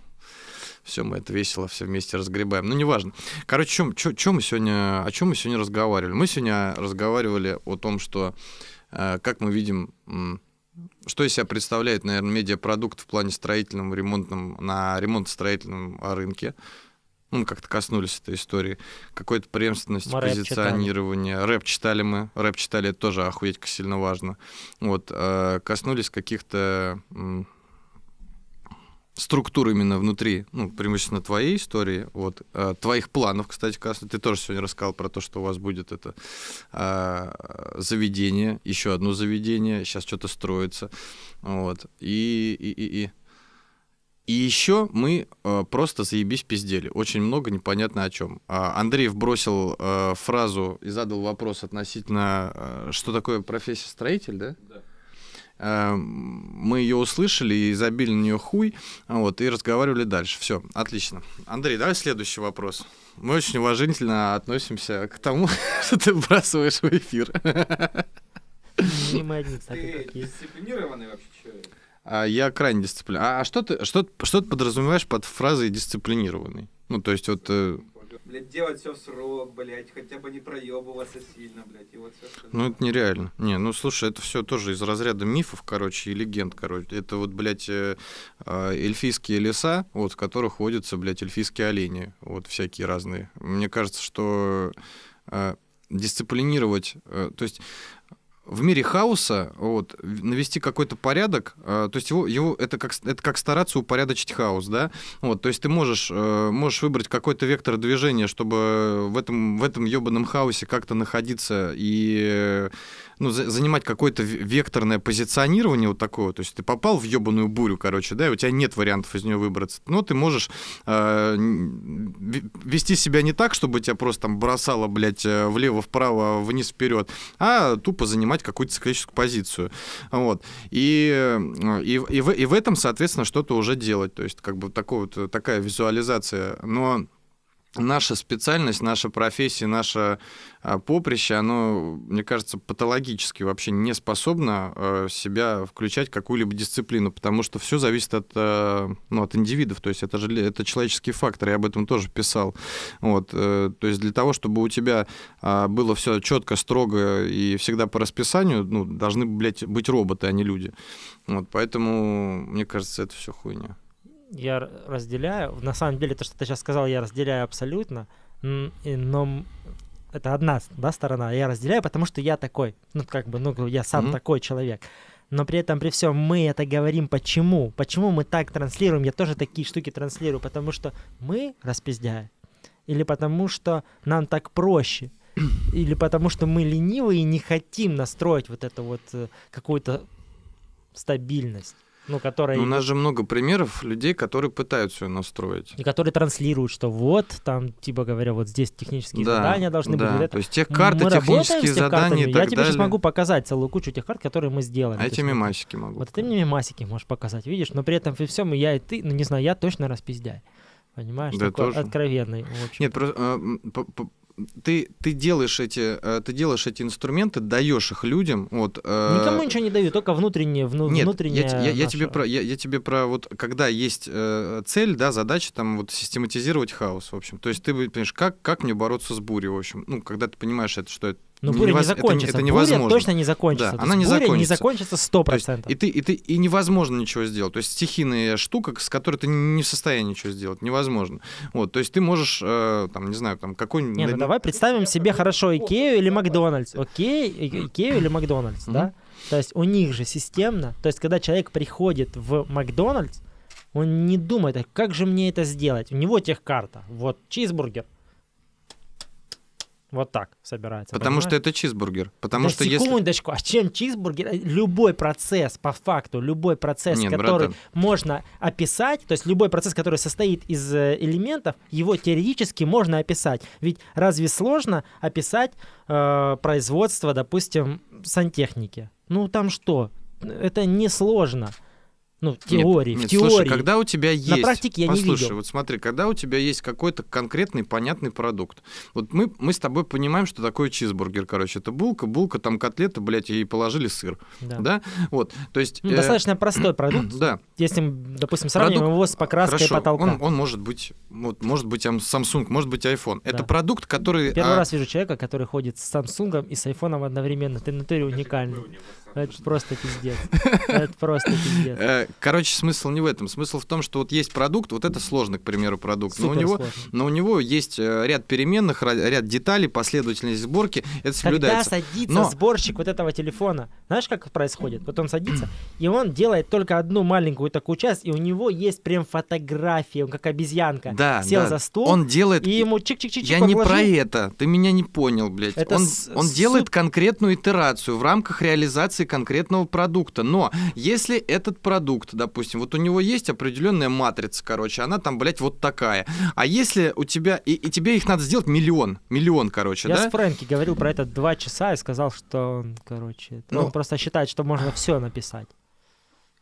все мы это весело все вместе разгребаем. Ну, неважно. Короче, чем, чем, чем мы сегодня, о чем мы сегодня разговаривали? Мы сегодня разговаривали о том, что, э, как мы видим, что из себя представляет, наверное, медиапродукт в плане строительном, ремонтном, на ремонт-строительном рынке ну, мы как-то коснулись этой истории, какой-то преемственности, мы позиционирования. Рэп читали. рэп читали мы, рэп читали, это тоже охуеть сильно важно. Вот, э, коснулись каких-то структур именно внутри, ну, преимущественно твоей истории, вот, э, твоих планов, кстати, Касса, ты тоже сегодня рассказал про то, что у вас будет это э, заведение, еще одно заведение, сейчас что-то строится, вот, и, и, и, и и еще мы э, просто заебись пиздели. Очень много непонятно о чем. А, Андрей бросил э, фразу и задал вопрос относительно, э, что такое профессия строитель, да? Да э, мы ее услышали и забили на нее хуй, вот, и разговаривали дальше. Все, отлично. Андрей, давай следующий вопрос. Мы очень уважительно относимся к тому, что ты бросаешь в эфир. Не мы одни а такие. Ты дисциплинированный вообще а я крайне дисциплинированный. А что ты, что, что ты подразумеваешь под фразой дисциплинированный? Ну, то есть вот... Э, блядь, делать все в срок, блядь, хотя бы не проебываться сильно, блядь, и вот все остальное. Ну, это нереально. Не, ну, слушай, это все тоже из разряда мифов, короче, и легенд, короче. Это вот, блядь, э, а, эльфийские леса, вот, в которых водятся, блядь, эльфийские олени, вот, всякие разные. Мне кажется, что э, дисциплинировать, то есть в мире хаоса вот, навести какой-то порядок, э, то есть его, его это, как, это как стараться упорядочить хаос, да, вот, то есть ты можешь, э, можешь выбрать какой-то вектор движения, чтобы в этом, в этом ебаном хаосе как-то находиться и ну, занимать какое-то векторное позиционирование вот такое. То есть ты попал в ебаную бурю, короче, да, и у тебя нет вариантов из нее выбраться. Но ты можешь э, вести себя не так, чтобы тебя просто там бросало, блядь, э, влево, вправо, вниз, вперед, а тупо занимать какую-то циклическую позицию. Вот. И, э, и, и, в, и в этом, соответственно, что-то уже делать. То есть как бы такой вот, э, такая визуализация. Но наша специальность, наша профессия, наше а, поприще, оно, мне кажется, патологически вообще не способно а, себя включать в какую-либо дисциплину, потому что все зависит от, э, ну, от индивидов, то есть это же это человеческий фактор, я об этом тоже писал. Вот, э, то есть для того, чтобы у тебя а, было все четко, строго и всегда по расписанию, ну, должны, блядь, быть роботы, а не люди. Вот, поэтому, мне кажется, это все хуйня я разделяю. На самом деле, то, что ты сейчас сказал, я разделяю абсолютно. Но это одна да, сторона. Я разделяю, потому что я такой. Ну, как бы, ну, я сам mm-hmm. такой человек. Но при этом, при всем, мы это говорим почему? Почему мы так транслируем? Я тоже такие штуки транслирую, потому что мы распиздяи. Или потому что нам так проще или потому что мы ленивые и не хотим настроить вот эту вот э, какую-то стабильность ну, которые... Ну, у нас же много примеров людей, которые пытаются ее настроить. И которые транслируют, что вот, там, типа говоря, вот здесь технические да, задания должны да. быть. Вот это. То есть тех карты, мы технические задания и так Я тебе далее. сейчас могу показать целую кучу тех карт, которые мы сделали. А эти мемасики могу. Вот ты мне мемасики можешь показать, видишь? Но при этом и все, мы, я и ты, ну, не знаю, я точно распиздяй. Понимаешь, да, такой тоже. откровенный. Нет, просто, а, ты, ты, делаешь эти, э, ты делаешь эти инструменты, даешь их людям. Вот, э... Никому ничего не даю, только внутренние. Вну, Нет, внутреннее я, я, я, тебе про, я, я тебе про вот когда есть э, цель, да, задача там вот систематизировать хаос, в общем. То есть ты понимаешь, как, как мне бороться с бурей, в общем. Ну, когда ты понимаешь это, что это ну, буря невоз... не закончится. Это, это невозможно. Буря точно не закончится. Да, она не буря закончится. не закончится 100%. То есть, и, ты, и, ты, и невозможно ничего сделать. То есть стихийная штука, с которой ты не в состоянии ничего сделать. Невозможно. Вот, то есть ты можешь, э, там, не знаю, там, какой-нибудь... Нет, ну давай представим себе хорошо Икею или Макдональдс. Окей, Икею или Макдональдс, да? То есть у них же системно, то есть когда человек приходит в Макдональдс, он не думает, «А как же мне это сделать. У него техкарта, вот чизбургер, вот так собирается. Потому понимаешь? что это чизбургер. Потому да что секундочку, если... а чем чизбургер? Любой процесс, по факту, любой процесс, Нет, который братан. можно описать, то есть любой процесс, который состоит из э, элементов, его теоретически можно описать. Ведь разве сложно описать э, производство, допустим, сантехники? Ну там что? Это несложно. сложно ну, в теории, нет, в нет, теории. Слушай, когда у тебя есть... На практике я Послушай, не видел. вот смотри, когда у тебя есть какой-то конкретный, понятный продукт. Вот мы, мы с тобой понимаем, что такое чизбургер, короче. Это булка, булка, там котлета, блядь, и положили сыр. Да. да? Вот, то есть... Ну, э... достаточно простой продукт. да. Если, допустим, сравним продукт... его с покраской Хорошо, потолка. Он, он может быть, вот, может быть Samsung, может быть iPhone. Да. Это продукт, который... Первый а... раз вижу человека, который ходит с Samsung и с iPhone одновременно. Ты внутри уникальный. Ну, это просто пиздец. Это просто пиздец. Э, короче, смысл не в этом. Смысл в том, что вот есть продукт, вот это сложно, к примеру, продукт. Супер но у, него, но у него есть э, ряд переменных, ряд деталей, последовательность сборки. Это соблюдается. Когда садится но... сборщик вот этого телефона, знаешь, как происходит? Вот он садится, и он делает только одну маленькую такую часть, и у него есть прям фотография, он как обезьянка. Да, Сел да. за стол, он делает... и ему чик-чик-чик Я не про это, ты меня не понял, блядь. Это он, с... он делает конкретную итерацию в рамках реализации реализации конкретного продукта. Но если этот продукт, допустим, вот у него есть определенная матрица, короче, она там, блядь, вот такая. А если у тебя, и, и тебе их надо сделать миллион, миллион, короче, Я да? с Фрэнки говорил про это два часа и сказал, что, короче, ну, ну, он просто считает, что можно все написать.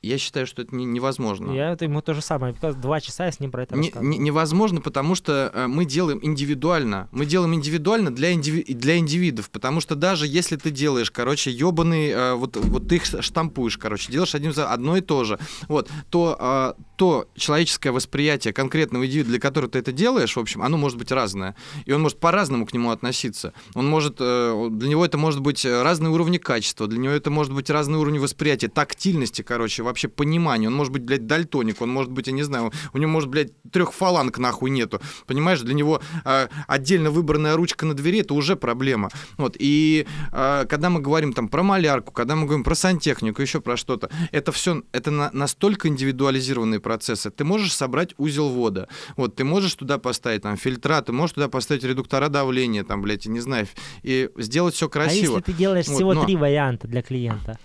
Я считаю, что это не, невозможно. Я это ему то же самое. Два часа я с ним про это не, не, Невозможно, потому что э, мы делаем индивидуально. Мы делаем индивидуально для, индиви, для индивидов. Потому что даже если ты делаешь, короче, ебаный, э, вот, вот ты их штампуешь, короче, делаешь одним за одно и то же, вот, то, э, то человеческое восприятие конкретного индивида, для которого ты это делаешь, в общем, оно может быть разное. И он может по-разному к нему относиться. Он может, для него это может быть разные уровни качества, для него это может быть разные уровни восприятия, тактильности, короче, вообще понимания. Он может быть, блядь, дальтоник, он может быть, я не знаю, у него, может, блядь, трех фаланг нахуй нету. Понимаешь, для него э, отдельно выбранная ручка на двери это уже проблема. Вот. И э, когда мы говорим там про малярку, когда мы говорим про сантехнику, еще про что-то, это все это на, настолько индивидуализированные процессы. Ты можешь собрать узел вода. Вот, ты можешь туда поставить там фильтра, ты можешь туда поставить редуктора давления, там, блядь, я не знаю, и сделать все красиво. А если ты делаешь вот, всего но... три варианта для клиента?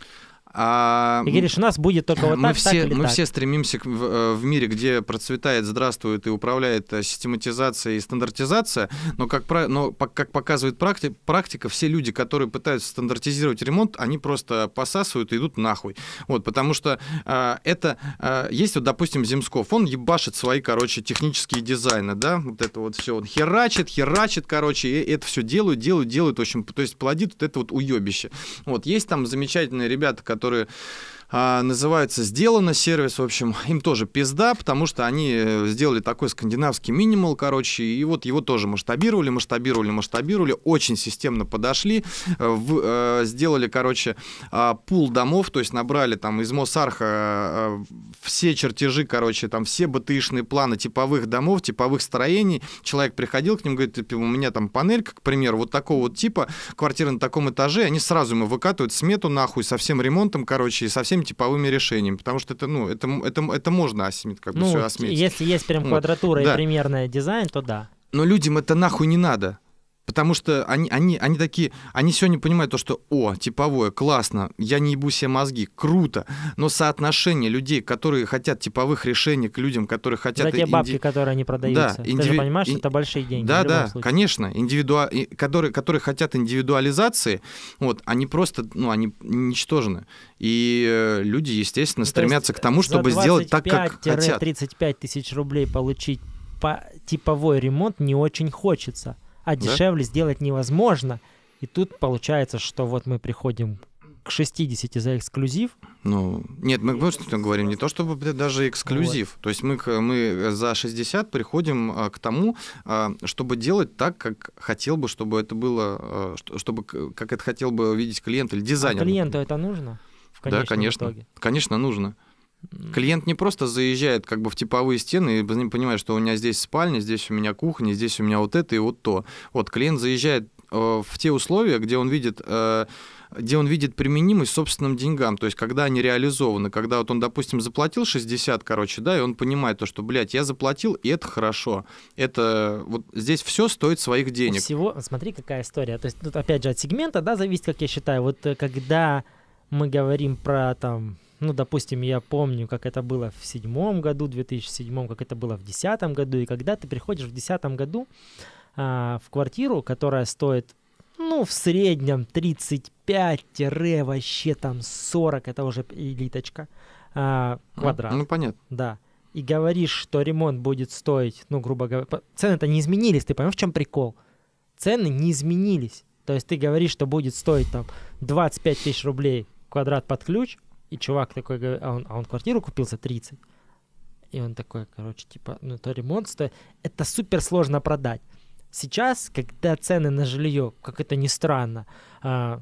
А, и говоришь, у нас будет только вот так, мы все, так или Мы так. все стремимся к, в, э, в мире, где процветает, здравствует и управляет э, систематизация и стандартизация, но как, но, как показывает практи, практика, все люди, которые пытаются стандартизировать ремонт, они просто посасывают и идут нахуй. Вот, потому что а, это... А, есть вот, допустим, Земсков, он ебашит свои, короче, технические дизайны, да, вот это вот все, он херачит, херачит, короче, и это все делают, делают, делают, в общем, то есть плодит вот это вот уебище. Вот, есть там замечательные ребята, которые który А, называется «Сделано», сервис, в общем, им тоже пизда, потому что они э, сделали такой скандинавский минимал, короче, и вот его тоже масштабировали, масштабировали, масштабировали, очень системно подошли, э, в, э, сделали, короче, а, пул домов, то есть набрали там из Мосарха все чертежи, короче, там все БТИшные планы типовых домов, типовых строений, человек приходил к ним, говорит, «Типа, у меня там панелька, к примеру, вот такого вот типа, квартира на таком этаже, они сразу ему выкатывают смету нахуй со всем ремонтом, короче, и со всем простым типовыми решениями, потому что это, ну, это, это, это можно осметь, как бы ну, все осметить. Если есть прям квадратура вот. и да. примерный дизайн, то да. Но людям это нахуй не надо. Потому что они, они, они такие, они сегодня понимают то, что, о, типовое, классно, я не ебу себе мозги, круто. Но соотношение людей, которые хотят типовых решений, к людям, которые хотят... За те инди... бабки, которые они продаются. Да, инди... Ты же понимаешь, Ин... это большие деньги. Да, да, случае. конечно. Индивидуа... Которые, которые хотят индивидуализации, вот, они просто, ну, они ничтожны И э, люди, естественно, ну, стремятся к тому, чтобы сделать так, как хотят. 35 тысяч рублей получить по типовой ремонт не очень хочется а да? дешевле сделать невозможно. И тут получается, что вот мы приходим к 60 за эксклюзив. Ну, нет, мы просто говорим не то, чтобы даже эксклюзив. Вот. То есть мы, мы за 60 приходим а, к тому, а, чтобы делать так, как хотел бы, чтобы это было, а, чтобы как это хотел бы видеть клиент или дизайнер. А клиенту это нужно? В конечном да, конечно. Итоге? Конечно, нужно. Клиент не просто заезжает как бы в типовые стены и понимает, что у меня здесь спальня, здесь у меня кухня, здесь у меня вот это и вот то. Вот клиент заезжает э, в те условия, где он видит э, где он видит применимость собственным деньгам, то есть когда они реализованы, когда вот он, допустим, заплатил 60, короче, да, и он понимает то, что, блядь, я заплатил, и это хорошо. Это вот здесь все стоит своих денег. всего, смотри, какая история. То есть тут, опять же, от сегмента, да, зависит, как я считаю. Вот э, когда мы говорим про там ну, допустим, я помню, как это было в седьмом году, 2007, как это было в десятом году, и когда ты приходишь в десятом году а, в квартиру, которая стоит, ну, в среднем 35 вообще там 40, это уже элиточка, а, ну, квадрат. Ну, ну, понятно. Да. И говоришь, что ремонт будет стоить, ну, грубо говоря, цены-то не изменились, ты понимаешь, в чем прикол? Цены не изменились. То есть ты говоришь, что будет стоить там 25 тысяч рублей квадрат под ключ, и чувак такой говорит, а он, а он квартиру купил за 30. И он такой, короче, типа, ну то ремонт стоит. Это супер сложно продать. Сейчас, когда цены на жилье, как это ни странно, а,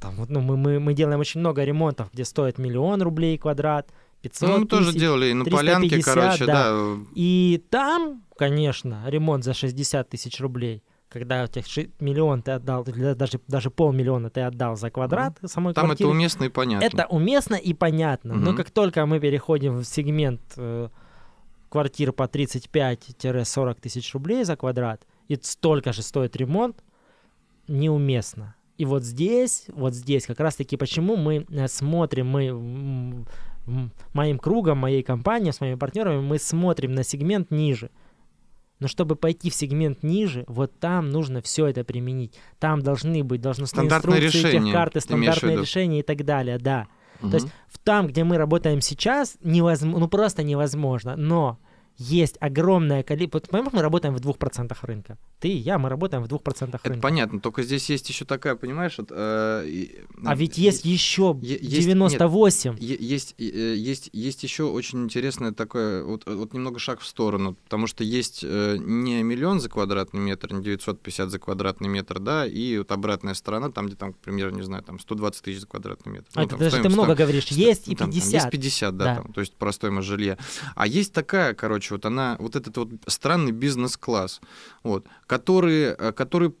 там, ну, мы, мы, мы делаем очень много ремонтов, где стоит миллион рублей квадрат, 500 Ну, мы тоже делали на 350, полянке, короче, да. да. И там, конечно, ремонт за 60 тысяч рублей – когда у тебя миллион ты отдал, даже, даже полмиллиона ты отдал за квадрат mm-hmm. самой Там квартиры. это уместно и понятно. Это уместно и понятно. Mm-hmm. Но как только мы переходим в сегмент э, квартир по 35-40 тысяч рублей за квадрат, и столько же стоит ремонт, неуместно. И вот здесь, вот здесь как раз-таки почему мы э, смотрим, мы моим кругом, моей компанией, с моими партнерами, мы смотрим на сегмент ниже – но чтобы пойти в сегмент ниже, вот там нужно все это применить. Там должны быть должностные инструкции, решение, техкарты, стандартные решения и так далее, да. Угу. То есть там, где мы работаем сейчас, невозможно, ну просто невозможно. Но есть огромное количество... Вот, понимаешь, мы работаем в 2% рынка. Ты и я, мы работаем в 2% рынка. Это понятно, только здесь есть еще такая, понимаешь... Вот, э, а э, ведь есть э, еще есть, 98. Нет, есть, есть, есть еще очень интересное такое... Вот, вот немного шаг в сторону, потому что есть э, не миллион за квадратный метр, не 950 за квадратный метр, да, и вот обратная сторона, там, где там, к примеру, не знаю, там 120 тысяч за квадратный метр. А ну, там, даже ты много там, говоришь, 100, есть и 50. Там, там, есть 50, да, да. Там, то есть про стоимость А есть такая, короче, короче, вот она, вот этот вот странный бизнес-класс, вот, которые, э, которые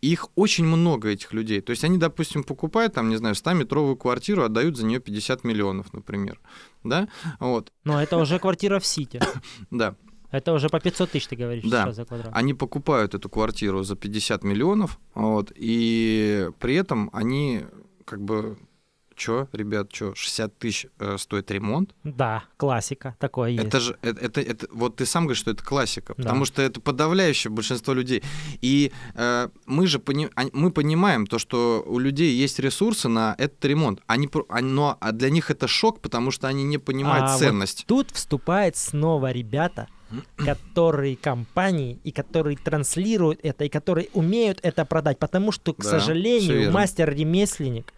их очень много, этих людей. То есть они, допустим, покупают, там, не знаю, 100-метровую квартиру, отдают за нее 50 миллионов, например. Да? Вот. Но это уже квартира в Сити. Да. Это уже по 500 тысяч, ты говоришь, да. за квадрат. Они покупают эту квартиру за 50 миллионов, вот, и при этом они как бы что, ребят, что 60 тысяч э, стоит ремонт? Да, классика, такое есть. Это же, это, это, это, вот ты сам говоришь, что это классика, да. потому что это подавляющее большинство людей. И э, мы же пони, а, мы понимаем то, что у людей есть ресурсы на этот ремонт, они, а, но а для них это шок, потому что они не понимают а ценность. Вот тут вступает снова ребята, которые компании и которые транслируют это и которые умеют это продать, потому что, к да, сожалению, мастер-ремесленник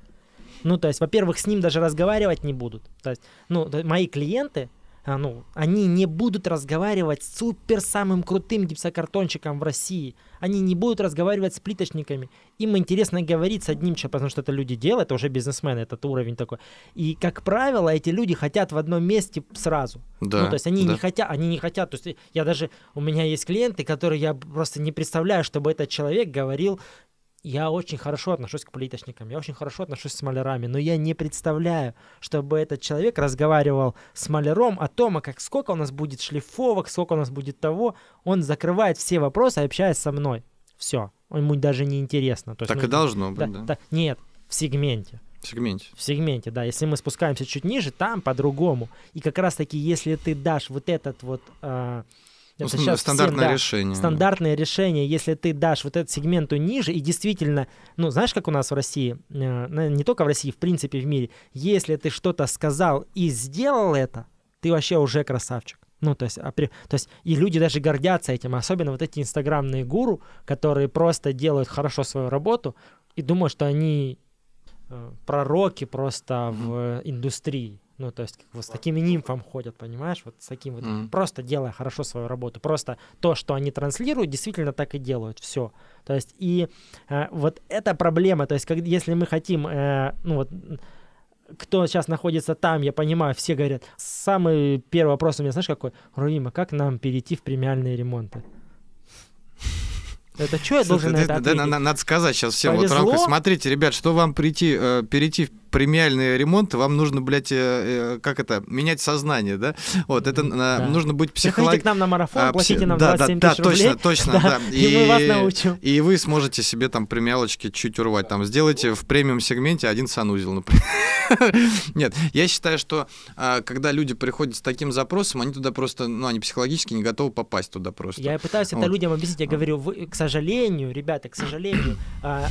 ну, то есть, во-первых, с ним даже разговаривать не будут. То есть, ну, мои клиенты, а, ну, они не будут разговаривать с супер самым крутым гипсокартончиком в России. Они не будут разговаривать с плиточниками. Им интересно говорить с одним человеком, потому что это люди делают, это уже бизнесмены, этот уровень такой. И, как правило, эти люди хотят в одном месте сразу. Да, ну, то есть они да. не хотят, они не хотят. То есть я даже, у меня есть клиенты, которые я просто не представляю, чтобы этот человек говорил я очень хорошо отношусь к плиточникам, я очень хорошо отношусь с малярами, но я не представляю, чтобы этот человек разговаривал с маляром о том, а как сколько у нас будет шлифовок, сколько у нас будет того. Он закрывает все вопросы, общаясь со мной. Все. Ему даже не интересно. То есть, так ну, и должно да, быть, да? да? Нет, в сегменте. В сегменте. В сегменте, да. Если мы спускаемся чуть ниже, там по-другому. И как раз-таки, если ты дашь вот этот вот... Э, это сейчас стандартное всем, решение. Стандартное решение, если ты дашь вот этот сегменту ниже, и действительно, ну, знаешь, как у нас в России, э, не только в России, в принципе, в мире, если ты что-то сказал и сделал это, ты вообще уже красавчик. Ну, то есть, а то есть, и люди даже гордятся этим, особенно вот эти инстаграмные гуру, которые просто делают хорошо свою работу и думают, что они э, пророки просто в индустрии. Ну, то есть, как вот с такими нимфом ходят, понимаешь? Вот с таким вот, mm-hmm. просто делая хорошо свою работу. Просто то, что они транслируют, действительно так и делают. Все. То есть, и э, вот эта проблема, то есть, как, если мы хотим, э, ну вот, кто сейчас находится там, я понимаю, все говорят. Самый первый вопрос у меня, знаешь, какой? Руима, как нам перейти в премиальные ремонты? Это что я должен Слушай, на это ответить? Надо сказать сейчас всем Повезло? вот рамкой. Смотрите, ребят, что вам прийти, э, перейти в премиальные ремонты, вам нужно, блядь, э, э, как это, менять сознание, да? Вот, это да. нужно быть психологом. Приходите к нам на марафон, а, платите нам да, 27 да, тысяч да, рублей. Да, точно, точно, да. И, и мы вас научим. И вы сможете себе там премиалочки чуть урвать. Там сделайте в премиум-сегменте один санузел, например. Нет, я считаю, что а, когда люди приходят с таким запросом, они туда просто, ну, они психологически не готовы попасть туда просто. Я пытаюсь это людям объяснить. Я говорю, к сожалению, ребята, к сожалению, а,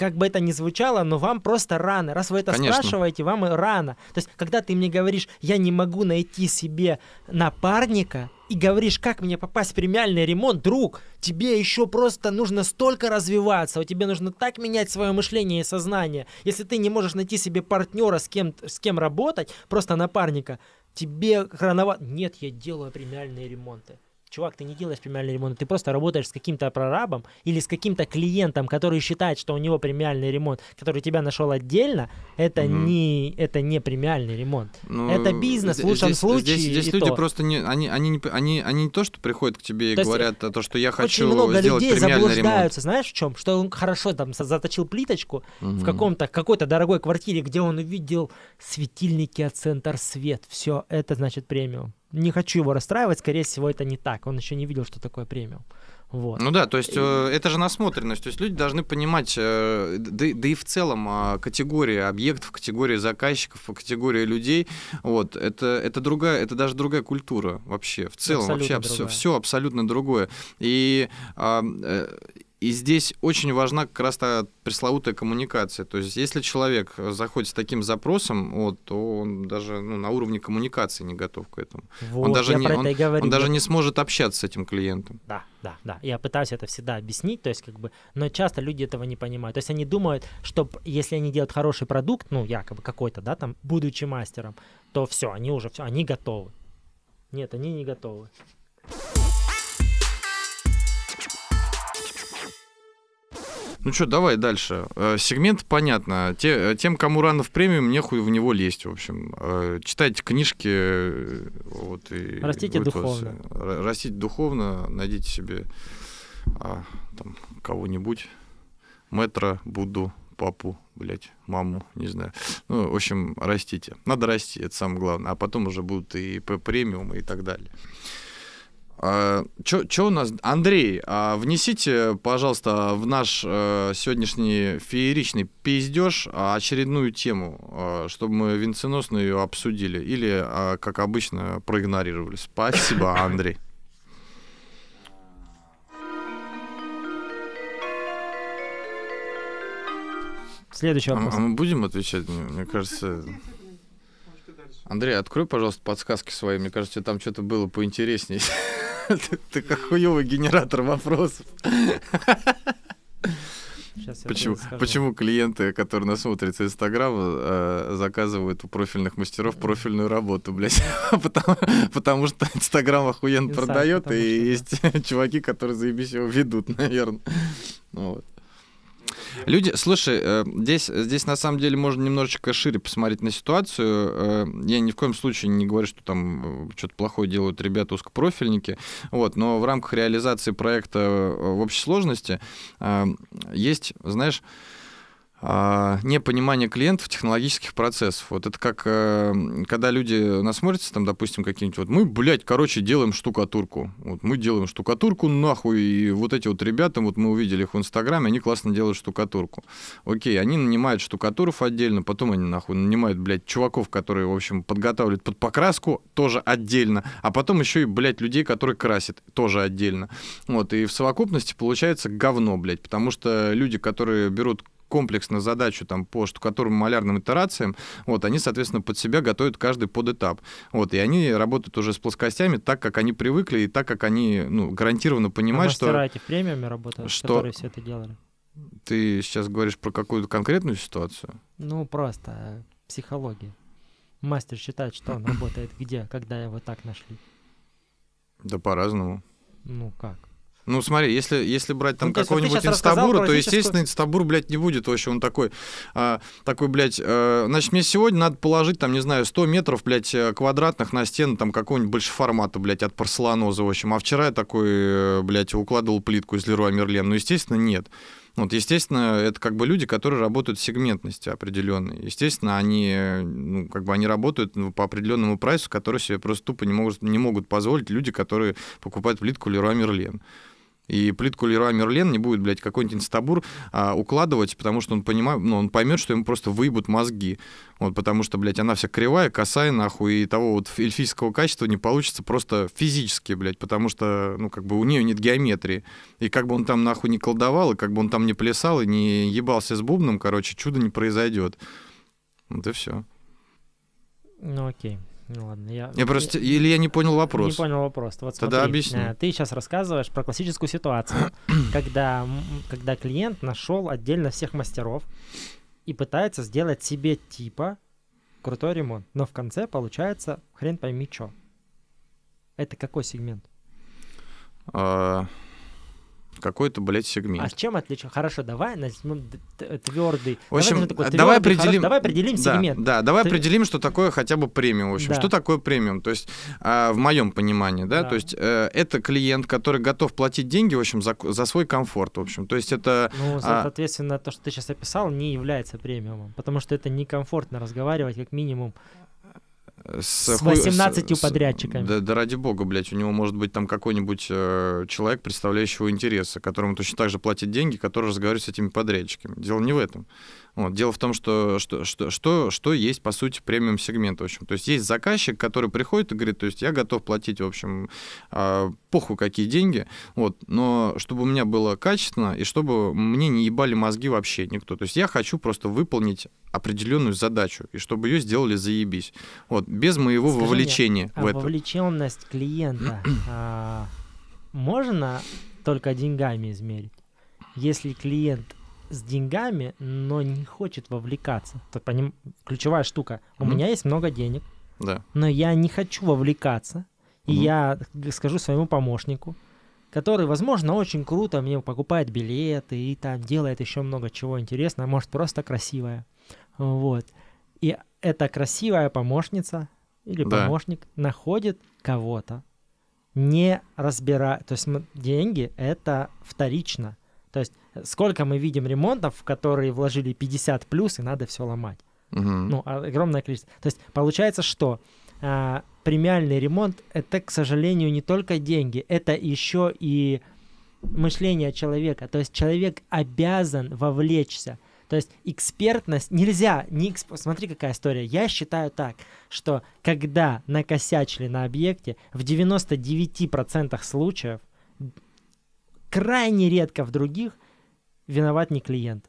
как бы это ни звучало, но вам просто рано. Раз вы это Конечно. спрашиваете, вам и рано. То есть, когда ты мне говоришь, я не могу найти себе напарника, и говоришь, как мне попасть в премиальный ремонт, друг, тебе еще просто нужно столько развиваться, тебе нужно так менять свое мышление и сознание. Если ты не можешь найти себе партнера, с кем, с кем работать, просто напарника, тебе рановато. Нет, я делаю премиальные ремонты чувак, ты не делаешь премиальный ремонт, ты просто работаешь с каким-то прорабом или с каким-то клиентом, который считает, что у него премиальный ремонт, который тебя нашел отдельно, это, угу. не, это не премиальный ремонт. Ну, это бизнес в лучшем здесь, случае. Здесь, здесь люди то. просто не они, они, не, они, они не то, что приходят к тебе и то э, говорят, а то, что я хочу много сделать людей премиальный заблуждаются, ремонт. знаешь, в чем? Что он хорошо там заточил плиточку угу. в каком-то, какой-то дорогой квартире, где он увидел светильники от центр свет. Все, это значит премиум не хочу его расстраивать, скорее всего, это не так. Он еще не видел, что такое премиум. Вот. Ну да, то есть и... Э, это же насмотренность. То есть люди должны понимать, э, да, да и в целом а, категории объектов, категории заказчиков, категории людей, вот, это, это другая, это даже другая культура вообще. В целом абсолютно вообще другая. все, все абсолютно другое. И а, э, и здесь очень важна как раз та пресловутая коммуникация. То есть, если человек э, заходит с таким запросом, вот, то он даже ну, на уровне коммуникации не готов к этому. Вот, он, даже не, он, он даже не сможет общаться с этим клиентом. Да, да, да. Я пытаюсь это всегда объяснить, то есть, как бы, но часто люди этого не понимают. То есть они думают, что если они делают хороший продукт, ну, якобы какой-то, да, там, будучи мастером, то все, они уже все, они готовы. Нет, они не готовы. Ну что, давай дальше. Э, сегмент, понятно. Те, э, тем, кому рано в премиум, мне хуй в него лезть, в общем. Э, Читайте книжки. Вот, и Растите духовно. растите духовно, найдите себе а, там, кого-нибудь. Метро, Будду, папу, блядь, маму, не знаю. Ну, в общем, растите. Надо расти, это самое главное. А потом уже будут и премиумы и так далее. А, Что у нас? Андрей, а внесите, пожалуйста, в наш а, сегодняшний фееричный пиздеж очередную тему, а, чтобы мы венценосно ее обсудили или, а, как обычно, проигнорировали. Спасибо, Андрей. Следующий а вопрос. А, а мы будем отвечать? Мне кажется... Андрей, открой, пожалуйста, подсказки свои. Мне кажется, там что-то было поинтереснее. Ты как а хуёвый генератор вопросов. Почему, почему клиенты, которые нас смотрят с Инстаграма, э, заказывают у профильных мастеров профильную работу, блядь? потому, потому что Инстаграм охуенно продает, и что, есть да. чуваки, которые заебись его ведут, наверное. Вот. Люди, слушай, э, здесь, здесь на самом деле можно немножечко шире посмотреть на ситуацию. Э, я ни в коем случае не говорю, что там э, что-то плохое делают ребята узкопрофильники, вот, но в рамках реализации проекта в общей сложности есть, знаешь, а, непонимание клиентов технологических процессов. Вот это как, эм, когда люди насмотрятся, там, допустим, какие-нибудь, вот мы, блядь, короче, делаем штукатурку. Вот мы делаем штукатурку, нахуй, и вот эти вот ребята, вот мы увидели их в Инстаграме, они классно делают штукатурку. Окей, они нанимают штукатуров отдельно, потом они, нахуй, нанимают, блядь, чуваков, которые, в общем, подготавливают под покраску, тоже отдельно, а потом еще и, блядь, людей, которые красят, тоже отдельно. Вот, и в совокупности получается говно, блядь, потому что люди, которые берут комплексную задачу там, по штукатурным малярным итерациям, вот, они, соответственно, под себя готовят каждый под этап. Вот, и они работают уже с плоскостями так, как они привыкли, и так, как они ну, гарантированно понимают, а что... А премиуме работали, что... которые все это делали? Ты сейчас говоришь про какую-то конкретную ситуацию? Ну, просто психология. Мастер считает, что он работает где, когда его так нашли. Да по-разному. Ну как? Ну, смотри, если, если брать там ну, какого-нибудь инстабура, то, естественно, инстабур, блядь, не будет вообще. Он такой, а, такой, блядь, а, значит, мне сегодня надо положить, там, не знаю, 100 метров, блядь, э, квадратных на стену там какого-нибудь формата блядь, от порцеланоза, в общем. А вчера я такой, э, блядь, укладывал плитку из Леруа Мерлен. Ну, естественно, нет. Вот, естественно, это как бы люди, которые работают в сегментности определенной. Естественно, они, ну, как бы они работают ну, по определенному прайсу, который себе просто тупо не могут, не могут позволить люди, которые покупают плитку Леруа Мерлен. И плитку Леруа Мерлен не будет, блядь, какой-нибудь инстабур а, укладывать, потому что он, понима... ну, он поймет, что ему просто выебут мозги. Вот, потому что, блядь, она вся кривая, косая, нахуй, и того вот эльфийского качества не получится просто физически, блядь, потому что, ну, как бы у нее нет геометрии. И как бы он там нахуй не колдовал, и как бы он там не плясал, и не ебался с бубном, короче, чудо не произойдет. Вот и все. Ну окей. Ну ладно, я... Я просто... Или я не понял вопрос. Не понял вопрос. Вот смотри, Тогда объясни. Э, ты сейчас рассказываешь про классическую ситуацию, когда, когда клиент нашел отдельно всех мастеров и пытается сделать себе типа крутой ремонт, но в конце получается хрен пойми что. Это какой сегмент? А, какой-то, блядь, сегмент. А с чем отличим? Хорошо, давай возьмем твердый. В общем, давай, такой, э, твердый, давай определим, хорош, давай определим да, сегмент. Да, давай Ты... определим, что такое хотя бы премиум. В общем, да. что такое премиум? То есть, э, в моем понимании, да, да. то есть, э, это клиент, который готов платить деньги, в общем, за, за свой комфорт, в общем. То есть, это... Ну, а, соответственно, а... то, что ты сейчас описал, не является премиумом, потому что это некомфортно разговаривать, как минимум, с, с 18 с, подрядчиками. Да, да ради бога, блядь, у него может быть там какой-нибудь э, человек, представляющий его интересы, которому точно так же платит деньги, который разговаривает с этими подрядчиками. Дело не в этом. Вот. Дело в том, что, что, что, что, что есть, по сути, премиум-сегмент. В общем. То есть есть заказчик, который приходит и говорит, то есть я готов платить, в общем, э, похуй какие деньги, вот, но чтобы у меня было качественно и чтобы мне не ебали мозги вообще никто. То есть я хочу просто выполнить определенную задачу, и чтобы ее сделали заебись. Вот, без моего Скажи вовлечения мне, а в а это. вовлеченность клиента а, можно только деньгами измерить? Если клиент с деньгами, но не хочет вовлекаться. Так ним Ключевая штука. У mm-hmm. меня есть много денег, да. но я не хочу вовлекаться. И mm-hmm. я скажу своему помощнику, который, возможно, очень круто мне покупает билеты и там делает еще много чего интересного, может, просто красивая. Вот. И эта красивая помощница или да. помощник находит кого-то, не разбирая. То есть деньги — это вторично. То есть сколько мы видим ремонтов, в которые вложили 50 плюс, и надо все ломать. Угу. Ну, а огромное количество. То есть получается, что а, премиальный ремонт это, к сожалению, не только деньги, это еще и мышление человека. То есть человек обязан вовлечься. То есть экспертность нельзя, не эксп... смотри какая история. Я считаю так, что когда накосячили на объекте, в 99% случаев, крайне редко в других – виноват не клиент.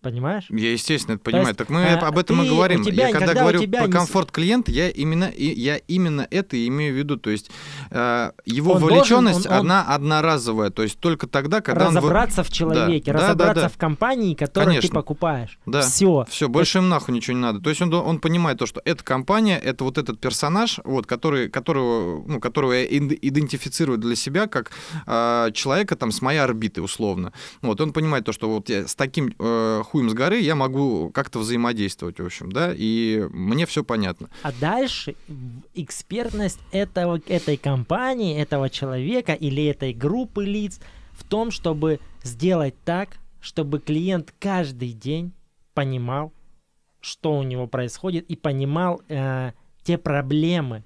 Понимаешь? Я, естественно, это понимаю. есть, так мы а, об этом ты, и говорим. Тебя, я когда, говорю тебя про комфорт не... клиента, я именно, и, я именно это имею в виду. То есть э, его он вовлеченность, должен, он, она он... одноразовая. То есть только тогда, когда разобраться он... в человеке, да, разобраться да, да, да. в компании, которую Конечно. ты покупаешь. Да. Все. Все, больше это... им нахуй ничего не надо. То есть он, он понимает то, что эта компания, это вот этот персонаж, вот, который, которого, ну, которого я идентифицирую для себя как э, человека там с моей орбиты, условно. Вот, он понимает то, что вот я с таким э, хуем с горы я могу как-то взаимодействовать, в общем, да, и мне все понятно. А дальше экспертность этого, этой компании, этого человека или этой группы лиц в том, чтобы сделать так, чтобы клиент каждый день понимал, что у него происходит, и понимал э, те проблемы,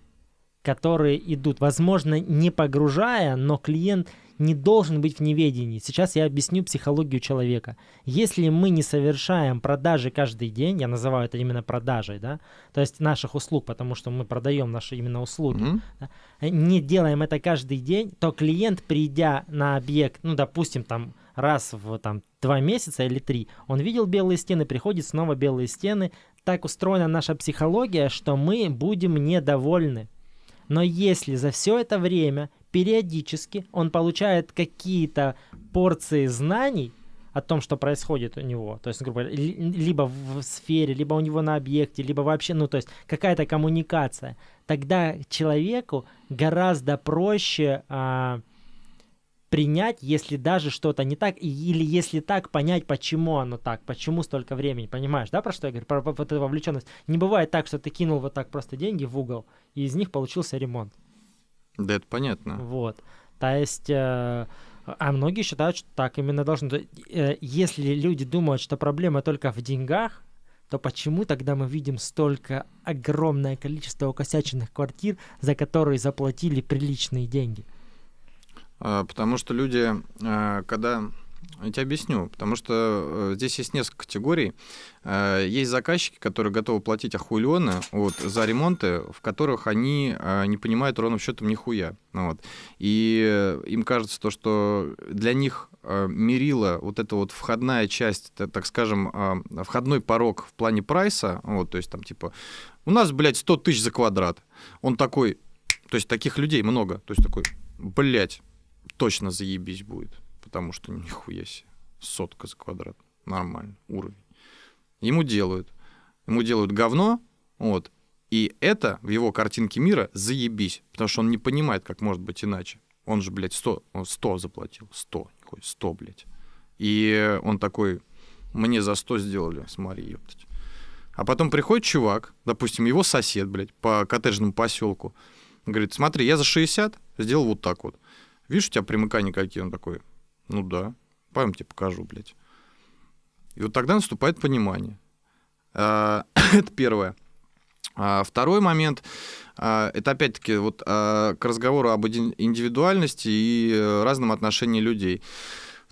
которые идут. Возможно, не погружая, но клиент не должен быть в неведении. Сейчас я объясню психологию человека. Если мы не совершаем продажи каждый день, я называю это именно продажей, да, то есть наших услуг, потому что мы продаем наши именно услуги, mm-hmm. да, не делаем это каждый день, то клиент, придя на объект, ну, допустим, там раз в там, два месяца или три, он видел белые стены, приходит снова белые стены. Так устроена наша психология, что мы будем недовольны. Но если за все это время периодически он получает какие-то порции знаний о том, что происходит у него. То есть, грубо говоря, либо в сфере, либо у него на объекте, либо вообще, ну, то есть какая-то коммуникация. Тогда человеку гораздо проще а, принять, если даже что-то не так, или если так, понять, почему оно так, почему столько времени. Понимаешь, да, про что я говорю? Про, про, про, про вовлеченность. Не бывает так, что ты кинул вот так просто деньги в угол, и из них получился ремонт. Да, это понятно. Вот. То есть... Э, а многие считают, что так именно должно. Э, если люди думают, что проблема только в деньгах, то почему тогда мы видим столько огромное количество укосяченных квартир, за которые заплатили приличные деньги? А, потому что люди, э, когда я тебе объясню, потому что э, здесь есть несколько категорий. Э, есть заказчики, которые готовы платить охулены вот, за ремонты, в которых они э, не понимают ровным счетом нихуя. Вот. И им кажется то, что для них мерила вот эта вот входная часть, так скажем, входной порог в плане прайса, вот, то есть там типа у нас, блядь, 100 тысяч за квадрат. Он такой, то есть таких людей много, то есть такой, блядь, точно заебись будет потому что ну, нихуя себе, сотка за квадрат, нормально, уровень. Ему делают. Ему делают говно, вот, и это в его картинке мира заебись, потому что он не понимает, как может быть иначе. Он же, блядь, 100, 100 ну, заплатил, 100, 100, блядь. И он такой, мне за 100 сделали, смотри, ептать. А потом приходит чувак, допустим, его сосед, блядь, по коттеджному поселку, говорит, смотри, я за 60 сделал вот так вот. Видишь, у тебя примыкания какие? Он такой, ну да, пойдем тебе покажу, блядь. И вот тогда наступает понимание. А, это первое. А, второй момент, а, это опять-таки вот к разговору об индивидуальности и э, разном отношении людей.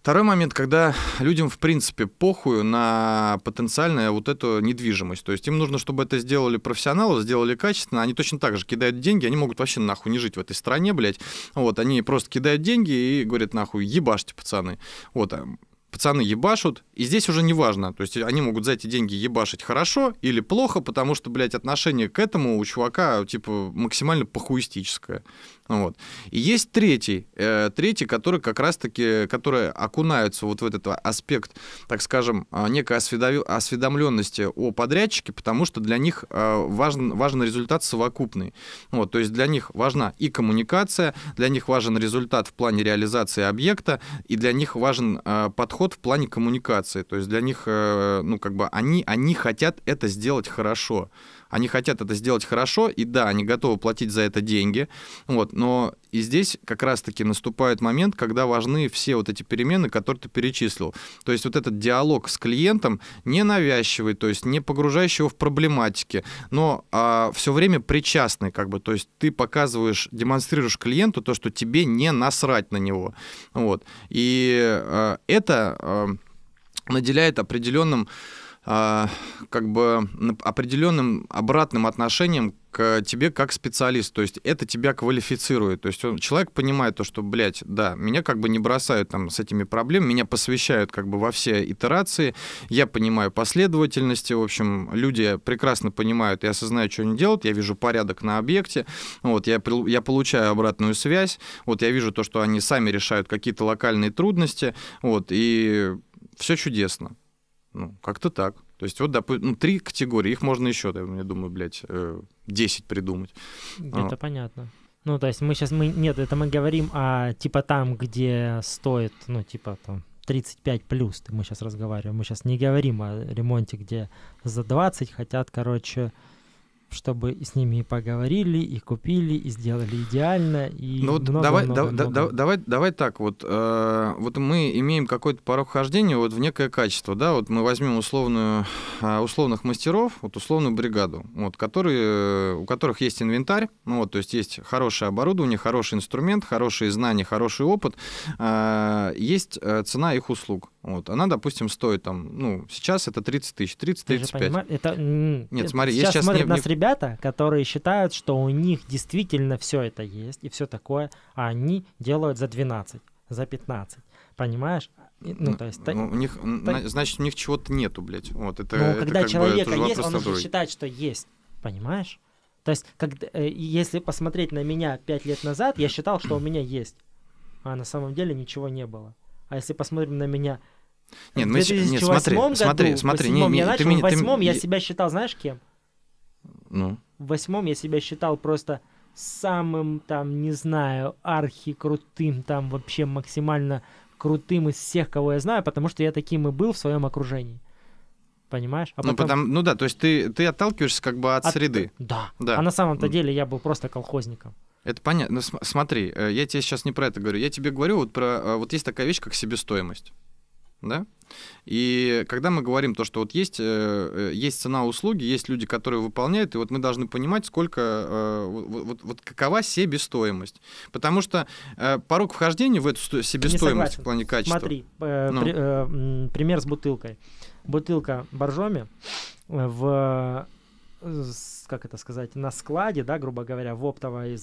Второй момент, когда людям, в принципе, похую на потенциальную вот эту недвижимость. То есть им нужно, чтобы это сделали профессионалы, сделали качественно. Они точно так же кидают деньги, они могут вообще нахуй не жить в этой стране, блядь. Вот, они просто кидают деньги и говорят, нахуй, ебашьте, пацаны. Вот, а пацаны ебашут, и здесь уже не важно. То есть они могут за эти деньги ебашить хорошо или плохо, потому что, блядь, отношение к этому у чувака, типа, максимально похуистическое. Вот. И есть третий, э, третий, который как раз-таки, которые окунаются вот в этот аспект, так скажем, а, некой осведомленности о подрядчике, потому что для них э, а, важен, важен результат совокупный. Вот, то есть для них важна и коммуникация, для них важен результат в плане реализации объекта, и для них важен э, подход подход в плане коммуникации. То есть для них, э, ну, как бы они, они хотят это сделать хорошо они хотят это сделать хорошо, и да, они готовы платить за это деньги, вот, но и здесь как раз-таки наступает момент, когда важны все вот эти перемены, которые ты перечислил. То есть вот этот диалог с клиентом не навязчивый, то есть не погружающий его в проблематики, но а, все время причастный как бы. То есть ты показываешь, демонстрируешь клиенту то, что тебе не насрать на него. Вот. И а, это а, наделяет определенным а, как бы определенным обратным отношением к тебе как специалист. То есть это тебя квалифицирует. То есть он, человек понимает то, что, блядь, да, меня как бы не бросают там с этими проблемами, меня посвящают как бы во все итерации, я понимаю последовательности, в общем, люди прекрасно понимают и осознают, что они делают, я вижу порядок на объекте, вот, я, я получаю обратную связь, вот, я вижу то, что они сами решают какие-то локальные трудности, вот, и все чудесно. Ну, как-то так. То есть вот, допустим, ну, три категории, их можно еще, я думаю, блядь, 10 э, придумать. Это а. понятно. Ну, то есть мы сейчас, мы, нет, это мы говорим о, типа, там, где стоит, ну, типа, там, 35 плюс, мы сейчас разговариваем, мы сейчас не говорим о ремонте, где за 20 хотят, короче, чтобы с ними и поговорили, и купили, и сделали идеально, и ну, много, давай, много, да, много. Да, давай, давай так вот, э, вот мы имеем какой-то порог хождения вот в некое качество, да, вот мы возьмем условную а, условных мастеров, вот условную бригаду, вот которые у которых есть инвентарь, ну вот, то есть есть хорошее оборудование, хороший инструмент, хорошие знания, хороший опыт, а, э, есть цена их услуг. Вот. Она, допустим, стоит там, ну, сейчас это 30 тысяч, 30-35. Это... Нет, э, смотри, сейчас я сейчас не, не, ребята, которые считают, что у них действительно все это есть и все такое, а они делают за 12, за 15. Понимаешь? Ну, то есть, ну, у них, так... значит, у них чего-то нету, блядь. Вот, это, ну, это когда человека бы, есть, он уже считает, что есть. Понимаешь? То есть, как, э, если посмотреть на меня пять лет назад, я считал, что у меня есть. А на самом деле ничего не было. А если посмотрим на меня Нет, э, в 2008 мы, нет, смотри, году, смотри, смотри, не, не, я восьмом я себя считал, знаешь, кем? Ну. В восьмом я себя считал просто самым там, не знаю, архи крутым, там вообще максимально крутым из всех, кого я знаю, потому что я таким и был в своем окружении. Понимаешь? А ну, потом... ну да, то есть ты, ты отталкиваешься как бы от, от... среды. Да. да. А на самом-то деле я был просто колхозником. Это понятно. Ну, смотри, э, я тебе сейчас не про это говорю. Я тебе говорю вот про... Э, вот есть такая вещь, как себестоимость да? И когда мы говорим то, что вот есть, э, э, есть цена услуги, есть люди, которые выполняют, и вот мы должны понимать, сколько, э, вот, вот, вот какова себестоимость. Потому что порог вхождения в эту себестоимость в плане качества... Смотри, ну. при, э, пример с бутылкой. Бутылка Боржоми в как это сказать, на складе, да, грубо говоря, в оптовой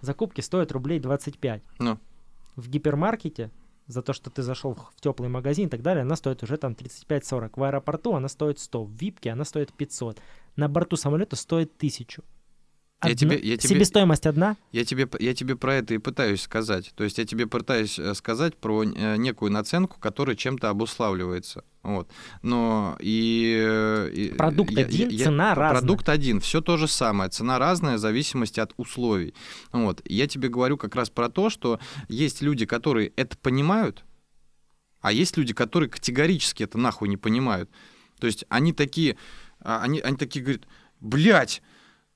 закупке стоит рублей 25. Ну. В гипермаркете за то, что ты зашел в теплый магазин и так далее, она стоит уже там 35-40. В аэропорту она стоит 100, в випке она стоит 500. На борту самолета стоит 1000. Одна, я тебе, я тебе, себестоимость одна? Я тебе, я тебе про это и пытаюсь сказать. То есть я тебе пытаюсь э, сказать про э, некую наценку, которая чем-то обуславливается. Вот. Но и... Э, и продукт я, один, я, цена я, разная. Продукт один, все то же самое. Цена разная в зависимости от условий. Вот. Я тебе говорю как раз про то, что есть люди, которые это понимают, а есть люди, которые категорически это нахуй не понимают. То есть они такие, а, они, они такие говорят, блядь,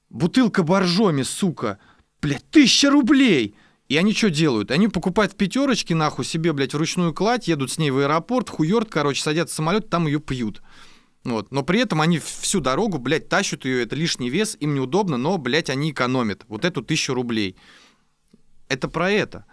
бутылка боржоми, сука, блядь, тысяча рублей! И они что делают? Они покупают пятерочки, нахуй, себе, блядь, вручную кладь, едут с ней в аэропорт, хуёрт, короче, садятся в самолет, там ее пьют. Вот. Но при этом они всю дорогу, блядь, тащат ее, это лишний вес, им неудобно, но, блядь, они экономят. Вот эту тысячу рублей. Это про это.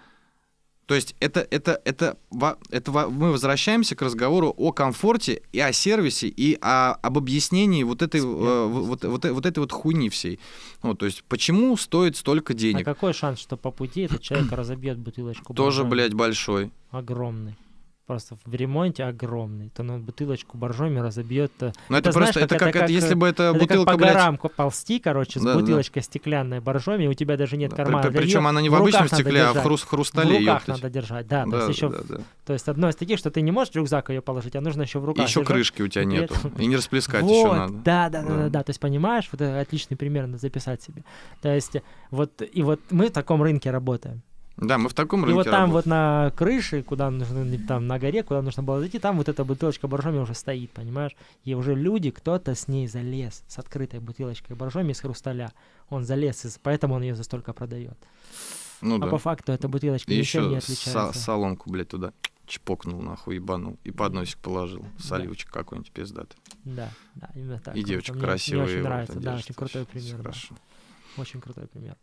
То есть это, это, это, это, это мы возвращаемся к разговору о комфорте и о сервисе, и о, об объяснении вот этой, э, вот, вот, э, вот этой вот хуйни всей. Ну, то есть почему стоит столько денег? А какой шанс, что по пути этот человек разобьет бутылочку? Тоже, большой? блядь, большой. Огромный просто в ремонте огромный, то на бутылочку боржоми разобьет. Но это, ну, это просто, знаешь, это как, это, как, если бы это, это бутылка, как по горам блядь... ползти, короче, с да, бутылочкой да. стеклянной боржоми, у тебя даже нет кармана. При, при, причем она не в, в обычном стекле, а в хрус хрустале. В руках надо держать, да. да то, есть да, еще, да, да. то есть одно из таких, что ты не можешь рюкзак ее положить, а нужно еще в руках. И еще держать. крышки у тебя нет и не расплескать вот, еще надо. Да, да, да, да, да, то есть понимаешь, вот это отличный пример надо записать себе. То есть вот, и вот мы в таком рынке работаем. Да, мы в таком рынке И вот там работаем. вот на крыше, куда нужно, там на горе, куда нужно было зайти, там вот эта бутылочка боржоми уже стоит, понимаешь? И уже люди, кто-то с ней залез, с открытой бутылочкой боржоми из хрусталя. Он залез, из, поэтому он ее за столько продает. Ну, а да. по факту эта бутылочка и еще не отличается. Со соломку, блядь, туда чпокнул, нахуй, ебанул. И подносик положил. Соливочка да. какой-нибудь пиздатый. Да, да, именно так. И девочка красивая. Мне, очень нравится, да, очень крутой пример. Да. Очень крутой пример.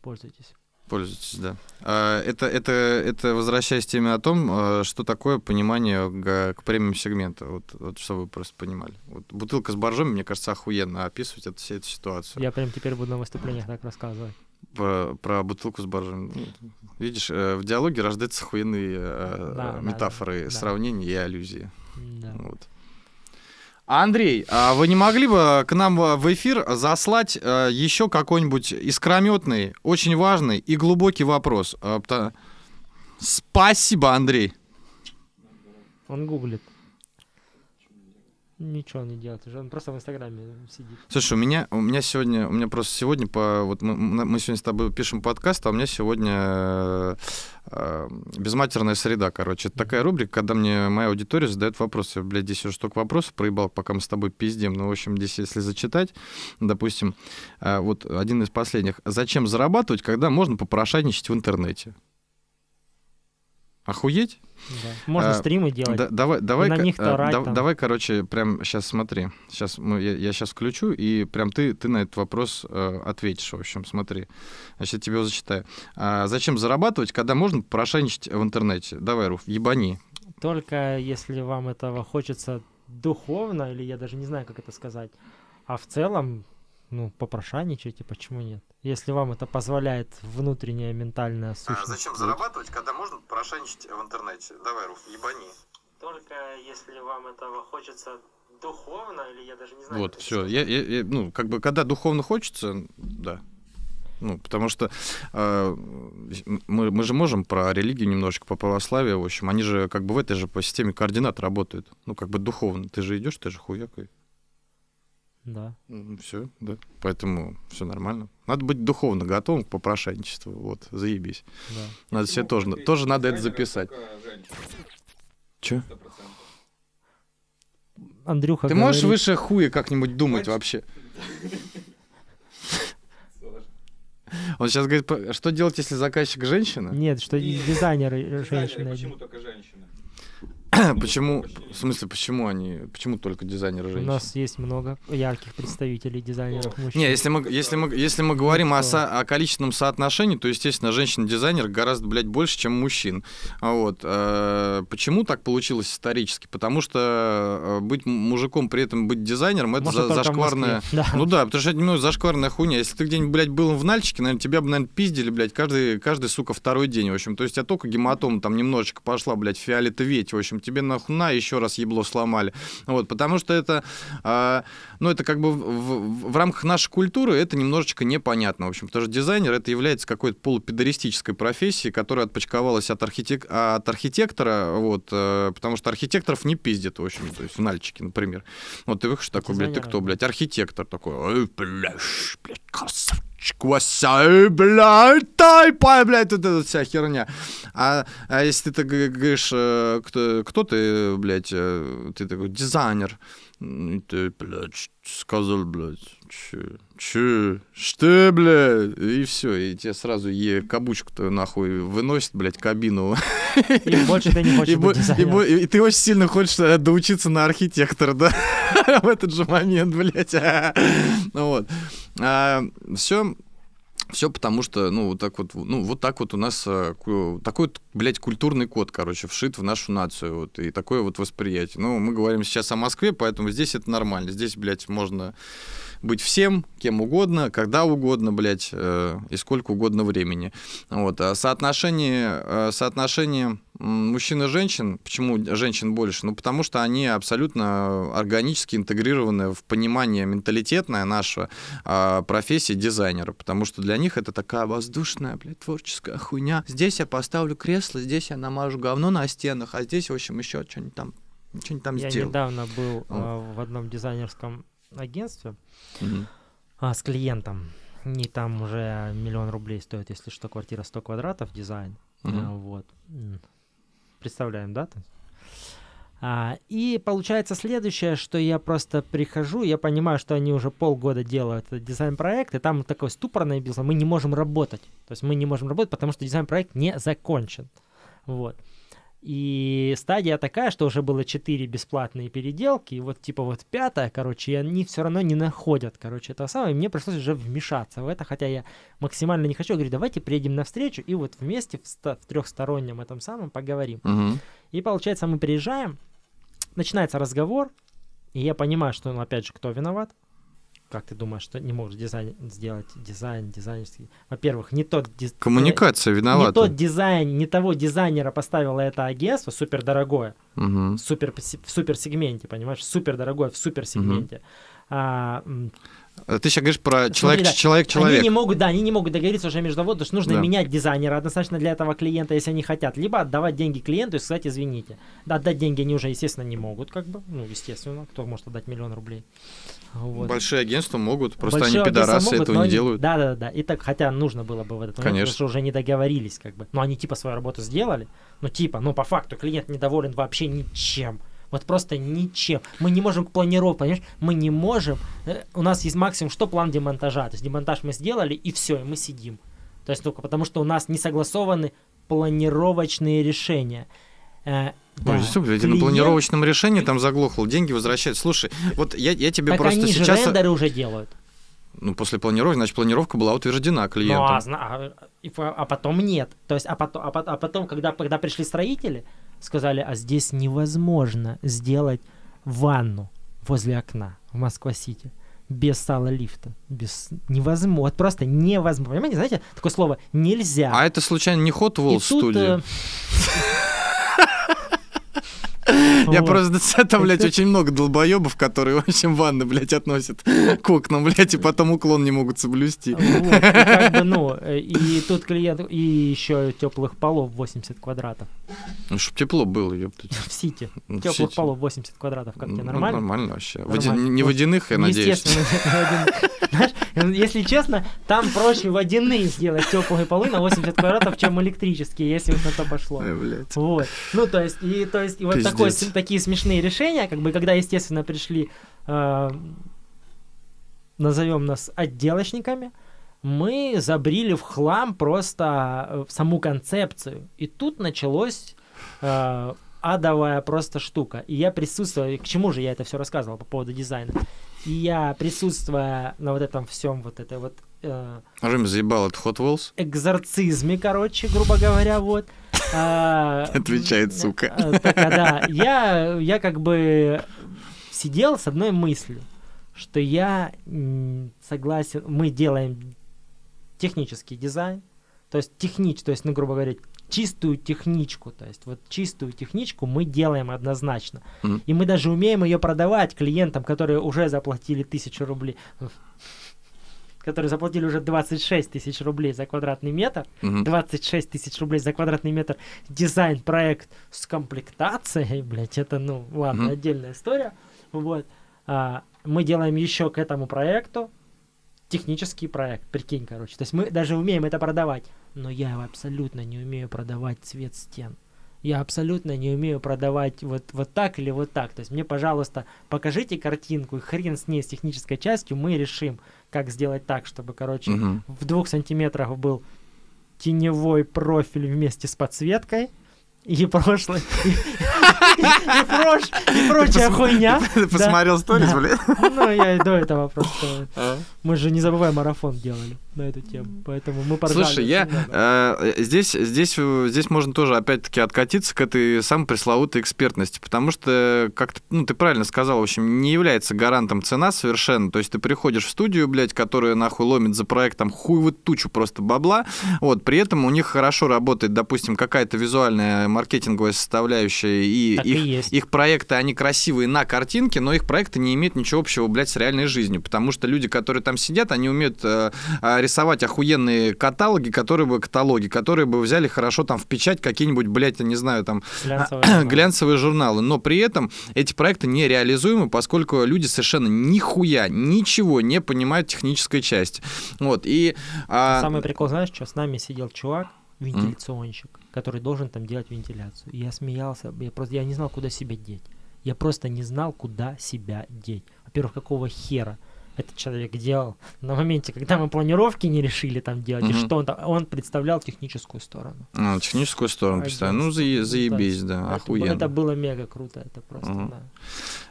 Пользуйтесь. Пользуйтесь, да. А, это, это, это возвращаясь к теме о том, а, что такое понимание к премиум-сегменту, вот, вот чтобы вы просто понимали. Вот бутылка с боржом, мне кажется, охуенно описывать эту всю эту ситуацию. Я прям теперь буду на выступлениях так рассказывать. Про, про бутылку с боржом. Ну, видишь, э, в диалоге рождаются охуенные э, да, метафоры, да, да, сравнения да. и аллюзии. Да. Вот. Андрей, а вы не могли бы э, к нам э, в эфир заслать э, еще какой-нибудь искрометный, очень важный и глубокий вопрос? Спасибо, Андрей. Он гуглит. Ничего не делает уже, он просто в Инстаграме сидит. Слушай, у меня, у меня сегодня, у меня просто сегодня по, вот мы, мы сегодня с тобой пишем подкаст, а у меня сегодня э, э, безматерная среда, короче. Это такая рубрика, когда мне моя аудитория задает вопросы. Блядь, 10 штук вопросов проебал, пока мы с тобой пиздим. Ну, в общем, здесь, если зачитать, допустим, э, вот один из последних. Зачем зарабатывать, когда можно попрошайничать в интернете? Охуеть? Да. Можно а, стримы делать. Да, давай, давай, на них а, э, да, давай, короче, прям сейчас смотри. Сейчас мы, я, я сейчас включу, и прям ты, ты на этот вопрос э, ответишь. В общем, смотри. Значит, я тебе его зачитаю. А, зачем зарабатывать, когда можно прошенничать в интернете? Давай, Руф, ебани. Только если вам этого хочется духовно, или я даже не знаю, как это сказать. А в целом ну, попрошайничайте, почему нет? Если вам это позволяет внутренняя ментальная а сущность. А зачем зарабатывать, когда можно прошайничать в интернете? Давай, Руф, ебани. Только если вам этого хочется духовно, или я даже не знаю. Вот, все. Я, я, я, ну, как бы, когда духовно хочется, да. Ну, потому что э, мы, мы же можем про религию немножечко, по православию, в общем, они же как бы в этой же по системе координат работают. Ну, как бы духовно. Ты же идешь, ты же хуякаешь. Да. Все, да. Поэтому все нормально. Надо быть духовно готовым к попрошайничеству. Вот, заебись. Да. Надо себе ну, тоже, тоже надо это записать. Че? Андрюха Ты говорит... можешь выше хуя как-нибудь думать вообще? Он сейчас говорит, что делать, если заказчик женщина? Нет, что дизайнер женщина. Почему только женщина? Почему, в смысле, почему они, почему только дизайнеры женщины? У нас есть много ярких представителей дизайнеров мужчин. Не, если мы, если мы, если мы говорим о, со, о количественном соотношении, то, естественно, женщин-дизайнер гораздо, блядь, больше, чем мужчин. А вот. Э, почему так получилось исторически? Потому что э, быть мужиком, при этом быть дизайнером, это Может, за, зашкварная... Да. Ну да, потому что это немного зашкварная хуйня. Если ты где-нибудь, блядь, был в Нальчике, наверное, тебя бы, наверное, пиздили, блядь, каждый, каждый, сука, второй день, в общем. То есть, я только гематома там немножечко пошла, блядь, фиолетоветь, в общем, тебе нахуна еще раз ебло сломали. Вот, потому что это, э, ну, это как бы в, в, в рамках нашей культуры это немножечко непонятно, в общем, потому что дизайнер это является какой-то полупедористической профессией, которая отпочковалась от, архитек... от архитектора, вот, э, потому что архитекторов не пиздит, в общем, то есть в Нальчике, например. Вот ты выходишь такой, блядь, ты кто, блядь, архитектор такой, ой, блядь, блядь, красавчик квасай, блядь, тайпай, блядь, вот эта вся херня. А, а если ты говоришь, э, кто, кто ты, блядь, э, ты такой дизайнер, и ты, блядь, сказал, блядь, Че? Че? Что, бля? И все, и тебе сразу е кабучку-то нахуй выносит, блядь, кабину. И больше ты не хочешь и, быть и, и, и ты очень сильно хочешь э, доучиться на архитектор, да? В этот же момент, блядь. Ну вот. А, все, все потому что, ну, вот так вот, ну, вот так вот у нас э, такой вот, блядь, культурный код, короче, вшит в нашу нацию, вот, и такое вот восприятие. Ну, мы говорим сейчас о Москве, поэтому здесь это нормально, здесь, блядь, можно быть всем, кем угодно, когда угодно, блядь, э, и сколько угодно времени. Вот. А соотношение, э, соотношение мужчин и женщин, почему женщин больше? Ну, потому что они абсолютно органически интегрированы в понимание менталитетное нашего э, а, профессии дизайнера, потому что для них это такая воздушная, блядь, творческая хуйня. Здесь я поставлю кресло, здесь я намажу говно на стенах, а здесь, в общем, еще что-нибудь там что-нибудь там я сделал. Я недавно был вот. э, в одном дизайнерском агентстве, Угу. А, с клиентом. И там уже миллион рублей стоит, если что, квартира 100 квадратов, дизайн. Угу. А, вот. Представляем, да? А, и получается следующее, что я просто прихожу, я понимаю, что они уже полгода делают дизайн-проект, и там такой ступорное бизнес, мы не можем работать. То есть мы не можем работать, потому что дизайн-проект не закончен. Вот. И стадия такая, что уже было 4 бесплатные переделки, и вот типа вот пятая, короче, и они все равно не находят, короче, этого самого, И мне пришлось уже вмешаться в это, хотя я максимально не хочу. говорю, давайте приедем навстречу и вот вместе в, ста- в трехстороннем этом самом поговорим. Угу. И получается, мы приезжаем, начинается разговор, и я понимаю, что, ну, опять же, кто виноват, как ты думаешь, что не можешь дизайн сделать дизайн дизайнерский? Во-первых, не тот диз... коммуникация виновата. Не тот дизайн, не того дизайнера поставило это агентство супер дорогое, угу. супер в супер сегменте, понимаешь, супер дорогое в супер сегменте. Угу. А, Э, ты сейчас говоришь про человек, Смотри, да. человек, человек. Они не могут, да, они не могут договориться уже между собой, то есть нужно да. менять дизайнера однозначно для этого клиента, если они хотят, либо отдавать деньги клиенту и сказать, извините. отдать деньги они уже, естественно, не могут, как бы, ну, естественно, кто может отдать миллион рублей. Вот. Большие агентства могут, просто Большие они пидорасы, могут, этого не они... делают. Да, да, да. И так, хотя нужно было бы в этот момент, Конечно. потому что уже не договорились, как бы. Но они типа свою работу сделали, ну типа, но по факту клиент недоволен вообще ничем. Вот просто ничем. Мы не можем к планировке, понимаешь? Мы не можем. Э, у нас есть максимум, что план демонтажа. То есть демонтаж мы сделали, и все, и мы сидим. То есть только потому, что у нас не согласованы планировочные решения. Э, да. Ой, все, клиент... на планировочном решении там э, заглохло, деньги возвращают. Слушай, вот я, я тебе так просто они сейчас... рендеры уже делают. Ну, после планировки, значит, планировка была утверждена клиентом. Ну, а, а, а потом нет. То есть, а потом, а, а потом когда, когда пришли строители, сказали, а здесь невозможно сделать ванну возле окна в Москва-Сити без сала лифта. Без... Невозможно. Вот просто невозможно. Понимаете, знаете, такое слово нельзя. А это случайно не ход Wall студии? Э, Я просто там, блядь, очень много долбоебов, которые, в общем, ванны, блядь, относят к окнам, блядь, и потом уклон не могут соблюсти. ну, э, и тут клиент, и еще теплых полов 80 квадратов. Ну, чтоб тепло было, ёптать. В Сити. Ну, теплых полов 80 квадратов, как тебе, ну, нормально? Нормально вообще. Не ну, водяных, я надеюсь. Естественно, если честно, там проще водяные сделать теплые полы на 80 квадратов, чем электрические, если уж на то пошло. Вот. Ну, то есть, и, то есть, и вот так приходят такие смешные решения, как бы, когда, естественно, пришли, э, назовем нас отделочниками, мы забрили в хлам просто э, в саму концепцию. И тут началось э, адовая просто штука. И я присутствовал, к чему же я это все рассказывал по поводу дизайна. И я, присутствуя на вот этом всем, вот этой вот Э, Рим заебал от Hot Wheels. Экзорцизме, короче, грубо говоря, вот. А, Отвечает, сука. А, а, да, я, я как бы сидел с одной мыслью, что я согласен, мы делаем технический дизайн, то есть технич, то есть, ну, грубо говоря, чистую техничку, то есть вот чистую техничку мы делаем однозначно. Mm-hmm. И мы даже умеем ее продавать клиентам, которые уже заплатили тысячу рублей которые заплатили уже 26 тысяч рублей за квадратный метр, угу. 26 тысяч рублей за квадратный метр, дизайн, проект с комплектацией, блядь, это, ну, ладно, угу. отдельная история, вот. А, мы делаем еще к этому проекту технический проект, прикинь, короче. То есть мы даже умеем это продавать, но я абсолютно не умею продавать цвет стен я абсолютно не умею продавать вот, вот так или вот так. То есть мне, пожалуйста, покажите картинку, и хрен с ней, с технической частью, мы решим, как сделать так, чтобы, короче, угу. в двух сантиметрах был теневой профиль вместе с подсветкой, и прошлый, и прочая хуйня. Ты посмотрел сториз, блин? Ну, я до этого просто... А? Мы же не забывай марафон делали на эту тему, поэтому мы поржали. Слушай, я э, э, здесь, здесь, э, здесь можно тоже опять-таки откатиться к этой самой пресловутой экспертности, потому что, как ты, ну, ты правильно сказал, в общем, не является гарантом цена совершенно, то есть ты приходишь в студию, блядь, которая нахуй ломит за проект там хуевую тучу просто бабла, вот, при этом у них хорошо работает, допустим, какая-то визуальная маркетинговая составляющая и такие. Так их, и есть. их проекты, они красивые на картинке, но их проекты не имеют ничего общего, блядь, с реальной жизнью. Потому что люди, которые там сидят, они умеют э, а, рисовать охуенные каталоги, которые бы каталоги, которые бы взяли хорошо там в печать какие-нибудь, блядь, я не знаю, там глянцевые, журналы. глянцевые журналы. Но при этом эти проекты не реализуемы, поскольку люди совершенно нихуя, ничего не понимают технической части. Вот. И, а... Самый прикол, знаешь, что с нами сидел чувак, вентиляционщик. Mm который должен там делать вентиляцию. И я смеялся, я просто я не знал, куда себя деть. Я просто не знал, куда себя деть. Во-первых, какого хера? этот человек делал на моменте, когда мы планировки не решили там делать, угу. и что он там, он представлял техническую сторону. А, техническую сторону представлял. Ну, за, ну, заебись, да, да это, охуенно. Это было мега круто, это просто, угу. да.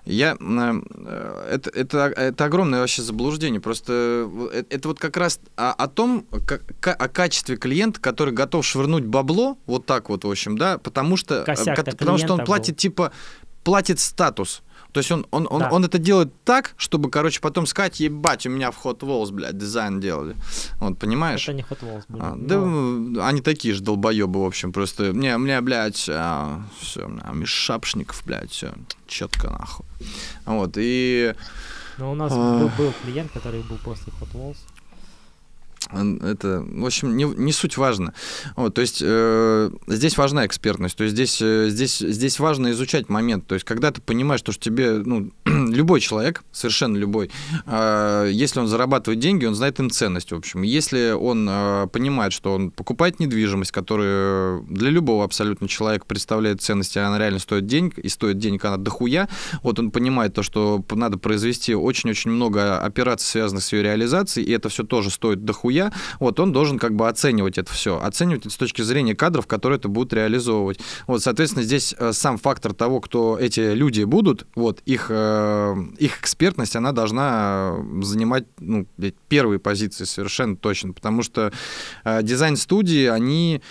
Я, э, это, это, это огромное вообще заблуждение, просто э, э, это вот как раз о, о том, как, о качестве клиента, который готов швырнуть бабло, вот так вот, в общем, да, потому что, потому что он платит был. типа платит статус. То есть он, он, он, да. он это делает так, чтобы, короче, потом сказать, ебать, у меня в Hot Wheels, блядь, дизайн делали. Вот, понимаешь? Это не Hot Wheels, блядь. А, но... Да, они такие же долбоебы, в общем, просто... Не, мне, блядь, а, все, а, шапшников, блядь, все, четко нахуй. Вот, и... Но ну, у нас а... был, был клиент, который был после Hot Wheels, это, в общем, не, не суть важно. Вот, то есть э, здесь важна экспертность, то есть здесь, э, здесь, здесь важно изучать момент. То есть когда ты понимаешь, то, что тебе ну, любой человек, совершенно любой, э, если он зарабатывает деньги, он знает им ценность, в общем. Если он э, понимает, что он покупает недвижимость, которая для любого абсолютно человека представляет ценность, она реально стоит денег, и стоит денег она дохуя, вот он понимает то, что надо произвести очень-очень много операций, связанных с ее реализацией, и это все тоже стоит дохуя, я, вот он должен как бы оценивать это все, оценивать это с точки зрения кадров, которые это будут реализовывать. Вот, соответственно, здесь э, сам фактор того, кто эти люди будут, вот их, э, их экспертность, она должна э, занимать ну, первые позиции совершенно точно, потому что дизайн-студии, они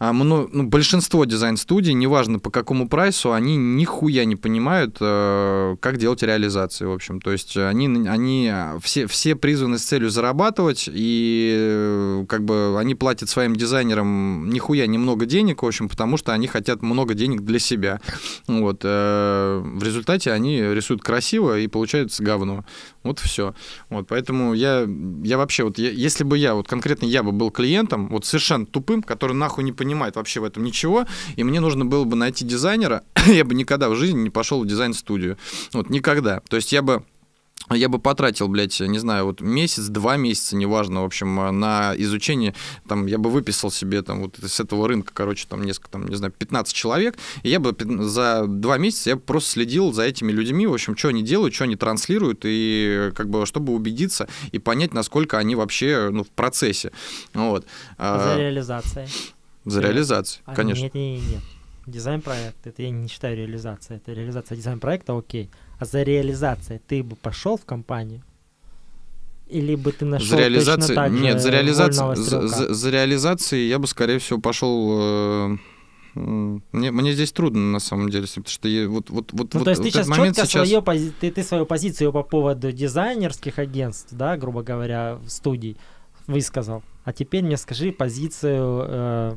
а, ну, большинство дизайн-студий, неважно по какому прайсу, они нихуя не понимают, э, как делать реализации, в общем. То есть они, они все, все призваны с целью зарабатывать, и э, как бы они платят своим дизайнерам нихуя немного денег, в общем, потому что они хотят много денег для себя. Вот. Э, в результате они рисуют красиво и получается говно. Вот все. Вот, поэтому я, я вообще, вот, я, если бы я, вот конкретно я бы был клиентом, вот совершенно тупым, который нахуй не понимает, понимает вообще в этом ничего, и мне нужно было бы найти дизайнера, я бы никогда в жизни не пошел в дизайн-студию. Вот никогда. То есть я бы я бы потратил, блядь, не знаю, вот месяц, два месяца, неважно, в общем, на изучение, там, я бы выписал себе, там, вот с этого рынка, короче, там, несколько, там, не знаю, 15 человек, и я бы за два месяца, я бы просто следил за этими людьми, в общем, что они делают, что они транслируют, и, как бы, чтобы убедиться и понять, насколько они вообще, ну, в процессе, вот. А за реализацией. За э, реализацию, а, конечно. Нет, нет, нет. Дизайн-проект, это я не считаю реализацией. Это реализация дизайн-проекта, окей. А за реализацию ты бы пошел в компанию, или бы ты нашел за реализации... точно так Нет, за реализацию, за, за, за реализацией я бы, скорее всего, пошел... Э, мне, мне здесь трудно, на самом деле, потому что я, вот, вот, вот, ну, вот, то есть вот ты сейчас момент сейчас... Свою ты, ты свою позицию по поводу дизайнерских агентств, да, грубо говоря, в студии высказал. А теперь мне скажи позицию э,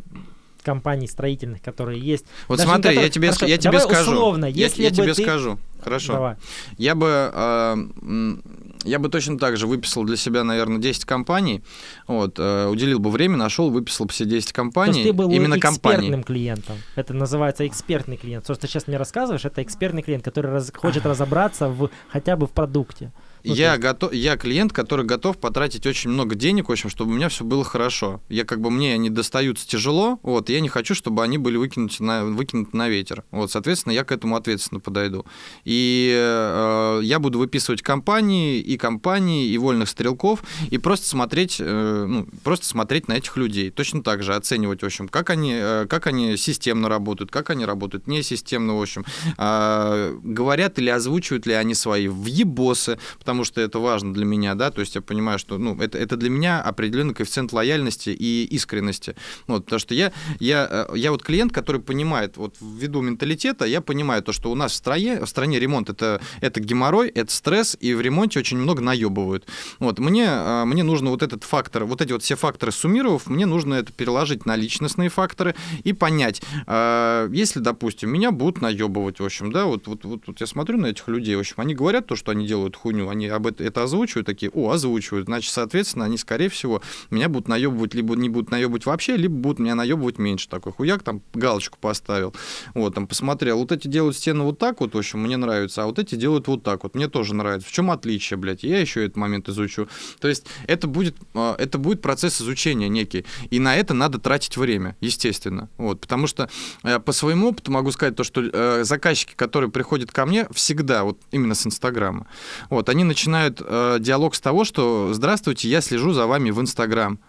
компаний строительных, которые есть. Вот Даже смотри, которых... я тебе, Хорошо, я тебе скажу. Условно, я, если я бы тебе ты... скажу. Хорошо. Давай. Я бы э, я бы точно так же выписал для себя, наверное, 10 компаний. Вот, э, уделил бы время, нашел, выписал бы все 10 компаний. То есть ты был именно экспертным компаний. клиентом. Это называется экспертный клиент. То, что ты сейчас мне рассказываешь, это экспертный клиент, который раз, хочет разобраться в, хотя бы в продукте я, готов, я клиент, который готов потратить очень много денег, в общем, чтобы у меня все было хорошо. Я как бы мне они достаются тяжело, вот, я не хочу, чтобы они были выкинуты на, выкинуты на ветер. Вот, соответственно, я к этому ответственно подойду. И э, я буду выписывать компании, и компании, и вольных стрелков, и просто смотреть, э, ну, просто смотреть на этих людей. Точно так же оценивать, в общем, как они, э, как они системно работают, как они работают не системно, в общем, э, говорят или озвучивают ли они свои въебосы, потому потому что это важно для меня, да, то есть я понимаю, что, ну, это, это для меня определенный коэффициент лояльности и искренности, вот, потому что я, я, э, я вот клиент, который понимает, вот, ввиду менталитета, я понимаю то, что у нас в стране, в стране ремонт это, это геморрой, это стресс, и в ремонте очень много наебывают. Вот, мне, э, мне нужно вот этот фактор, вот эти вот все факторы суммировав, мне нужно это переложить на личностные факторы и понять, э, если, допустим, меня будут наебывать, в общем, да, вот, вот, вот, вот я смотрю на этих людей, в общем, они говорят то, что они делают хуйню, они они об это, это озвучивают, такие, о, озвучивают, значит, соответственно, они, скорее всего, меня будут наебывать, либо не будут наебывать вообще, либо будут меня наебывать меньше. Такой хуяк, там галочку поставил, вот, там посмотрел, вот эти делают стены вот так вот, в общем, мне нравится, а вот эти делают вот так вот, мне тоже нравится. В чем отличие, блядь? Я еще этот момент изучу. То есть это будет, э, это будет процесс изучения некий, и на это надо тратить время, естественно, вот, потому что э, по своему опыту могу сказать то, что э, заказчики, которые приходят ко мне, всегда, вот именно с Инстаграма, вот, они начинают э, диалог с того, что «Здравствуйте, я слежу за вами в Инстаграм».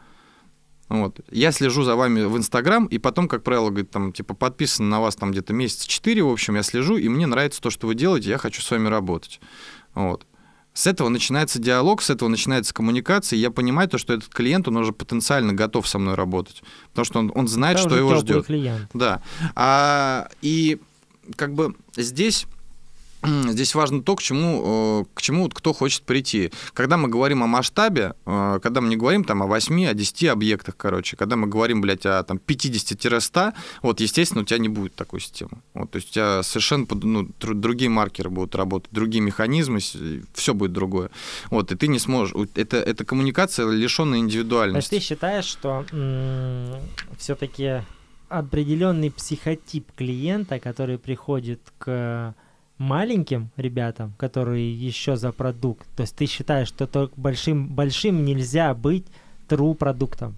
Вот. Я слежу за вами в Инстаграм, и потом, как правило, говорит, там, типа, подписан на вас там где-то месяц четыре, в общем, я слежу, и мне нравится то, что вы делаете, я хочу с вами работать. Вот. С этого начинается диалог, с этого начинается коммуникация, и я понимаю то, что этот клиент, он уже потенциально готов со мной работать, потому что он, он знает, да, что его ждет. Клиент. Да. А, и как бы здесь Здесь важно то, к чему, э, к чему вот кто хочет прийти. Когда мы говорим о масштабе, э, когда мы не говорим там о 8, о 10 объектах, короче, когда мы говорим, блядь, о там 50-100, вот, естественно, у тебя не будет такой системы. Вот, то есть у тебя совершенно ну, другие маркеры будут работать, другие механизмы, все будет другое. Вот, и ты не сможешь... Это, это коммуникация, лишенная индивидуальности. То есть ты считаешь, что все-таки определенный психотип клиента, который приходит к маленьким ребятам, которые еще за продукт, то есть ты считаешь, что только большим, большим нельзя быть true продуктом?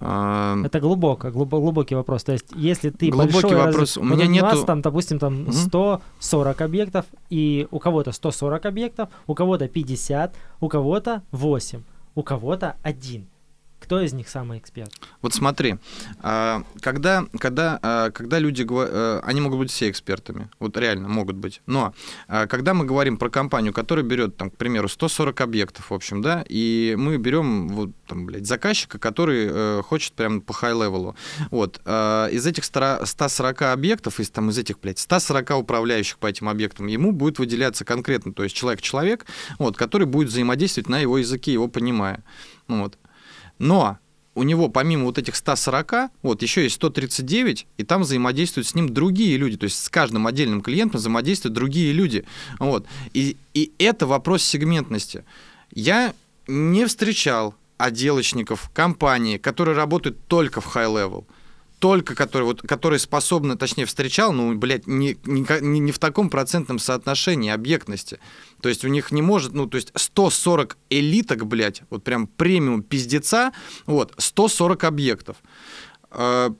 А, Это глубоко, глубокий вопрос. То есть, если ты глубокий большой вопрос. Раз... У меня у нас там, допустим, там угу. 140 объектов, и у кого-то 140 объектов, у кого-то 50, у кого-то 8, у кого-то 1. Кто из них самый эксперт? Вот смотри, а, когда, когда, а, когда люди, э, они могут быть все экспертами, вот реально могут быть, но а, когда мы говорим про компанию, которая берет, там, к примеру, 140 объектов, в общем, да, и мы берем вот, там, блядь, заказчика, который э, хочет прям по хай-левелу, вот, из этих 140 объектов, из, там, из этих, блядь, 140 управляющих по этим объектам, ему будет выделяться конкретно, то есть человек-человек, вот, который будет взаимодействовать на его языке, его понимая, вот. Но у него помимо вот этих 140, вот еще есть 139, и там взаимодействуют с ним другие люди. То есть с каждым отдельным клиентом взаимодействуют другие люди. Вот. И, и это вопрос сегментности. Я не встречал отделочников компании, которые работают только в high-level только которые, вот, которые способны, точнее, встречал, ну, блядь, не, не, не в таком процентном соотношении объектности. То есть у них не может, ну, то есть 140 элиток, блядь, вот прям премиум пиздеца, вот, 140 объектов. А,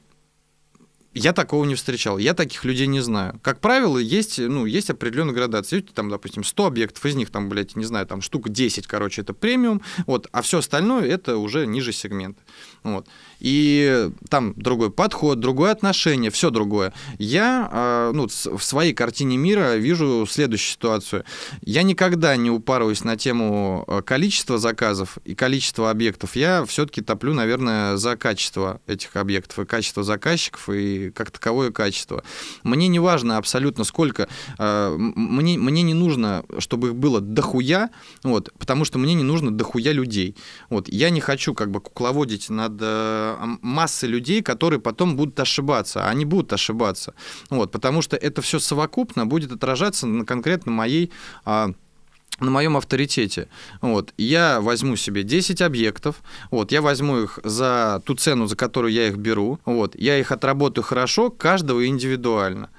я такого не встречал, я таких людей не знаю. Как правило, есть, ну, есть определенная градация. Есть, там, допустим, 100 объектов, из них там, блядь, не знаю, там штук 10, короче, это премиум, вот, а все остальное это уже ниже сегмент. Вот и там другой подход, другое отношение, все другое. Я а, ну, в своей картине мира вижу следующую ситуацию. Я никогда не упарываюсь на тему а, количества заказов и количества объектов. Я все-таки топлю, наверное, за качество этих объектов, и качество заказчиков, и как таковое качество. Мне не важно абсолютно сколько, а, мне, мне не нужно, чтобы их было дохуя, вот, потому что мне не нужно дохуя людей. Вот, я не хочу как бы кукловодить над Э, массы людей, которые потом будут ошибаться. А они будут ошибаться. Вот, потому что это все совокупно будет отражаться на конкретно моей а, на моем авторитете. Вот. Я возьму себе 10 объектов, вот. я возьму их за ту цену, за которую я их беру, вот. я их отработаю хорошо, каждого индивидуально.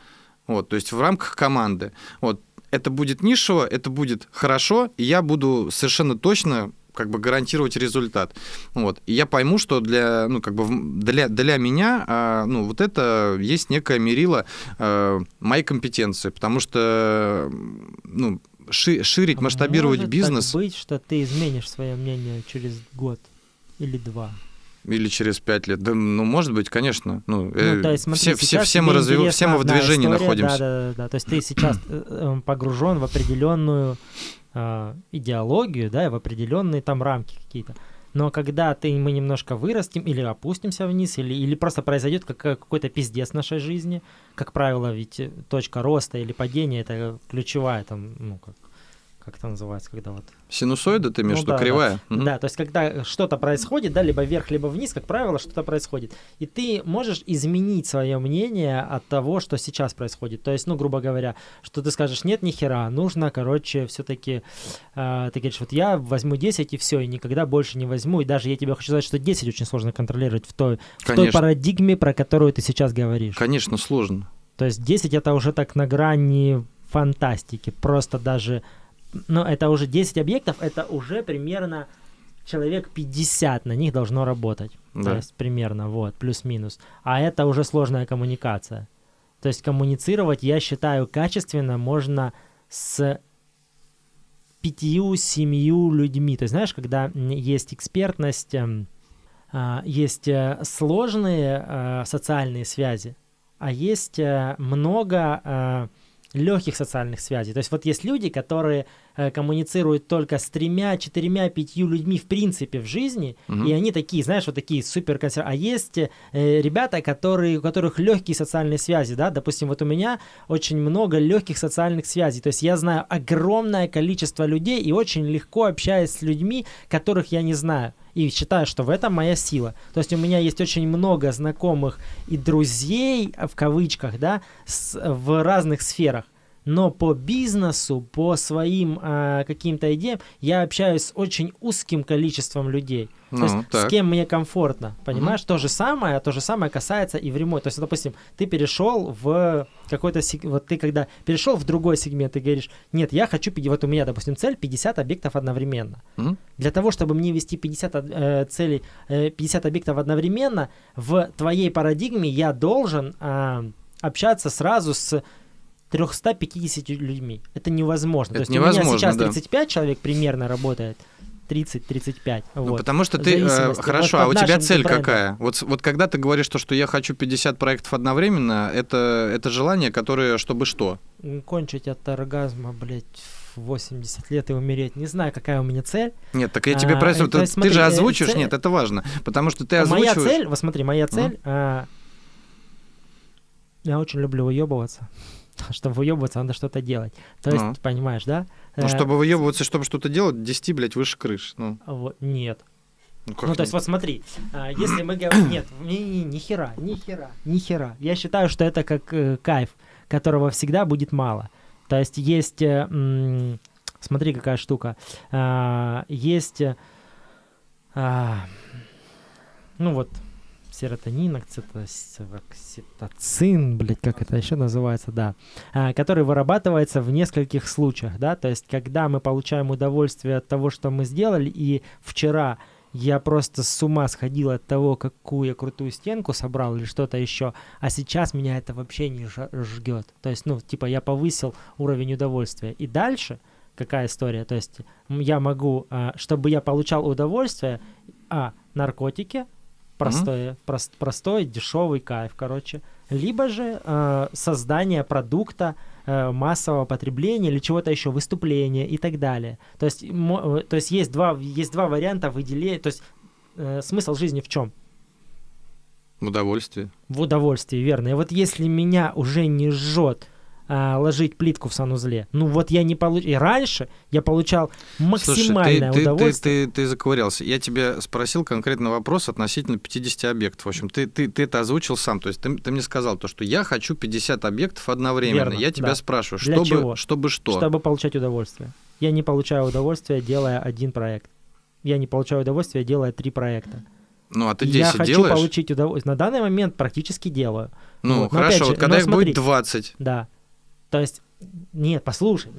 Вот, то есть в рамках команды. Вот, это будет нишево, это будет хорошо, и я буду совершенно точно как бы гарантировать результат. Вот. И я пойму, что для, ну, как бы для, для меня а, ну, вот это есть некое мерило а, моей компетенции, потому что ну, ши, ширить, а масштабировать может бизнес... Так быть, что ты изменишь свое мнение через год или два или через пять лет. Да, ну, может быть, конечно. Ну, ну э, то есть, смотри, все, все, все, мы разве... все мы в движении история, находимся. Да, да, да, да. То есть ты сейчас э, э, погружен в определенную э, идеологию, да, и в определенные там рамки какие-то. Но когда ты, мы немножко вырастем или опустимся вниз, или, или просто произойдет как, э, какой-то пиздец в нашей жизни, как правило, ведь э, точка роста или падения это ключевая там, ну, как, как это называется, когда вот... Синусоида ты имеешь ну, да, кривая. Да. Угу. да, то есть когда что-то происходит, да, либо вверх, либо вниз, как правило, что-то происходит. И ты можешь изменить свое мнение от того, что сейчас происходит. То есть, ну, грубо говоря, что ты скажешь, нет, нихера, нужно, короче, все-таки, э, а, ты говоришь, вот я возьму 10 и все, и никогда больше не возьму. И даже я тебе хочу сказать, что 10 очень сложно контролировать в той, в той парадигме, про которую ты сейчас говоришь. Конечно, сложно. То есть 10 это уже так на грани фантастики, просто даже ну, это уже 10 объектов, это уже примерно человек 50 на них должно работать. Да. То есть примерно, вот, плюс-минус. А это уже сложная коммуникация. То есть коммуницировать, я считаю, качественно можно с пятью-семью людьми. То есть знаешь, когда есть экспертность, эм, а, есть э, сложные э, социальные связи, а есть э, много легких социальных связей. То есть вот есть люди, которые э, коммуницируют только с тремя, четырьмя, пятью людьми в принципе в жизни, угу. и они такие, знаешь, вот такие супер А есть э, ребята, которые, у которых легкие социальные связи, да, допустим, вот у меня очень много легких социальных связей, то есть я знаю огромное количество людей и очень легко общаюсь с людьми, которых я не знаю и считаю, что в этом моя сила. То есть у меня есть очень много знакомых и друзей, а, в кавычках, да, с, в разных сферах но по бизнесу, по своим э, каким-то идеям я общаюсь с очень узким количеством людей. Ну, то есть ну, так. с кем мне комфортно, понимаешь? Mm-hmm. То же самое, то же самое касается и в ремонте. То есть, допустим, ты перешел в какой-то вот ты когда перешел в другой сегмент, и говоришь, нет, я хочу, вот у меня, допустим, цель 50 объектов одновременно. Mm-hmm. Для того, чтобы мне вести 50 э, целей, 50 э, объектов одновременно, в твоей парадигме я должен э, общаться сразу с 350 людьми. Это невозможно. Это То есть невозможно, у меня сейчас 35 да. человек примерно работает. 30-35. Ну, Потому что ты... Э, хорошо, а у тебя цель какая? Вот, вот когда ты говоришь то, что я хочу 50 проектов одновременно, это, это желание, которое чтобы что? Кончить от оргазма, блядь, 80 лет и умереть. Не знаю, какая у меня цель. Нет, так я тебе а, правильно... Э, ты, ты же озвучишь, цель... нет, это важно. Потому что ты а озвучиваешь... Моя цель, вот смотри, моя цель... Mm. А, я очень люблю уебываться. чтобы выебываться, надо что-то делать. То есть, а. понимаешь, да? Ну, э, чтобы выебываться, чтобы что-то делать, 10, блядь, выше крыш. Ну. Вот, нет. Ну, ну то есть, вот смотри, а, если мы говорим, нет, не, не, ни хера, ни хера, ни хера. Я считаю, что это как э, кайф, которого всегда будет мало. То есть, есть, э, м, смотри, какая штука, э, есть, э, а, ну вот, серотонин, окситоцин, блядь, как это еще называется, да, а, который вырабатывается в нескольких случаях, да, то есть когда мы получаем удовольствие от того, что мы сделали, и вчера я просто с ума сходил от того, какую я крутую стенку собрал или что-то еще, а сейчас меня это вообще не жгет. То есть, ну, типа, я повысил уровень удовольствия. И дальше какая история? То есть я могу, а, чтобы я получал удовольствие, а, наркотики, простое, mm-hmm. прост, простой, дешевый кайф, короче. Либо же э, создание продукта э, массового потребления или чего-то еще, выступления и так далее. То есть, мо, э, то есть, есть, два, есть два варианта выделения. То есть э, смысл жизни в чем? В удовольствии. В удовольствии, верно. И вот если меня уже не жжет а, ложить плитку в санузле. Ну вот я не получил. И раньше я получал максимальное Слушай, ты, удовольствие. Ты, ты, ты, ты заковырялся. Я тебе спросил конкретно вопрос относительно 50 объектов. В общем, ты, ты, ты это озвучил сам. То есть ты, ты мне сказал то, что я хочу 50 объектов одновременно. Верно, я тебя да. спрашиваю, чтобы, чего? чтобы что? Чтобы получать удовольствие. Я не получаю удовольствия, делая один проект. Я не получаю удовольствия, делая три проекта. Ну, а ты 10 я хочу делаешь? получить удовольствие. На данный момент практически делаю. Ну, вот. хорошо, же, вот когда их смотри, будет 20. Да. То есть, нет, послушай,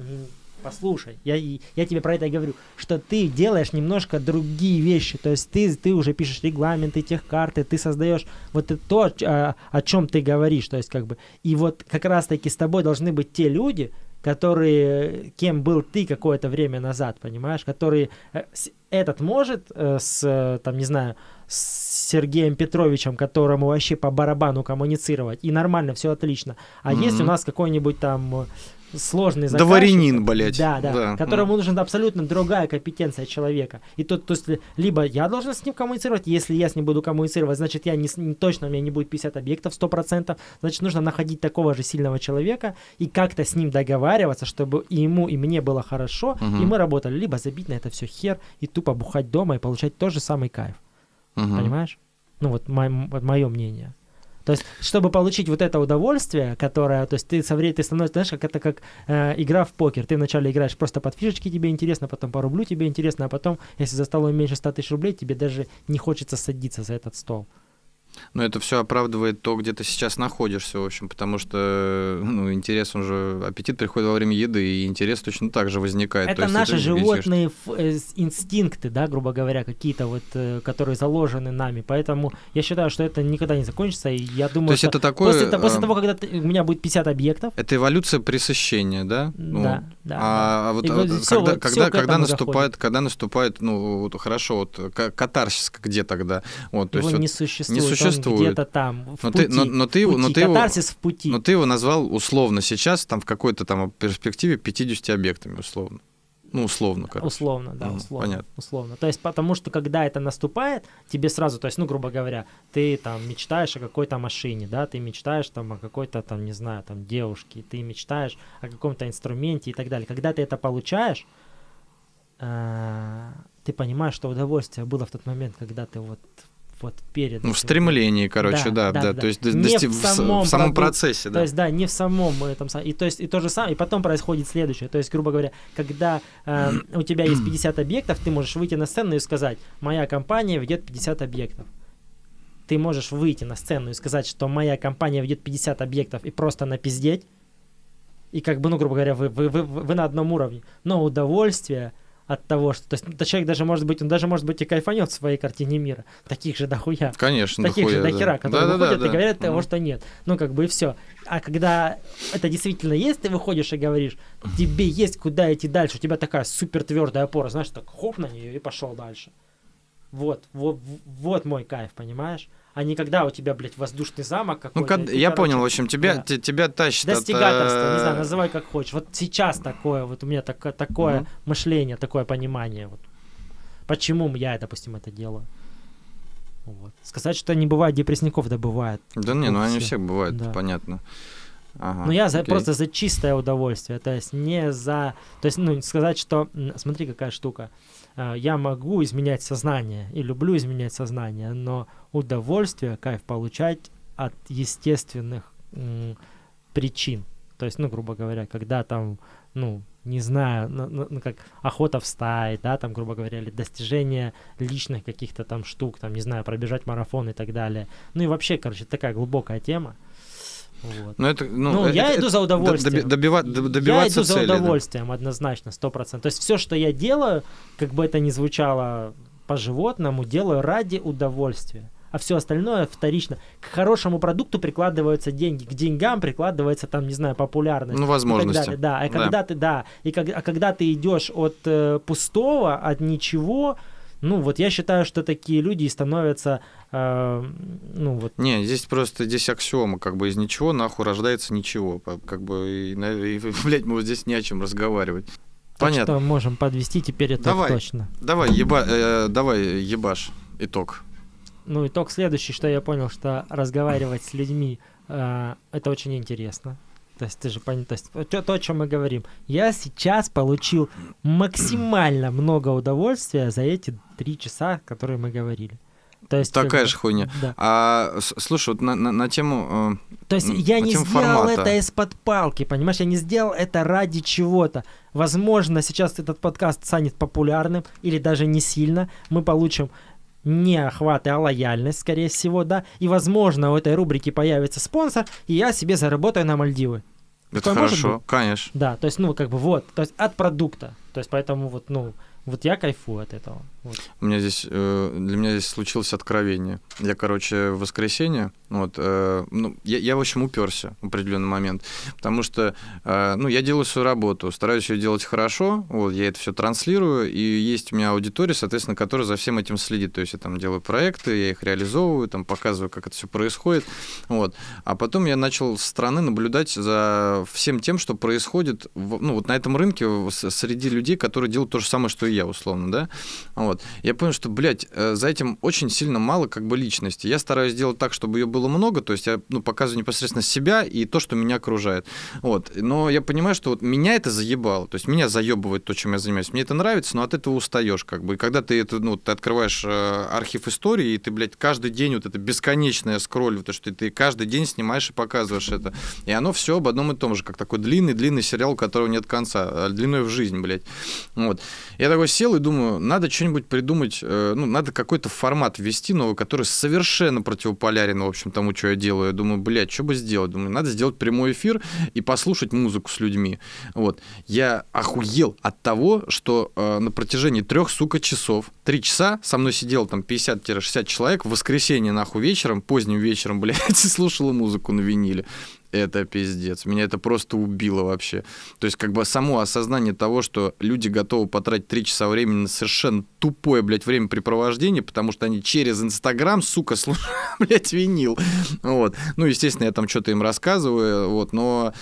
послушай, я, я тебе про это и говорю, что ты делаешь немножко другие вещи, то есть ты, ты уже пишешь регламенты, техкарты, ты создаешь вот то, о, а, о чем ты говоришь, то есть как бы, и вот как раз-таки с тобой должны быть те люди, которые, кем был ты какое-то время назад, понимаешь, которые э, этот может э, с, э, там, не знаю, с Сергеем Петровичем, которому вообще по барабану коммуницировать, и нормально, все отлично. А mm-hmm. есть у нас какой-нибудь там э, сложный заказчик. Дворянин, блядь. Да, да, да. Которому да. нужна абсолютно другая компетенция человека. И тут, то есть, либо я должен с ним коммуницировать, если я с ним буду коммуницировать, значит, я не, не точно, у меня не будет 50 объектов, 100%, значит, нужно находить такого же сильного человека и как-то с ним договариваться, чтобы и ему, и мне было хорошо, угу. и мы работали. Либо забить на это все хер и тупо бухать дома и получать тот же самый кайф. Угу. Понимаешь? Ну, вот, мо- вот мое мнение. То есть, чтобы получить вот это удовольствие, которое, то есть, ты со временем, ты становишься, знаешь, как это как э, игра в покер. Ты вначале играешь просто под фишечки, тебе интересно, потом по рублю тебе интересно, а потом, если за столом меньше 100 тысяч рублей, тебе даже не хочется садиться за этот стол. Но это все оправдывает то, где ты сейчас находишься, в общем, потому что э, ну, интерес, он же, аппетит приходит во время еды, и интерес точно так же возникает. Это есть, наши это животные везешь. Э, инстинкты, да, грубо говоря, какие-то вот, э, которые заложены нами, поэтому я считаю, что это никогда не закончится, и я думаю, то есть что это такое, после, а... того, когда ты, у меня будет 50 объектов... Это эволюция пресыщения, да? Ну, да, да. А, да. а вот, а вот все, когда, вот, когда, когда наступает, когда наступает, ну, вот, хорошо, вот катарсис где тогда? Вот, то Его есть, не вот, существует. Не существует существует. где-то там, в но пути. Ты, но, но ты, пути. Но ты его, в пути. Но ты его назвал условно сейчас, там в какой-то там перспективе 50 объектами условно. Ну, условно, короче. Условно, да, ну, условно. Понятно. Условно. То есть, потому что, когда это наступает, тебе сразу, то есть, ну, грубо говоря, ты там мечтаешь о какой-то машине, да, ты мечтаешь там о какой-то там, не знаю, там девушке, ты мечтаешь о каком-то инструменте и так далее. Когда ты это получаешь, э, ты понимаешь, что удовольствие было в тот момент, когда ты вот вот перед... Ну, в стремлении, короче, да, да, да, да. то есть не дости... в самом, в самом процессе, да. То есть, да, не в самом этом, самом. и то есть и то же самое, и потом происходит следующее, то есть, грубо говоря, когда э, у тебя есть 50 объектов, ты можешь выйти на сцену и сказать, моя компания ведет 50 объектов ты можешь выйти на сцену и сказать, что моя компания ведет 50 объектов и просто напиздеть, и как бы, ну, грубо говоря, вы, вы, вы, вы на одном уровне. Но удовольствие от того, что... То есть ну, да, человек даже может быть, он даже может быть и кайфанет в своей картине мира. Таких же дохуя. Конечно, Таких дохуя, же дохера, да. которые да, выходят да, да, и говорят да. того, что нет. Ну, как бы и все. А когда это действительно есть, ты выходишь и говоришь, тебе есть куда идти дальше, у тебя такая супер твердая опора, знаешь, так хоп на нее и пошел дальше. Вот, вот, вот мой кайф, понимаешь? а не когда у тебя, блядь, воздушный замок ну, какой-то. Ну, я короче, понял, в общем, тебя, да. тебя тащит Достигаторство, от... не э, знаю, называй как хочешь. Вот сейчас такое, вот у меня так, такое угу. мышление, такое понимание. Вот. Почему я, допустим, это делаю? Вот. Сказать, что не бывает депрессников, да бывает. Да не, ну они все бывают, да. понятно. Ага, ну я за, просто за чистое удовольствие, то есть не за... То есть, ну, сказать, что... Смотри, какая штука. Э, Э, я могу изменять сознание и люблю изменять сознание, но удовольствие, кайф получать от естественных м, причин. То есть, ну, грубо говоря, когда там, ну, не знаю, ну, ну, как охота в стае, да, там, грубо говоря, или достижение личных каких-то там штук, там, не знаю, пробежать марафон и так далее. Ну и вообще, короче, такая глубокая тема. Вот. Но это, ну, ну я это, иду за удовольствием. Добива, добиваться я иду цели, за удовольствием, да. однозначно, 100%. То есть все, что я делаю, как бы это ни звучало по-животному, делаю ради удовольствия. А все остальное вторично. К хорошему продукту прикладываются деньги, к деньгам прикладывается там, не знаю, популярность. Ну, возможности. И да, и когда да. ты, да, и как, а когда ты идешь от э, пустого, от ничего, ну, вот я считаю, что такие люди становятся Э, ну вот. Не, здесь просто здесь аксиома, как бы из ничего нахуй рождается ничего, как бы и, и блядь, мы вот здесь не о чем разговаривать. Так Понятно. Что можем подвести теперь это давай, точно. Давай, еба, э, давай, ебаш, итог. Ну, итог следующий, что я понял, что разговаривать с людьми э, это очень интересно. То есть ты же понял, то есть то, то, о чем мы говорим. Я сейчас получил максимально много удовольствия за эти три часа, которые мы говорили. То есть, э, Такая же хуйня. Да. А слушай, вот на, на, на тему. Э, то есть я не сделал формата. это из-под палки, понимаешь? Я не сделал это ради чего-то. Возможно, сейчас этот подкаст станет популярным или даже не сильно. Мы получим не охваты, а лояльность, скорее всего, да. И, возможно, у этой рубрики появится спонсор, и я себе заработаю на Мальдивы. Это Такое хорошо, конечно. Да, то есть, ну, как бы вот, то есть от продукта. То есть, поэтому вот, ну, вот я кайфую от этого. Вот. У меня здесь, э, для меня здесь случилось откровение. Я, короче, в воскресенье, вот, э, ну, я, я, в общем, уперся в определенный момент, потому что, э, ну, я делаю свою работу, стараюсь ее делать хорошо, вот, я это все транслирую, и есть у меня аудитория, соответственно, которая за всем этим следит, то есть я там делаю проекты, я их реализовываю, там показываю, как это все происходит, вот, а потом я начал со стороны наблюдать за всем тем, что происходит, в, ну, вот на этом рынке среди людей, которые делают то же самое, что и я, условно, да, вот вот. Я понял, что, блядь, э, за этим очень сильно мало как бы личности. Я стараюсь сделать так, чтобы ее было много, то есть я ну, показываю непосредственно себя и то, что меня окружает. Вот. Но я понимаю, что вот меня это заебало, то есть меня заебывает то, чем я занимаюсь. Мне это нравится, но от этого устаешь как бы. И когда ты, это, ну, ты открываешь э, архив истории, и ты, блядь, каждый день вот это бесконечное скроль, то, что ты каждый день снимаешь и показываешь это. И оно все об одном и том же, как такой длинный-длинный сериал, у которого нет конца, э, длиной в жизнь, блядь. Вот. Я такой сел и думаю, надо что-нибудь быть, придумать, э, ну, надо какой-то формат ввести новый, который совершенно противополярен, в общем, тому, что я делаю. Я думаю, блядь, что бы сделать? Думаю, надо сделать прямой эфир и послушать музыку с людьми. Вот. Я охуел от того, что э, на протяжении трех, сука, часов, три часа со мной сидел там 50-60 человек в воскресенье, нахуй, вечером, поздним вечером, блядь, и слушала музыку на виниле это пиздец. Меня это просто убило вообще. То есть, как бы само осознание того, что люди готовы потратить три часа времени на совершенно тупое, блядь, времяпрепровождение, потому что они через Инстаграм, сука, слушают, блядь, винил. Вот. Ну, естественно, я там что-то им рассказываю, вот, но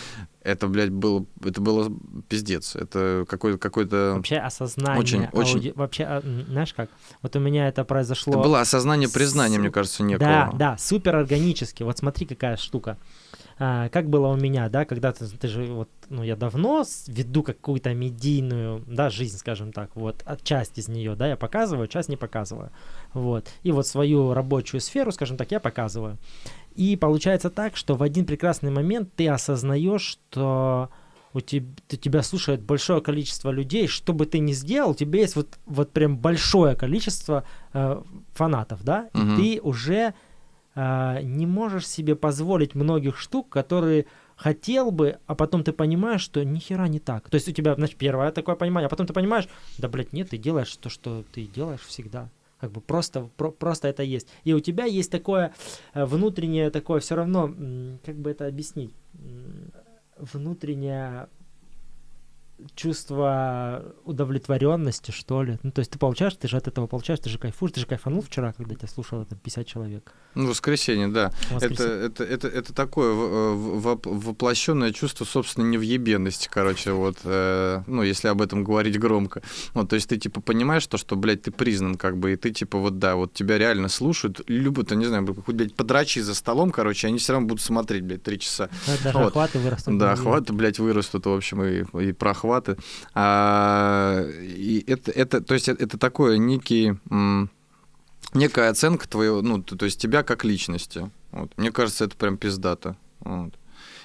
это, блядь, было, это было пиздец. Это какой-то... Какой вообще осознание. Очень, ауди... очень... Вообще, а, знаешь как? Вот у меня это произошло... Это было осознание признания, С... мне кажется, некого. Да, да, супер органически. Вот смотри, какая штука а, как было у меня, да, когда ты, ты же вот, ну, я давно веду какую-то медийную, да, жизнь, скажем так, вот, а, часть из нее, да, я показываю, часть не показываю, вот, и вот свою рабочую сферу, скажем так, я показываю. И получается так, что в один прекрасный момент ты осознаешь, что у тебя, тебя слушает большое количество людей, что бы ты ни сделал, у тебя есть вот, вот прям большое количество э, фанатов, да, угу. ты уже а, не можешь себе позволить многих штук, которые хотел бы, а потом ты понимаешь, что нихера не так. То есть у тебя, значит, первое такое понимание, а потом ты понимаешь, да, блядь, нет, ты делаешь то, что ты делаешь всегда. Как бы просто, про, просто это есть. И у тебя есть такое э, внутреннее, такое все равно, как бы это объяснить, внутреннее чувство удовлетворенности, что ли. Ну, то есть ты получаешь, ты же от этого получаешь, ты же кайфуешь, ты же кайфанул вчера, когда тебя слушало там 50 человек. Ну, воскресенье, да. Воскресенье. Это, это, это, это такое э, воплощенное чувство собственной невъебенности, короче, вот, э, ну, если об этом говорить громко. Вот, то есть ты, типа, понимаешь то, что, блядь, ты признан, как бы, и ты, типа, вот, да, вот тебя реально слушают, любят, не знаю, хоть, блядь, подрачи за столом, короче, они все равно будут смотреть, блядь, три часа. Это вот. охваты вырастут. Да, охваты, блядь, вырастут, в общем, и, и прохват захваты. А, и это, это, то есть это такое некий, некая оценка твоего, ну, то есть тебя как личности. Вот. Мне кажется, это прям пиздато. Вот.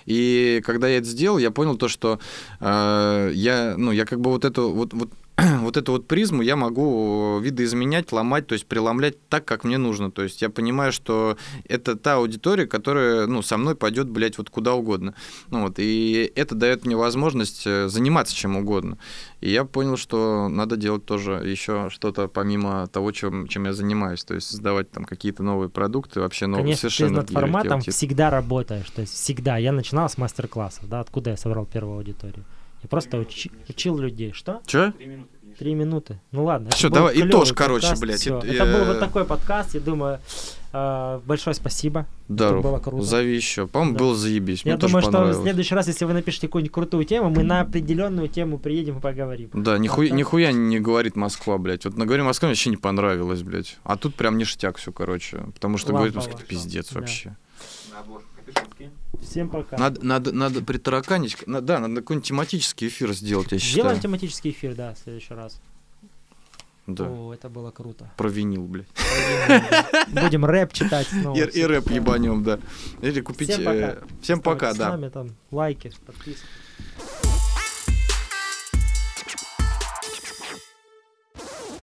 И когда я это сделал, я понял то, что э, я, ну, я как бы вот эту, вот, вот вот эту вот призму я могу э, видоизменять, ломать, то есть преломлять так, как мне нужно. То есть я понимаю, что это та аудитория, которая, ну, со мной пойдет, блядь, вот куда угодно. Ну, вот, и это дает мне возможность э, заниматься чем угодно. И я понял, что надо делать тоже еще что-то помимо того, чем, чем я занимаюсь. То есть создавать там какие-то новые продукты, вообще новые Конечно, совершенно. ты над форматом делать. всегда работаешь. То есть всегда. Я начинал с мастер-классов, да, откуда я собрал первую аудиторию. Я просто уч- учил людей. Что? Че? Три минуты. Три минуты. Ну ладно. Все, давай, и тоже, короче, подкаст, блядь. это э... был вот такой подкаст, я думаю, э, большое спасибо. Да, было круто. зови еще. По-моему, да. было заебись. Я думаю, что в следующий раз, если вы напишете какую-нибудь крутую тему, мы на определенную тему приедем и поговорим. Да, нихуя, нихуя не говорит Москва, блядь. Вот на «Говори Москва» вообще не понравилось, блядь. А тут прям ништяк все, короче. Потому что Лампово. говорит Москва, это пиздец да. вообще. На обложку Всем пока. Надо, надо, надо притараканить. Надо, да, надо какой-нибудь тематический эфир сделать, я считаю. Сделаем тематический эфир, да, в следующий раз. Да. О, это было круто. Про винил, блядь. Будем рэп читать снова. И, и рэп ебанем, да. Или купить... Всем пока. Э, всем пока, да. С нами там лайки, подписки.